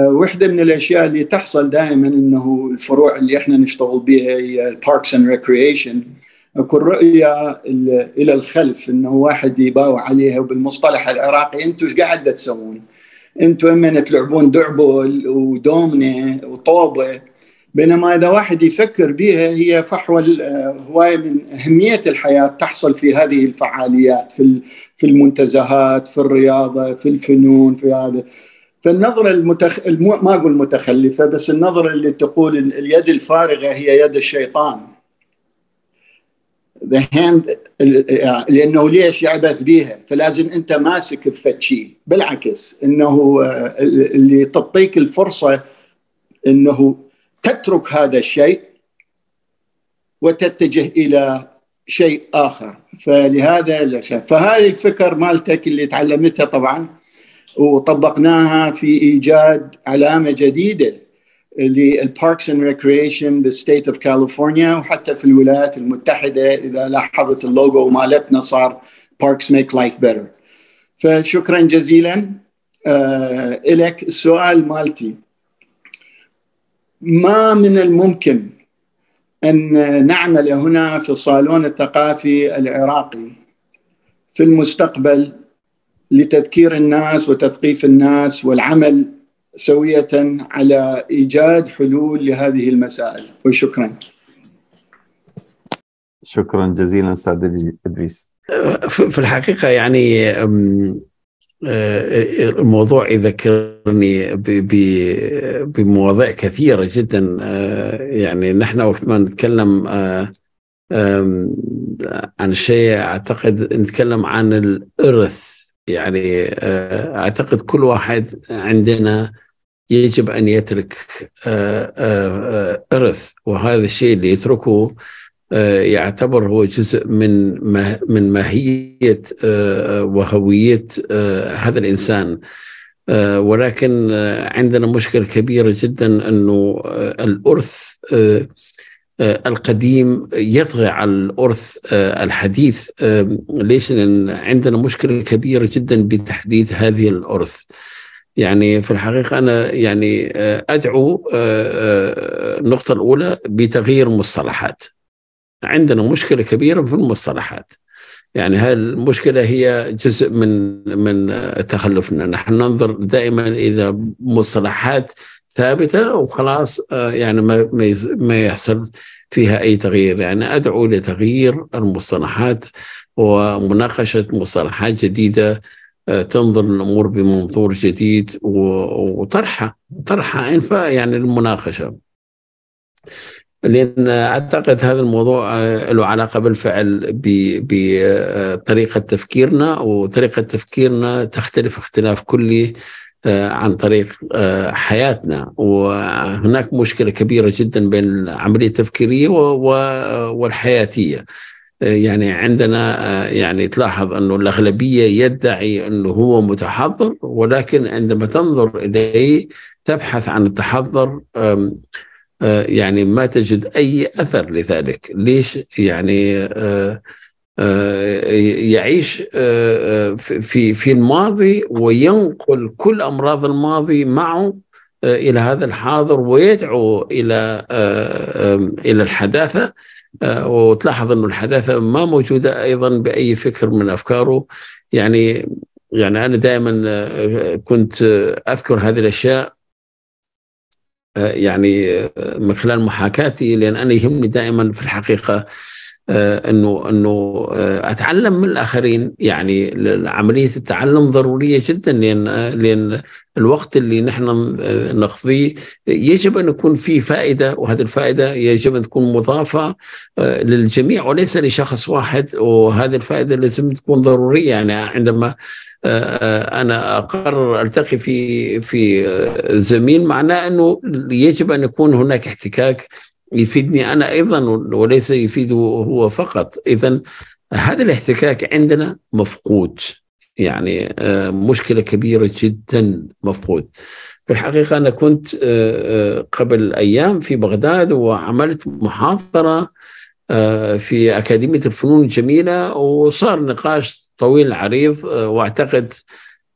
واحدة من الأشياء اللي تحصل دائما أنه الفروع اللي احنا نشتغل بها هي الباركس اند ريكريشن اكو الرؤية إلى الخلف أنه واحد يباوع عليها وبالمصطلح العراقي أنتم ايش قاعد تسوون؟ انتم اما تلعبون دعبل ودومنه وطوبه بينما اذا واحد يفكر بها هي فحوى هوايه من اهميه الحياه تحصل في هذه الفعاليات في في المنتزهات في الرياضه في الفنون في هذا فالنظره المتخ... ما اقول متخلفه بس النظره اللي تقول اليد الفارغه هي يد الشيطان the hand لانه ليش يعبث بيها فلازم انت ماسك بفتشي بالعكس انه اللي تعطيك الفرصه انه تترك هذا الشيء وتتجه الى شيء اخر فلهذا فهذه الفكر مالتك اللي تعلمتها طبعا وطبقناها في ايجاد علامه جديده للباركس اند ريكريشن بالستيت اوف كاليفورنيا وحتى في الولايات المتحده اذا لاحظت اللوجو مالتنا صار باركس ميك لايف بيتر فشكرا جزيلا آه لك السؤال مالتي ما من الممكن ان نعمل هنا في الصالون الثقافي العراقي في المستقبل لتذكير الناس وتثقيف الناس والعمل سوية على إيجاد حلول لهذه المسائل وشكرا شكرا جزيلا أستاذ إدريس في الحقيقة يعني أه، الموضوع يذكرني بمواضيع كثيرة جدا أه، يعني نحن وقت ما نتكلم أه، عن شيء أعتقد نتكلم عن الإرث يعني أعتقد كل واحد عندنا يجب أن يترك آه، آه، آه، إرث وهذا الشيء اللي يتركه يعتبر هو جزء من من ماهية وهوية هذا الإنسان ولكن عندنا مشكلة كبيرة جدا أنه الأرث القديم يطغى على الأرث الحديث ليش؟ لأن عندنا مشكلة كبيرة جدا بتحديد هذه الأرث يعني في الحقيقة أنا يعني آه، أدعو آه، آه، النقطة الأولى بتغيير المصطلحات عندنا مشكلة كبيرة في المصطلحات يعني هالمشكلة هي جزء من من تخلفنا نحن ننظر دائما إلى مصطلحات ثابتة وخلاص يعني ما ما يحصل فيها أي تغيير يعني أدعو لتغيير المصطلحات ومناقشة مصطلحات جديدة آه، تنظر للامور بمنظور جديد وطرحها طرحها انفا يعني المناقشه لان اعتقد هذا الموضوع آه، له علاقه بالفعل بطريقه آه، تفكيرنا وطريقه تفكيرنا تختلف اختلاف كلي عن طريق حياتنا وهناك مشكله كبيره جدا بين العمليه التفكيريه والحياتيه يعني عندنا آه، يعني تلاحظ انه الاغلبيه يدعي انه هو متحضر ولكن عندما تنظر اليه تبحث عن التحضر آه، يعني ما تجد اي اثر لذلك ليش يعني آه، يعيش في في الماضي وينقل كل امراض الماضي معه آه، الى هذا الحاضر ويدعو الى آه، الى الحداثه آه، وتلاحظ انه الحداثه ما موجوده ايضا باي فكر من افكاره يعني يعني انا دائما كنت اذكر هذه الاشياء يعني من خلال محاكاتي لان انا يهمني دائما في الحقيقه آه، انه انه آه، اتعلم من الاخرين يعني عمليه التعلم ضروريه جدا لان آه، لان الوقت اللي نحن نقضيه يجب ان يكون فيه فائده وهذه الفائده يجب ان تكون مضافه للجميع وليس لشخص واحد وهذه الفائده لازم تكون ضروريه يعني عندما انا اقرر التقي في في زميل معناه انه يجب ان يكون هناك احتكاك يفيدني أنا أيضا وليس يفيده هو فقط إذا هذا الاحتكاك عندنا مفقود يعني آه، مشكلة كبيرة جدا مفقود في الحقيقة أنا كنت آه، آه، قبل أيام في بغداد وعملت محاضرة في أكاديمية الفنون الجميلة وصار نقاش طويل عريض وأعتقد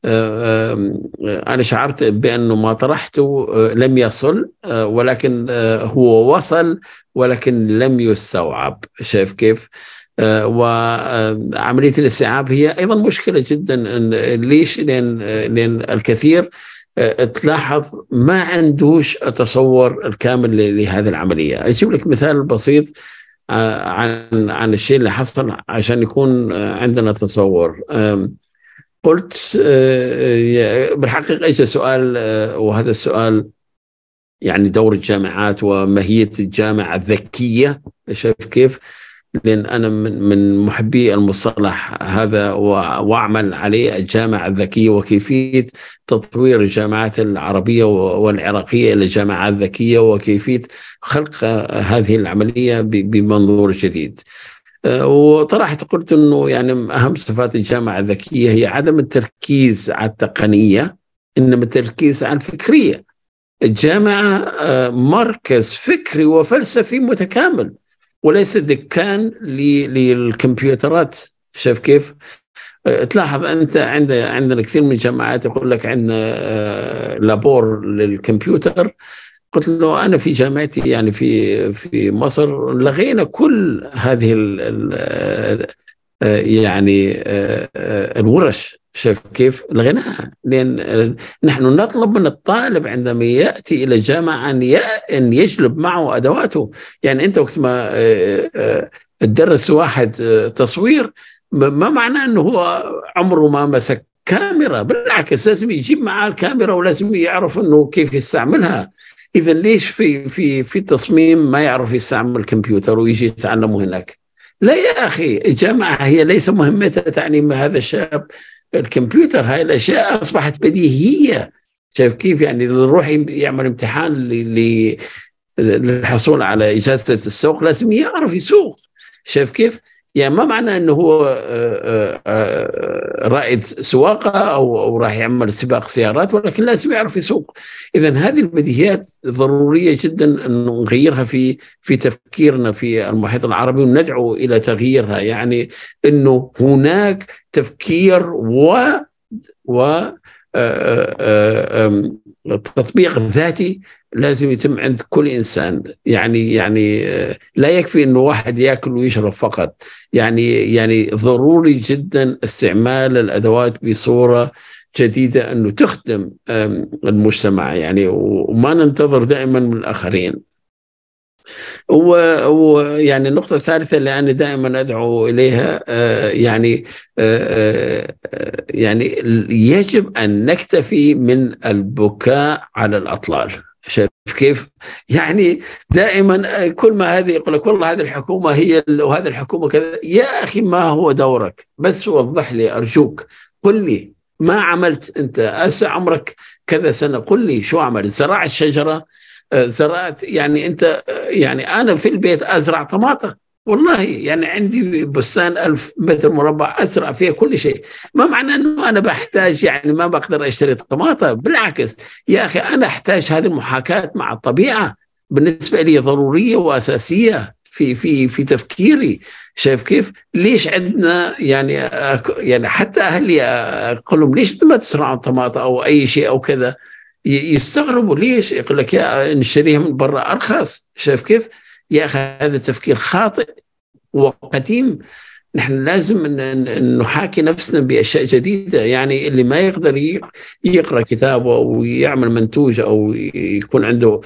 أنا شعرت بأنه ما طرحته لم يصل ولكن هو وصل ولكن لم يستوعب شايف كيف؟ وعملية الاستيعاب هي أيضا مشكلة جدا ليش؟ لأن, لأن الكثير تلاحظ ما عندوش التصور الكامل لهذه العملية أجيب لك مثال بسيط عن عن الشيء اللي حصل عشان يكون عندنا تصور قلت آه، آه، بالحقيقة اجى سؤال آه، وهذا السؤال يعني دور الجامعات وماهية الجامعة الذكية شايف كيف؟ لأن أنا من من محبي المصطلح هذا وأعمل عليه الجامعة الذكية وكيفية تطوير الجامعات العربية والعراقية إلى جامعات ذكية وكيفية خلق هذه العملية بمنظور جديد. وطرحت قلت انه يعني اهم صفات الجامعه الذكيه هي عدم التركيز على التقنيه انما التركيز على الفكريه الجامعه آه، مركز فكري وفلسفي متكامل وليس دكان للكمبيوترات شايف كيف؟ آه، تلاحظ انت عند عندنا كثير من الجامعات يقول لك عندنا آه، لابور للكمبيوتر قلت له انا في جامعتي يعني في في مصر لغينا كل هذه ال آه، يعني آه، آه، الورش شايف كيف لغيناها لان نحن نطلب من الطالب عندما ياتي الى الجامعه ان ان يجلب معه ادواته يعني انت وقت ما تدرس واحد تصوير ما معناه انه هو عمره ما مسك كاميرا بالعكس لازم يجيب معاه الكاميرا ولازم يعرف انه كيف يستعملها اذا ليش في في في التصميم ما يعرف يستعمل الكمبيوتر ويجي يتعلمه هناك لا يا اخي الجامعه هي ليس مهمتها تعليم هذا الشاب الكمبيوتر هاي الاشياء اصبحت بديهيه شايف كيف يعني يروح يعمل امتحان للحصول على اجازه السوق لازم يعرف يسوق شايف كيف؟ يعني ما معنى انه هو آه، آه، آه، رائد سواقه او او راح يعمل سباق سيارات ولكن لازم يعرف يسوق اذا هذه البديهيات ضروريه جدا ان نغيرها في في تفكيرنا في المحيط العربي وندعو الى تغييرها يعني انه هناك تفكير و و تطبيق ذاتي لازم يتم عند كل انسان يعني يعني آه، لا يكفي انه واحد ياكل ويشرب فقط يعني يعني ضروري جدا استعمال الادوات بصوره جديده انه تخدم المجتمع يعني وما ننتظر دائما من الاخرين ويعني النقطة الثالثة اللي أنا دائما أدعو إليها آه، يعني آه، يعني يجب أن نكتفي من البكاء على الأطلال شايف كيف؟ يعني دائما كل ما هذه يقول لك والله هذه الحكومه هي وهذه الحكومه كذا يا اخي ما هو دورك؟ بس وضح لي ارجوك قل لي ما عملت انت اسع عمرك كذا سنه قل لي شو عملت؟ زرعت شجره آه، زرعت يعني انت آه، يعني انا في البيت ازرع طماطم والله يعني عندي بستان ألف متر مربع أسرع فيها كل شيء ما معنى أنه أنا بحتاج يعني ما بقدر أشتري طماطم بالعكس يا أخي أنا أحتاج هذه المحاكاة مع الطبيعة بالنسبة لي ضرورية وأساسية في في في تفكيري شايف كيف؟ ليش عندنا يعني يعني حتى اهلي اقول لهم ليش ما تزرعوا طماطم او اي شيء او كذا؟ يستغربوا ليش؟ يقول لك يا نشتريها من برا ارخص شايف كيف؟ يا أخي هذا تفكير خاطئ وقديم نحن لازم نحاكي نفسنا باشياء جديده يعني اللي ما يقدر يقرا كتاب او يعمل منتوج او يكون عنده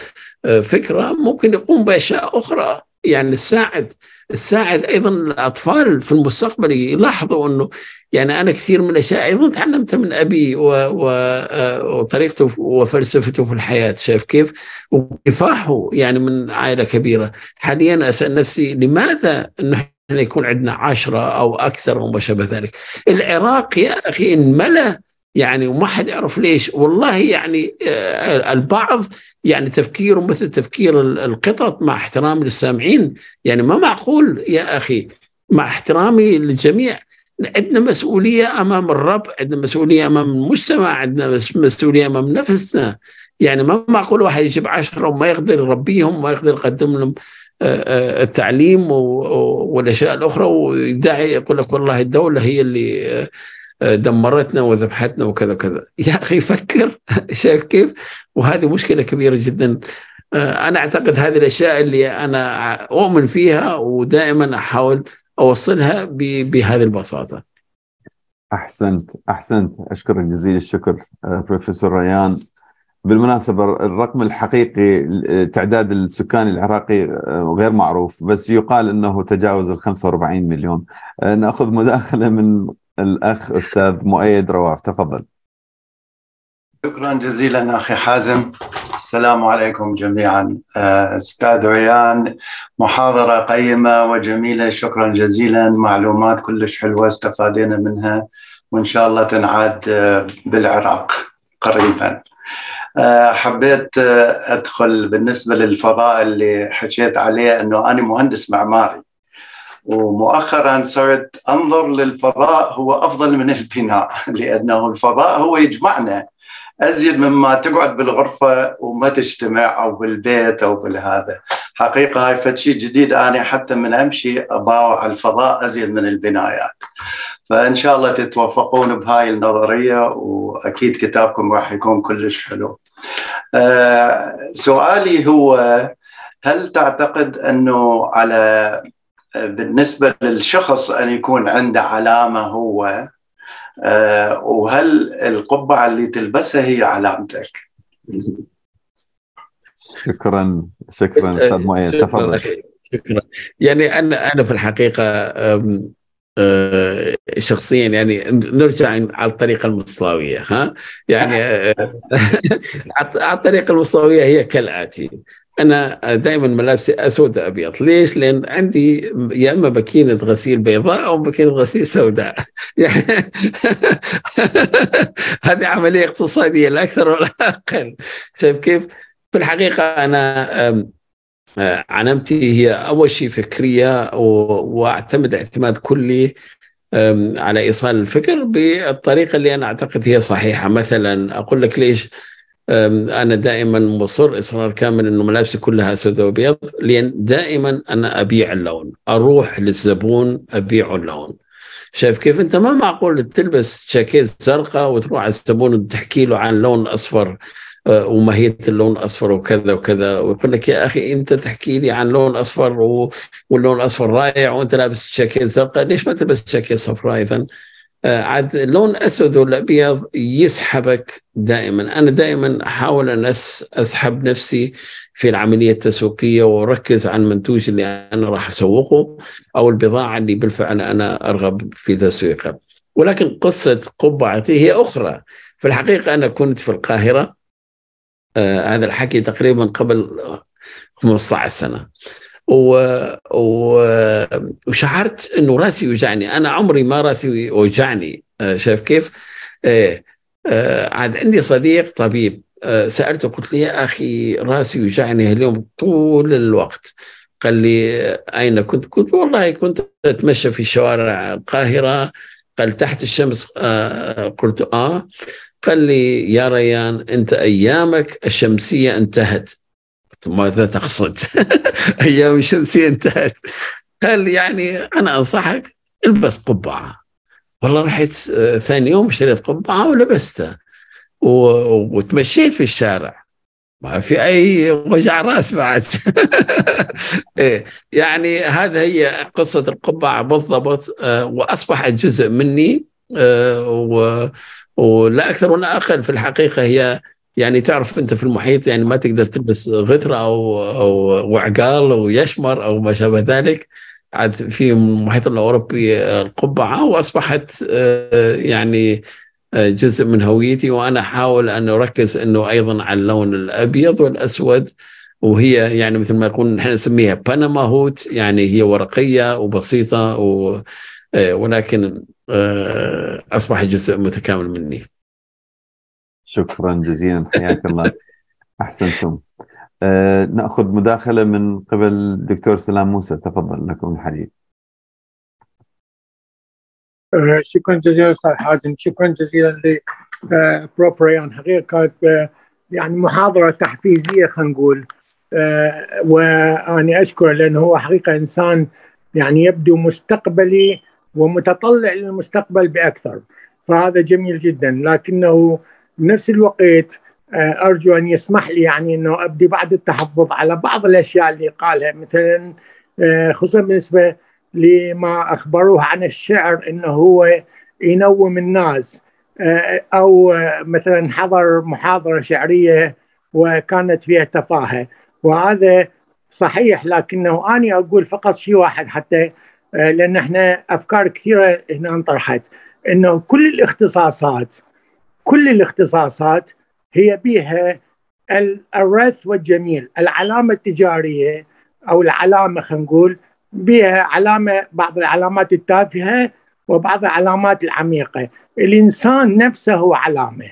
آه، فكره ممكن يقوم باشياء اخرى يعني تساعد تساعد ايضا الاطفال في المستقبل يلاحظوا انه يعني انا كثير من الاشياء ايضا تعلمتها من ابي و... و... آه، وطريقته وفلسفته في الحياه شايف كيف؟ وكفاحه يعني من عائله كبيره حاليا اسال نفسي لماذا انه يكون عندنا عشرة أو أكثر وما شابه ذلك العراق يا أخي انملى يعني وما حد يعرف ليش والله يعني آه، البعض يعني تفكيره مثل تفكير القطط مع احترامي للسامعين يعني ما معقول يا أخي مع احترامي للجميع عندنا مسؤولية أمام الرب عندنا مسؤولية أمام المجتمع عندنا مسؤولية أمام نفسنا يعني ما معقول واحد يجيب عشرة وما يقدر يربيهم وما يقدر يقدم لهم آه، آه، التعليم والاشياء الاخرى ويدعي يقول لك والله الدوله هي اللي آه، دمرتنا وذبحتنا وكذا وكذا يا أخي فكر شايف كيف وهذه مشكلة كبيرة جدا آه، أنا أعتقد هذه الأشياء اللي أنا أؤمن فيها ودائما أحاول أوصلها بهذه البساطة أحسنت أحسنت أشكرك جزيل الشكر آه، بروفيسور ريان بالمناسبة الرقم الحقيقي تعداد السكان العراقي غير معروف بس يقال أنه تجاوز ال 45 مليون نأخذ مداخلة من الاخ استاذ مؤيد رواف تفضل شكرا جزيلا اخي حازم السلام عليكم جميعا آه، استاذ عيان محاضره قيمه وجميله شكرا جزيلا معلومات كلش حلوه استفادينا منها وان شاء الله تنعاد آه، بالعراق قريبا آه، حبيت ادخل بالنسبه للفضاء اللي حكيت عليه انه انا مهندس معماري ومؤخرا صرت انظر للفضاء هو افضل من البناء لانه الفضاء هو يجمعنا ازيد مما تقعد بالغرفه وما تجتمع او بالبيت او بالهذا حقيقه هاي فد شيء جديد انا حتى من امشي اباوع على الفضاء ازيد من البنايات فان شاء الله تتوافقون بهاي النظريه واكيد كتابكم راح يكون كلش حلو آه سؤالي هو هل تعتقد انه على بالنسبة للشخص أن يكون عنده علامة هو آه، وهل القبعة اللي تلبسها هي علامتك شكرا شكرا أستاذ آه، مؤيد تفضل شكرا يعني أنا أنا في الحقيقة آه، شخصيا يعني نرجع على الطريقه المصلاويه ها يعني على الطريقه المصلاويه هي كالاتي انا دائما ملابسي اسود ابيض ليش لان عندي يا اما ماكينه غسيل بيضاء او ماكينه غسيل سوداء يعني هذه عمليه اقتصاديه لا اكثر ولا اقل شايف كيف في الحقيقه انا أه، عنمتي هي اول شيء فكريه واعتمد اعتماد كلي على ايصال الفكر بالطريقه اللي انا اعتقد هي صحيحه مثلا اقول لك ليش انا دائما مصر اصرار كامل انه ملابسي كلها اسود وابيض لان دائما انا ابيع اللون اروح للزبون ابيع اللون شايف كيف انت ما معقول تلبس جاكيت زرقاء وتروح على الزبون وتحكي له عن لون اصفر أه، وماهيه اللون الاصفر وكذا وكذا ويقول لك يا اخي انت تحكي لي عن لون اصفر واللون الاصفر رائع وانت لابس جاكيت زرقاء ليش ما تلبس جاكيت صفراء اذا؟ آه، عاد لون اسود ولا ابيض يسحبك دائما انا دائما احاول ان اسحب نفسي في العمليه التسويقيه واركز على المنتوج اللي انا راح اسوقه او البضاعه اللي بالفعل انا ارغب في تسويقها ولكن قصه قبعتي هي اخرى في الحقيقه انا كنت في القاهره آه هذا الحكي تقريبا قبل 15 سنه و... و... وشعرت انه راسي وجعني انا عمري ما راسي وجعني آه، شايف كيف؟ إيه. آه عاد عندي صديق طبيب آه سالته قلت له يا اخي راسي وجعني اليوم طول الوقت قال لي اين كنت؟ قلت والله كنت اتمشى في شوارع القاهره قال تحت الشمس آه قلت اه قال لي يا ريان انت ايامك الشمسيه انتهت ماذا تقصد؟ أيام الشمسية انتهت قال يعني أنا أنصحك البس قبعة والله رحت آه، ثاني يوم اشتريت قبعة ولبستها وتمشيت في الشارع ما في اي وجع راس بعد إيه يعني هذا هي قصه القبعه بالضبط آه، واصبحت جزء مني آه، ولا اكثر ولا اقل في الحقيقه هي يعني تعرف انت في المحيط يعني ما تقدر تلبس غترة او او وعقال او يشمر او ما شابه ذلك عاد في المحيط الاوروبي القبعه واصبحت آه، يعني آه، جزء من هويتي وانا احاول ان اركز انه ايضا على اللون الابيض والاسود وهي يعني مثل ما يقول نحن نسميها بنما هوت يعني هي ورقيه وبسيطه آه، ولكن اصبحت جزء متكامل مني. شكرا جزيلا حياك الله احسنتم أه ناخذ مداخله من قبل الدكتور سلام موسى تفضل لكم الحديث آه، شكرا جزيلا استاذ حازم شكرا جزيلا ل بروبريون آه، حقيقه آه، يعني محاضره تحفيزيه خلينا نقول واني اشكر لانه هو حقيقه انسان يعني يبدو مستقبلي ومتطلع للمستقبل باكثر فهذا جميل جدا لكنه بنفس الوقت آه، ارجو ان يسمح لي يعني انه ابدي بعض التحفظ على بعض الاشياء اللي قالها مثلا آه، خصوصا بالنسبه لما اخبروه عن الشعر انه هو ينوم الناس آه، او مثلا حضر محاضره شعريه وكانت فيها تفاهه وهذا صحيح لكنه اني اقول فقط شيء واحد حتى لان احنا افكار كثيره هنا انطرحت انه كل الاختصاصات كل الاختصاصات هي بها الرث والجميل العلامة التجارية أو العلامة خلينا نقول بها علامة بعض العلامات التافهة وبعض العلامات العميقة الإنسان نفسه هو علامة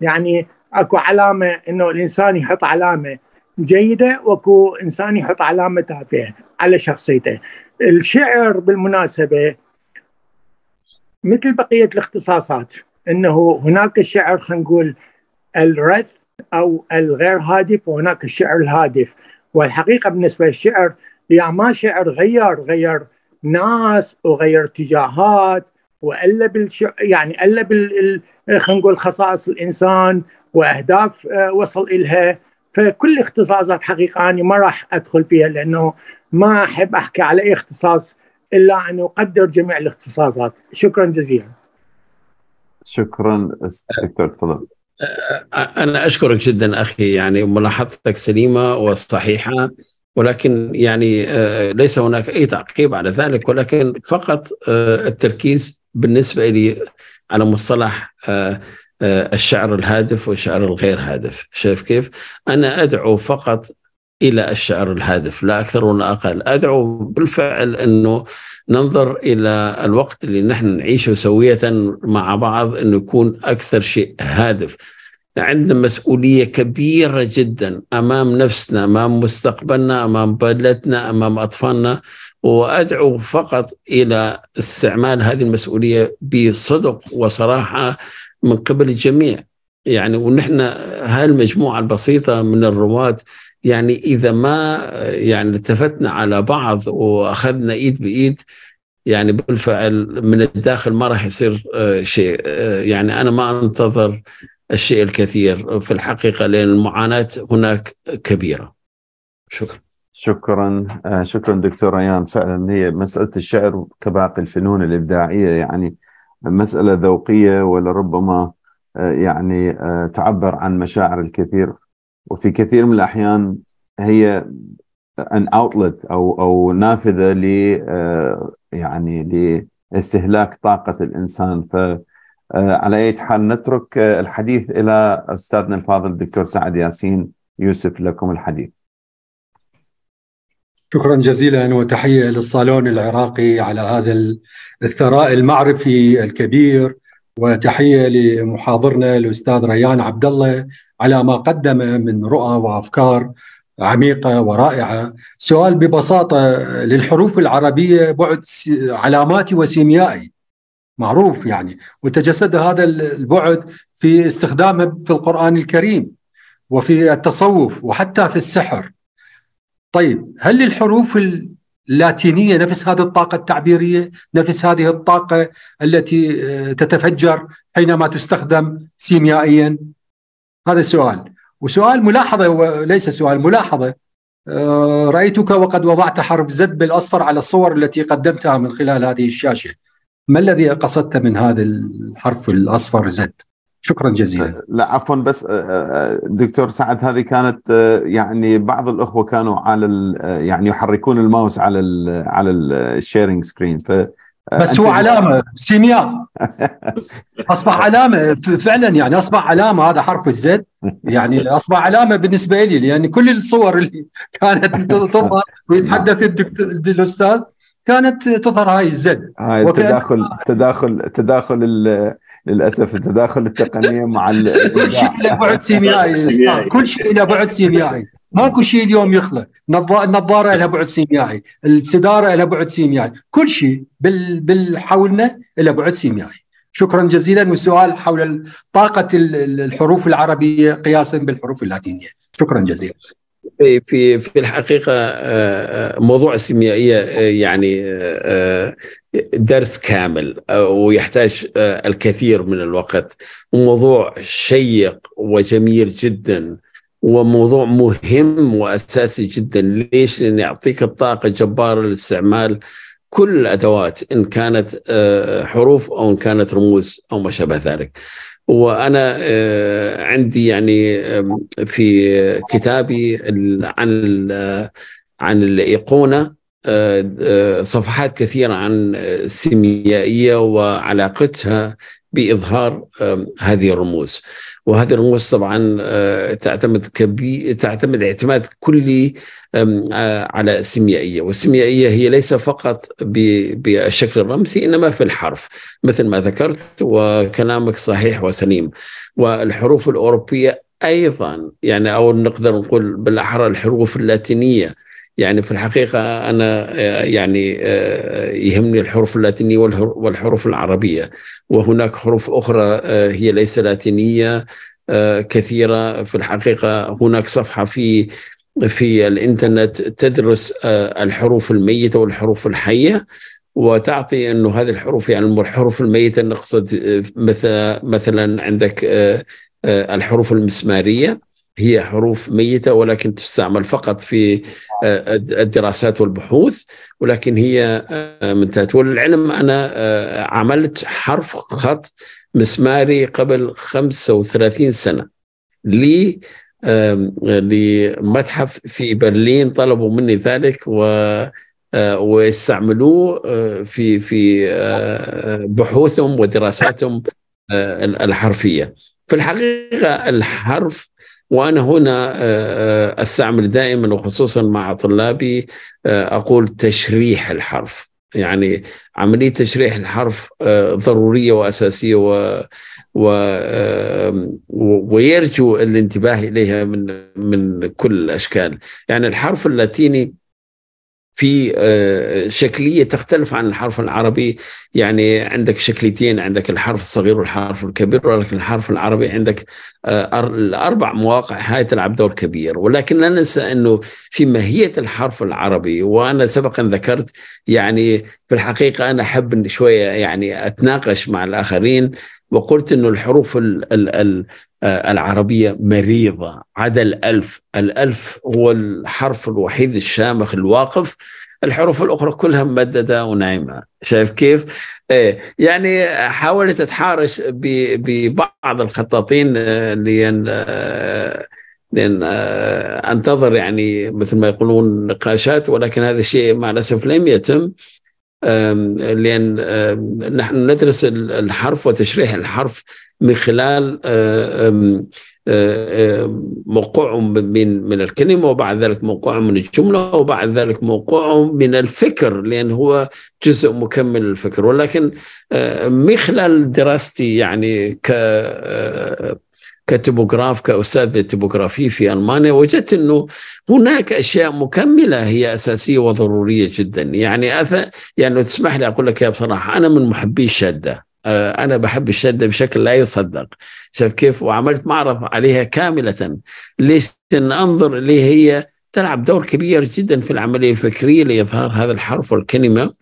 يعني اكو علامه انه الانسان يحط علامه جيده واكو انسان يحط علامه تافهه على شخصيته. الشعر بالمناسبه مثل بقيه الاختصاصات انه هناك شعر خلينا نقول الرث او الغير هادف وهناك الشعر الهادف والحقيقه بالنسبه للشعر يا ما شعر غير غير ناس وغير اتجاهات والا بالش... يعني الا بال خلينا نقول خصائص الانسان واهداف آه، وصل الها فكل اختصاصات حقيقه انا ما راح ادخل فيها لانه ما احب احكي على اي اختصاص الا ان اقدر جميع الاختصاصات شكرا جزيلا شكرا دكتور تفضل انا اشكرك جدا اخي يعني ملاحظتك سليمه وصحيحه ولكن يعني آه، ليس هناك اي تعقيب على ذلك ولكن فقط آه، التركيز بالنسبه لي على مصطلح آه، الشعر الهادف والشعر الغير هادف شايف كيف انا ادعو فقط الى الشعر الهادف لا اكثر ولا اقل ادعو بالفعل انه ننظر الى الوقت اللي نحن نعيشه سويه مع بعض انه يكون اكثر شيء هادف عندنا مسؤوليه كبيره جدا امام نفسنا امام مستقبلنا امام بلدنا امام اطفالنا وادعو فقط الى استعمال هذه المسؤوليه بصدق وصراحه من قبل الجميع يعني ونحن هالمجموعه البسيطه من الرواد يعني إذا ما يعني التفتنا على بعض وأخذنا إيد بإيد يعني بالفعل من الداخل ما راح يصير آه، شيء آه، يعني أنا ما أنتظر الشيء الكثير في الحقيقة لأن المعاناة هناك كبيرة شكرا شكرا آه، شكرا دكتور ريان فعلا هي مسألة الشعر كباقي الفنون الإبداعية يعني مسألة ذوقية ولربما يعني تعبر عن مشاعر الكثير وفي كثير من الاحيان هي ان اوتلت او او نافذه ل آه، يعني لاستهلاك طاقه الانسان ف آه، على اي حال نترك آه، الحديث الى استاذنا الفاضل الدكتور سعد ياسين يوسف لكم الحديث. شكرا جزيلا وتحيه للصالون العراقي على هذا الثراء المعرفي الكبير وتحيه لمحاضرنا الاستاذ ريان عبد الله على ما قدم من رؤى وافكار عميقه ورائعه سؤال ببساطه للحروف العربيه بعد علاماتي وسيميائي معروف يعني وتجسد هذا البعد في استخدامه في القرآن الكريم وفي التصوف وحتى في السحر طيب هل الحروف اللاتينية نفس هذه الطاقة التعبيرية نفس هذه الطاقة التي آه، تتفجر حينما تستخدم سيميائيا هذا السؤال وسؤال ملاحظة وليس سؤال ملاحظة آه، رأيتك وقد وضعت حرف زد بالأصفر على الصور التي قدمتها من خلال هذه الشاشة ما الذي قصدت من هذا الحرف الأصفر زد؟ شكرا جزيلا أه، لا عفوا بس أه، دكتور سعد هذه كانت يعني بعض الاخوه كانوا على يعني يحركون الماوس على الـ على الشيرنج سكرين ف آه، بس هو علامه سيمياء اصبح علامه فعلا يعني اصبح علامه هذا حرف الزد يعني اصبح علامه بالنسبه لي لان يعني كل الصور اللي كانت تظهر ويتحدث الاستاذ كانت تظهر هاي الزد هاي التداخل تداخل تداخل للاسف التداخل التقنيه مع كل شيء له بعد سيميائي كل شيء له بعد سيميائي ماكو شيء اليوم يخلق النظاره لها بعد سيميائي السداره لها بعد سيميائي كل شيء بال حولنا له بعد سيميائي شكرا جزيلا والسؤال حول طاقه الحروف العربيه قياسا بالحروف اللاتينيه شكرا جزيلا في في الحقيقه آه، آه، موضوع السيميائيه آه، يعني درس كامل ويحتاج الكثير من الوقت وموضوع شيق وجميل جدا وموضوع مهم واساسي جدا ليش؟ لان يعطيك الطاقه جباره للاستعمال كل الادوات ان كانت آه، حروف او ان كانت رموز او ما شابه ذلك. وانا آه، عندي يعني في كتابي عن آه، عن الايقونه صفحات كثيره عن السيميائيه وعلاقتها باظهار هذه الرموز. وهذه الرموز طبعا آه، تعتمد كبير تعتمد اعتماد كلي آه، على السيميائيه والسيميائيه هي ليس فقط بالشكل الرمزي انما في الحرف مثل ما ذكرت وكلامك صحيح وسليم والحروف الاوروبيه ايضا يعني او نقدر نقول بالاحرى الحروف اللاتينيه يعني في الحقيقة أنا آه، يعني آه، يهمني الحروف اللاتينية والحروف العربية وهناك حروف أخرى آه، هي ليس لاتينية كثيرة في الحقيقة هناك صفحة في في الإنترنت تدرس الحروف الميتة والحروف الحية وتعطي انه هذه الحروف يعني الحروف الميته نقصد مثلا مثلا عندك الحروف المسماريه هي حروف ميتة ولكن تستعمل فقط في آه، الدراسات والبحوث ولكن هي آه، منتهت وللعلم أنا آه، عملت حرف خط مسماري قبل 35 سنة لي لمتحف في برلين طلبوا مني ذلك و ويستعملوه في في بحوثهم ودراساتهم الحرفيه. في الحقيقه الحرف وأنا هنا آه، آه، أستعمل دائما وخصوصا مع طلابي آه، أقول تشريح الحرف يعني عملية تشريح الحرف ضرورية وأساسية و... و... ويرجو الانتباه إليها من من كل الأشكال يعني الحرف اللاتيني في آه، شكلية تختلف عن الحرف العربي يعني عندك شكلتين عندك الحرف الصغير والحرف الكبير ولكن الحرف العربي عندك آه، الأربع مواقع هاي تلعب دور كبير ولكن لا ننسى أنه في ماهية الحرف العربي وأنا سبقا ذكرت يعني في الحقيقة أنا أحب شوية يعني أتناقش مع الآخرين وقلت أن الحروف الـ الـ الـ آه، العربية مريضة عدا الألف الألف هو الحرف الوحيد الشامخ الواقف الحروف الأخرى كلها ممددة ونايمة شايف كيف؟ إيه يعني حاولت أتحارش ببعض الخطاطين آه، لأن آه، لأن أنتظر يعني مثل ما يقولون نقاشات ولكن هذا الشيء مع الأسف لم يتم لأن نحن ندرس الحرف وتشريح الحرف من خلال موقعهم من من الكلمه وبعد ذلك موقعهم من الجمله وبعد ذلك موقعهم من الفكر لان هو جزء مكمل للفكر ولكن من خلال دراستي يعني ك كتبوغراف كأستاذ للتبوغرافي في ألمانيا وجدت أنه هناك أشياء مكملة هي أساسية وضرورية جدا يعني أث... يعني تسمح لي أقول لك يا بصراحة أنا من محبي الشدة آه، أنا بحب الشدة بشكل لا يصدق شوف كيف وعملت معرض عليها كاملة ليش أن أنظر اللي هي تلعب دور كبير جدا في العملية الفكرية لإظهار هذا الحرف والكلمة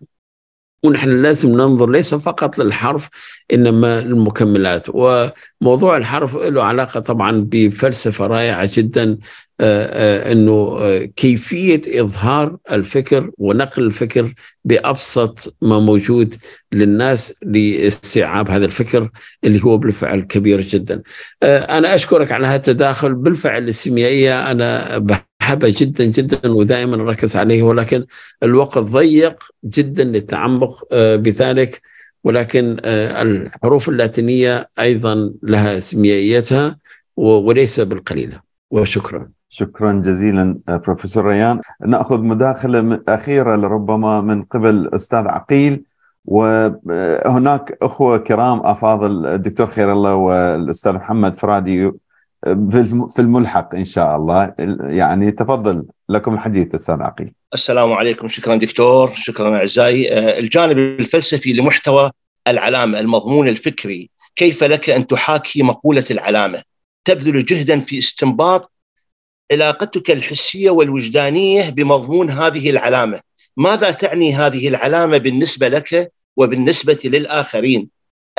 ونحن لازم ننظر ليس فقط للحرف انما المكملات وموضوع الحرف له علاقه طبعا بفلسفه رائعه جدا آه، آه، انه آه، كيفيه اظهار الفكر ونقل الفكر بابسط ما موجود للناس لاستيعاب هذا الفكر اللي هو بالفعل كبير جدا. انا اشكرك على هذا التداخل بالفعل السيميائيه انا هبه جدا جدا ودائما نركز عليه ولكن الوقت ضيق جدا للتعمق آه، بذلك ولكن آه، الحروف اللاتينيه ايضا لها سميائيتها وليس بالقليله وشكرا شكرا جزيلا آه، بروفيسور ريان ناخذ مداخله اخيره لربما من قبل استاذ عقيل وهناك اخوه كرام افاضل الدكتور خير الله والاستاذ محمد فرادي في الملحق ان شاء الله يعني تفضل لكم الحديث استاذ عقيل. السلام عليكم شكرا دكتور شكرا اعزائي آه، الجانب الفلسفي لمحتوى العلامه المضمون الفكري كيف لك ان تحاكي مقوله العلامه تبذل جهدا في استنباط علاقتك الحسيه والوجدانيه بمضمون هذه العلامه ماذا تعني هذه العلامه بالنسبه لك وبالنسبه للاخرين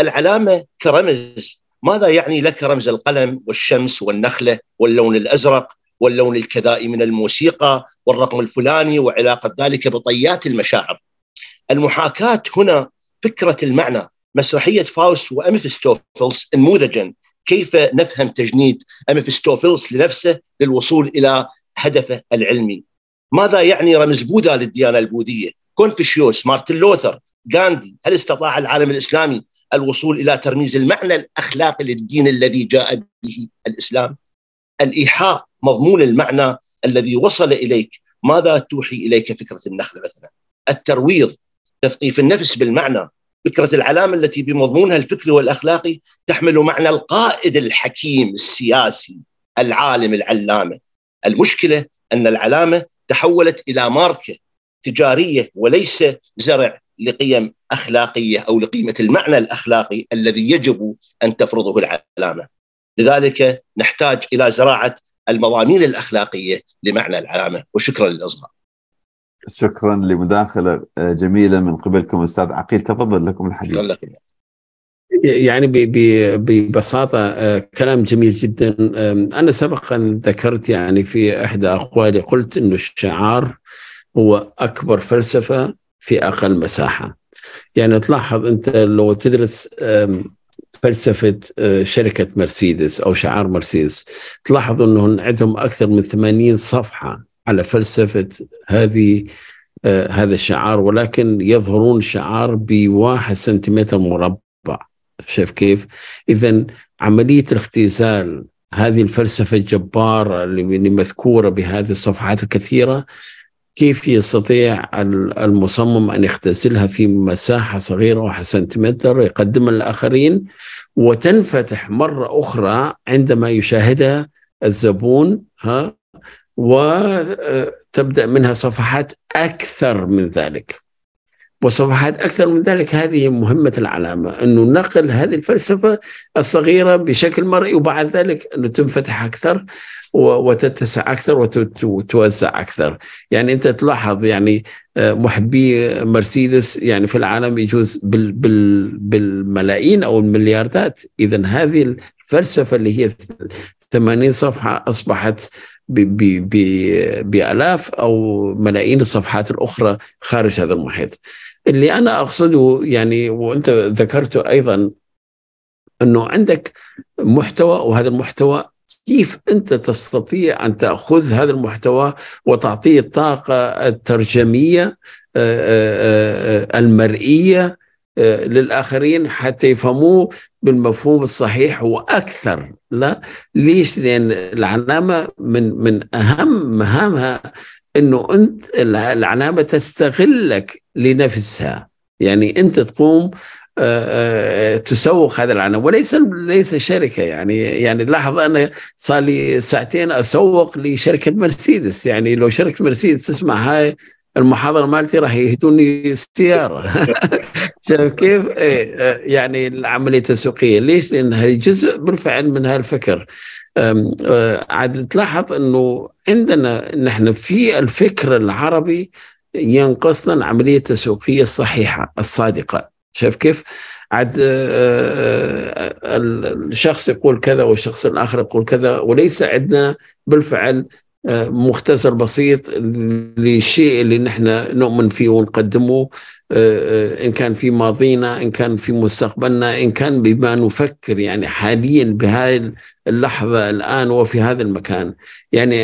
العلامه كرمز ماذا يعني لك رمز القلم والشمس والنخله واللون الازرق واللون الكذائي من الموسيقى والرقم الفلاني وعلاقه ذلك بطيات المشاعر. المحاكاه هنا فكره المعنى مسرحيه فاوست وامفستوفلس نموذجا كيف نفهم تجنيد امفستوفلس لنفسه للوصول الى هدفه العلمي. ماذا يعني رمز بوذا للديانه البوذيه؟ كونفوشيوس، مارتن لوثر، غاندي، هل استطاع العالم الاسلامي الوصول الى ترميز المعنى الاخلاقي للدين الذي جاء به الاسلام الايحاء مضمون المعنى الذي وصل اليك ماذا توحي اليك فكره النخل مثلا الترويض تثقيف النفس بالمعنى فكره العلامه التي بمضمونها الفكري والاخلاقي تحمل معنى القائد الحكيم السياسي العالم العلامه المشكله ان العلامه تحولت الى ماركه تجاريه وليس زرع لقيم اخلاقيه او لقيمه المعنى الاخلاقي الذي يجب ان تفرضه العلامه. لذلك نحتاج الى زراعه المضامين الاخلاقيه لمعنى العلامه وشكرا للاصغاء. شكرا لمداخله جميله من قبلكم استاذ عقيل تفضل لكم الحديث. شكرا لكم. يعني ببساطة آه، كلام جميل جدا أنا سبقا ذكرت يعني في إحدى أقوالي قلت أن الشعار هو أكبر فلسفة في اقل مساحه يعني تلاحظ انت لو تدرس فلسفه آه، شركه مرسيدس او شعار مرسيدس تلاحظ انهم عندهم اكثر من 80 صفحه على فلسفه هذه آه، هذا الشعار ولكن يظهرون شعار بواحد سنتيمتر مربع شايف كيف؟ اذا عمليه الاختزال هذه الفلسفه الجباره اللي مذكوره بهذه الصفحات الكثيره كيف يستطيع المصمم أن يختزلها في مساحة صغيرة سنتيمتر يقدمها للآخرين وتنفتح مرة أخرى عندما يشاهدها الزبون ها وتبدأ منها صفحات أكثر من ذلك وصفحات أكثر من ذلك هذه مهمة العلامة أنه نقل هذه الفلسفة الصغيرة بشكل مرئي وبعد ذلك أنه تنفتح أكثر وتتسع اكثر وتوزع اكثر يعني انت تلاحظ يعني آه، محبي مرسيدس يعني في العالم يجوز بال بال بالملايين او الملياردات اذا هذه الفلسفه اللي هي 80 صفحه اصبحت بالاف او ملايين الصفحات الاخرى خارج هذا المحيط اللي انا اقصده يعني وانت ذكرته ايضا انه عندك محتوى وهذا المحتوى كيف انت تستطيع ان تاخذ هذا المحتوى وتعطيه الطاقه الترجميه آه، آه، آه، المرئيه للاخرين حتى يفهموه بالمفهوم الصحيح واكثر لا ليش لان العلامه من من اهم مهامها انه انت العلامه تستغلك لنفسها يعني انت تقوم آه، آه، تسوق هذا العالم وليس ليس شركه يعني يعني لاحظ انا صار لي ساعتين اسوق لشركه مرسيدس يعني لو شركه مرسيدس تسمع هاي المحاضره مالتي راح يهدوني السياره شايف كيف؟ إيه، آه، يعني العمليه التسويقيه ليش؟ لان هي جزء بالفعل من هالفكر عاد تلاحظ انه عندنا نحن في الفكر العربي ينقصنا العمليه التسويقيه الصحيحه الصادقه شايف كيف؟ عاد آه، آه، آه، الشخص يقول كذا والشخص الاخر يقول كذا وليس عندنا بالفعل مختصر بسيط للشيء اللي نحن نؤمن فيه ونقدمه ان كان في ماضينا ان كان في مستقبلنا ان كان بما نفكر يعني حاليا بهذه اللحظه الان وفي هذا المكان يعني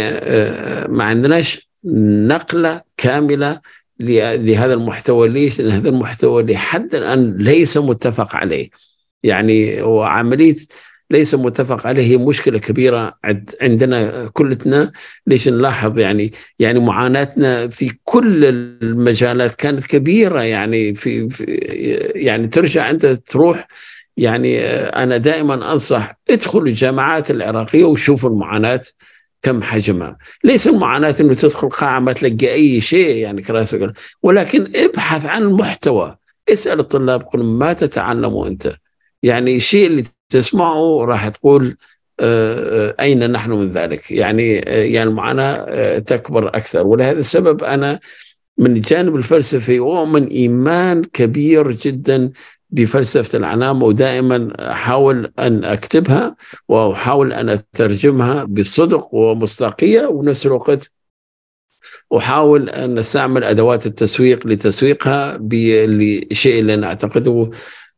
ما عندناش نقله كامله لهذا المحتوى ليش؟ لأن هذا المحتوى لحد الآن ليس متفق عليه يعني وعملية ليس متفق عليه هي مشكلة كبيرة عندنا كلتنا ليش نلاحظ يعني يعني معاناتنا في كل المجالات كانت كبيرة يعني في, في يعني ترجع أنت تروح يعني أنا دائما أنصح ادخلوا الجامعات العراقية وشوفوا المعاناة كم حجمها ليس معاناة أنه تدخل قاعة ما تلقى أي شيء يعني كراسة ولكن ابحث عن المحتوى اسأل الطلاب قل ما تتعلم أنت يعني الشيء اللي تسمعه راح تقول آه، آه، أين نحن من ذلك يعني آه، يعني المعاناة تكبر أكثر ولهذا السبب أنا من الجانب الفلسفي أؤمن إيمان كبير جدا بفلسفة العلامة ودائما أحاول أن أكتبها وأحاول أن أترجمها بصدق ومصداقية ونفس الوقت أحاول أن أستعمل أدوات التسويق لتسويقها بالشيء اللي أنا أعتقده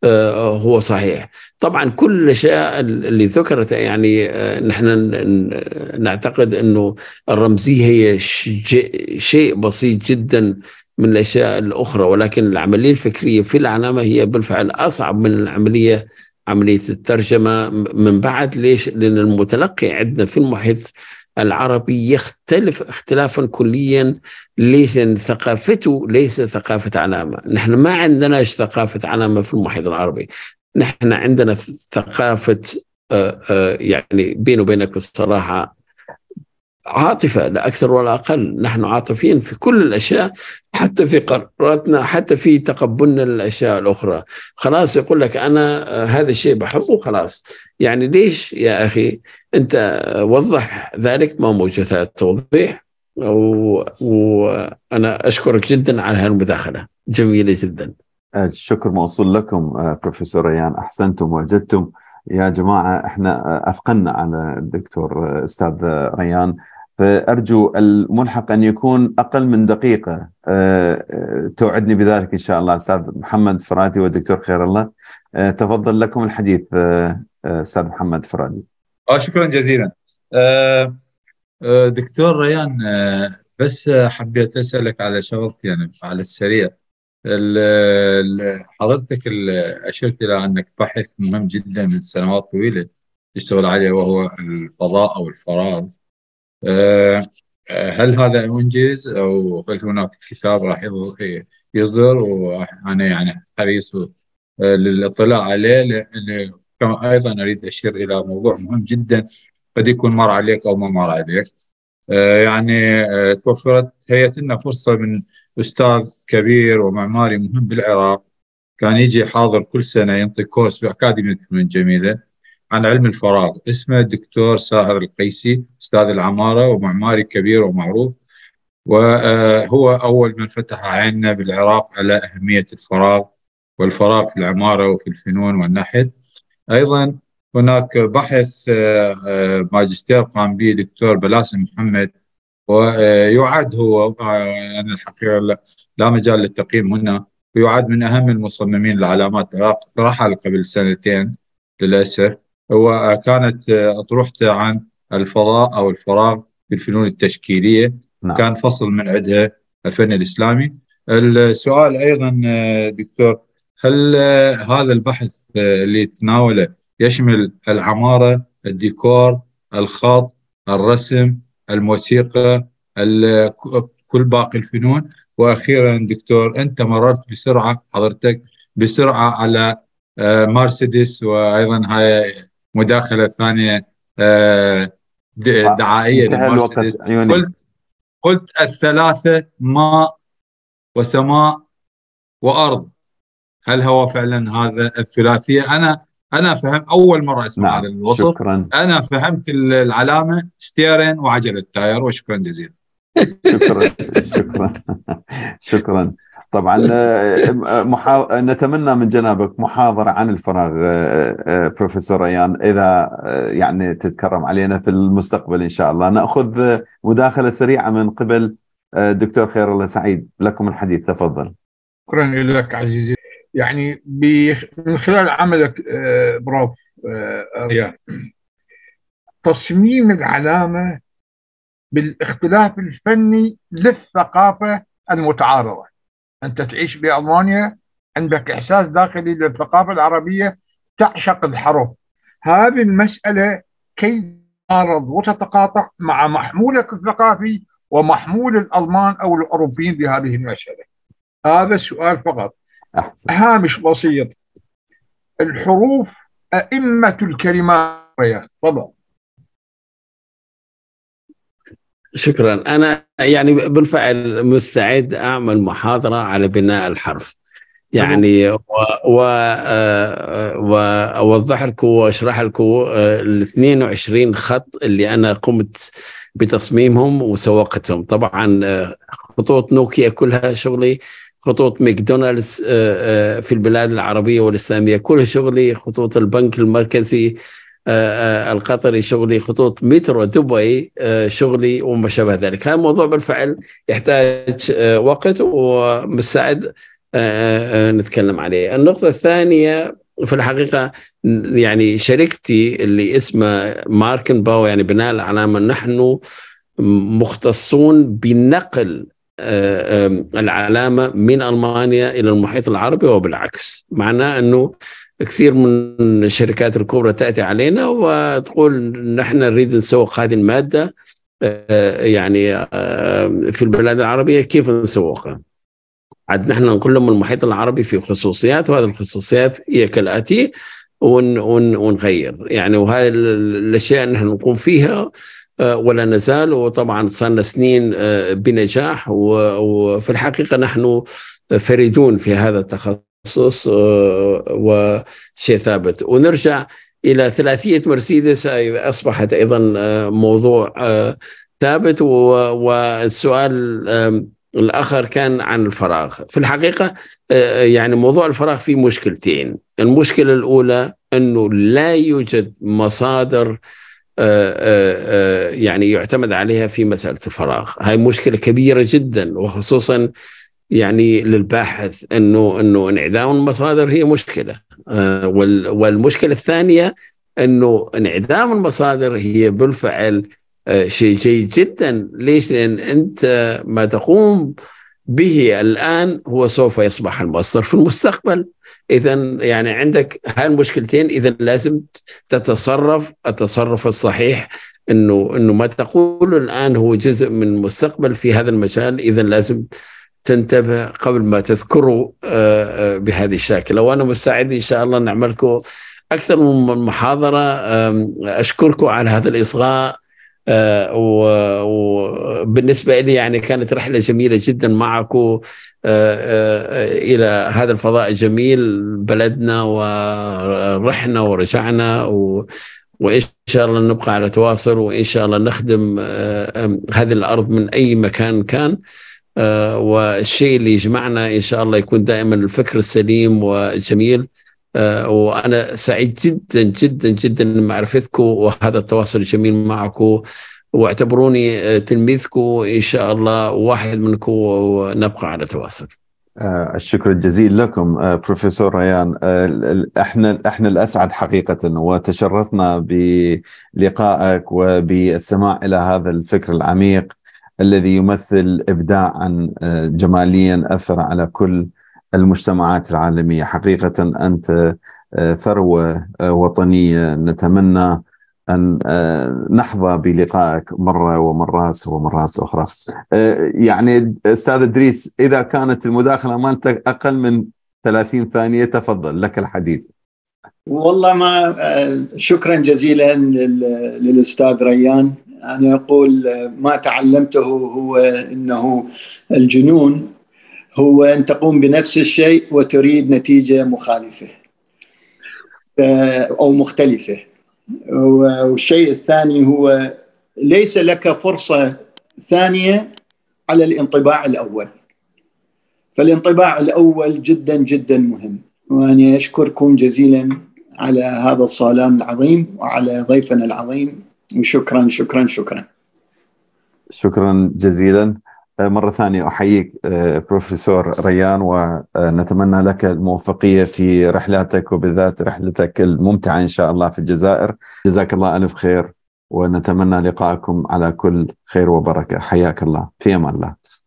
آه، هو صحيح طبعا كل الاشياء اللي ذكرت يعني آه، نحن نعتقد انه الرمزيه هي شيء بسيط جدا من الأشياء الأخرى ولكن العملية الفكرية في العلامة هي بالفعل أصعب من العملية عملية الترجمة من بعد ليش؟ لأن المتلقي عندنا في المحيط العربي يختلف اختلافا كليا ليش لأن ثقافته ليس ثقافة علامة نحن ما عندنا ثقافة علامة في المحيط العربي نحن عندنا ثقافة آه، آه، يعني بيني وبينك الصراحة عاطفة لا أكثر ولا أقل نحن عاطفيين في كل الأشياء حتى في قراراتنا حتى في تقبلنا للأشياء الأخرى خلاص يقول لك أنا آه، هذا الشيء بحبه خلاص يعني ليش يا أخي أنت آه، وضح ذلك ما موجود هذا التوضيح وأنا أشكرك جدا على هالمداخلة جميلة جدا الشكر آه، موصول لكم بروفيسور ريان أحسنتم وأجدتم يا جماعة احنا أثقلنا على الدكتور أستاذ ريان فأرجو الملحق أن يكون أقل من دقيقة آه، آه، توعدني بذلك إن شاء الله أستاذ محمد فراتي والدكتور خير الله آه، تفضل لكم الحديث أستاذ محمد فراتي آه شكرا جزيلا دكتور ريان بس حبيت أسألك على شغلت يعني على السريع حضرتك أشرت إلى أنك بحث مهم جدا من سنوات طويلة تشتغل عليه وهو الفضاء أو الفراغ آه، آه، هل هذا منجز او هل هناك كتاب راح يصدر وانا يعني حريص آه، للاطلاع عليه كما ايضا اريد اشير الى موضوع مهم جدا قد يكون مر عليك او ما مر عليك يعني توفرت هيئت لنا فرصه من استاذ كبير ومعماري مهم بالعراق كان يجي حاضر كل سنه ينطي كورس باكاديميه من جميله عن علم الفراغ اسمه دكتور ساهر القيسي أستاذ العمارة ومعماري كبير ومعروف وهو آه، أول من فتح عيننا بالعراق على أهمية الفراغ والفراغ في العمارة وفي الفنون والنحت أيضا هناك بحث آه، آه، ماجستير قام به دكتور بلاسم محمد ويعد هو أنا الحقيقة لا مجال للتقييم هنا ويعد من أهم المصممين لعلامات العراق رحل قبل سنتين للأسف وكانت اطروحته آه، عن الفضاء او الفراغ في الفنون التشكيليه نعم. كان فصل من عندها الفن الاسلامي السؤال ايضا آه، دكتور هل آه، هذا البحث اللي تناوله يشمل العماره الديكور الخط الرسم الموسيقى كل باقي الفنون واخيرا دكتور انت مررت بسرعه حضرتك بسرعه على مرسيدس وايضا هاي مداخله ثانيه آه، آه، دعائيه قلت قلت الثلاثه ماء وسماء وارض هل هو فعلا هذا الثلاثيه انا انا فهم اول مره اسمع هذا نعم، الوصف شكرا. انا فهمت العلامه ستيرن وعجله تاير وشكرا جزيلا شكرا شكرا شكرا طبعا آه، آه، آه، نتمنى من جنابك محاضره عن الفراغ بروفيسور ايان اذا يعني تتكرم علينا في المستقبل ان شاء الله ناخذ مداخله سريعه من قبل دكتور خير الله سعيد لكم الحديث تفضل شكرا لك عزيزي يعني من خلال عملك بروف ريان تصميم العلامه بالاختلاف الفني للثقافه المتعارضه أنت تعيش بألمانيا عندك إحساس داخلي للثقافة العربية تعشق الحرب هذه المسألة كي تعارض وتتقاطع مع محمولك الثقافي ومحمول الألمان أو الأوروبيين بهذه المسألة هذا السؤال فقط أحسن. هامش بسيط الحروف أئمة الكلمات تفضل شكرا أنا يعني بالفعل مستعد أعمل محاضرة على بناء الحرف يعني واوضح آه، لكم واشرح لكم ال 22 خط اللي انا قمت بتصميمهم وسوقتهم طبعا آه، خطوط نوكيا كلها شغلي خطوط ماكدونالدز آه، في البلاد العربيه والاسلاميه كل شغلي خطوط البنك المركزي آه، آه، القطري شغلي خطوط مترو دبي آه، شغلي وما شابه ذلك هذا الموضوع بالفعل يحتاج وقت ومستعد نتكلم عليه النقطة الثانية في الحقيقة يعني شركتي اللي اسمها ماركن باو يعني بناء العلامة نحن مختصون بنقل العلامة من ألمانيا إلى المحيط العربي وبالعكس معناه أنه كثير من الشركات الكبرى تاتي علينا وتقول نحن نريد نسوق هذه الماده آه، يعني آه، في البلاد العربيه كيف نسوقها؟ عاد نحن نقول لهم المحيط العربي في خصوصيات وهذه الخصوصيات هي كالاتي ونغير يعني وهذه الاشياء نحن نقوم فيها آه، ولا نزال وطبعا صار سنين بنجاح وفي الحقيقه نحن فريدون في هذا التخصص تخصص آه، وشيء ثابت ونرجع إلى ثلاثية مرسيدس أصبحت أيضا آه، موضوع آه، ثابت والسؤال الآخر كان عن الفراغ في الحقيقة يعني موضوع الفراغ فيه مشكلتين المشكلة الأولى أنه لا يوجد مصادر يعني يعتمد عليها في مسألة الفراغ هاي مشكلة كبيرة جدا وخصوصا يعني للباحث انه انه انعدام المصادر هي مشكله آه، والمشكله الثانيه انه انعدام المصادر هي بالفعل آه، شيء جيد جدا ليش لان انت ما تقوم به الان هو سوف يصبح المصدر في المستقبل اذا يعني عندك هالمشكلتين اذا لازم تتصرف التصرف الصحيح انه انه ما تقول الان هو جزء من المستقبل في هذا المجال اذا لازم تنتبه قبل ما تذكروا آه، آه، بهذه الشاكلة وأنا مستعد إن شاء الله نعملكم أكثر من محاضرة أشكركم على هذا الإصغاء آه، وبالنسبة لي يعني كانت رحلة جميلة جدا معكم إلى هذا الفضاء الجميل بلدنا ورحنا ورجعنا و وان شاء الله نبقى على تواصل وان شاء الله نخدم هذه الارض من اي مكان كان آه، والشيء اللي يجمعنا ان شاء الله يكون دائما الفكر السليم والجميل آه، وانا سعيد جدا جدا جدا بمعرفتكم وهذا التواصل الجميل معكم واعتبروني آه، تلميذكم ان شاء الله واحد منكم ونبقى على تواصل. الشكر الجزيل لكم بروفيسور ريان احنا احنا الاسعد حقيقه وتشرفنا بلقائك وبالسماع الى هذا الفكر العميق الذي يمثل ابداعا آه، جماليا اثر على كل المجتمعات العالميه حقيقه انت آه، ثروه آه، وطنيه نتمنى ان نحظى بلقائك مره ومرات ومرات اخرى. يعني استاذ ادريس اذا كانت المداخله مالتك اقل من 30 ثانيه تفضل لك الحديث. والله ما شكرا جزيلا للاستاذ ريان أنا أقول آه، ما تعلمته هو أنه الجنون هو أن تقوم بنفس الشيء وتريد نتيجة مخالفة آه، أو مختلفة والشيء الثاني هو ليس لك فرصة ثانية على الانطباع الأول فالانطباع الأول جدا جدا مهم وأنا أشكركم جزيلا على هذا الصالون العظيم وعلى ضيفنا العظيم شكرا شكرا شكرا شكرا جزيلا آه، مرة ثانية أحييك آه، بروفيسور ريان ونتمنى آه، لك الموفقية في رحلاتك وبالذات رحلتك الممتعة إن شاء الله في الجزائر جزاك الله ألف خير ونتمنى لقائكم على كل خير وبركة حياك الله في أمان الله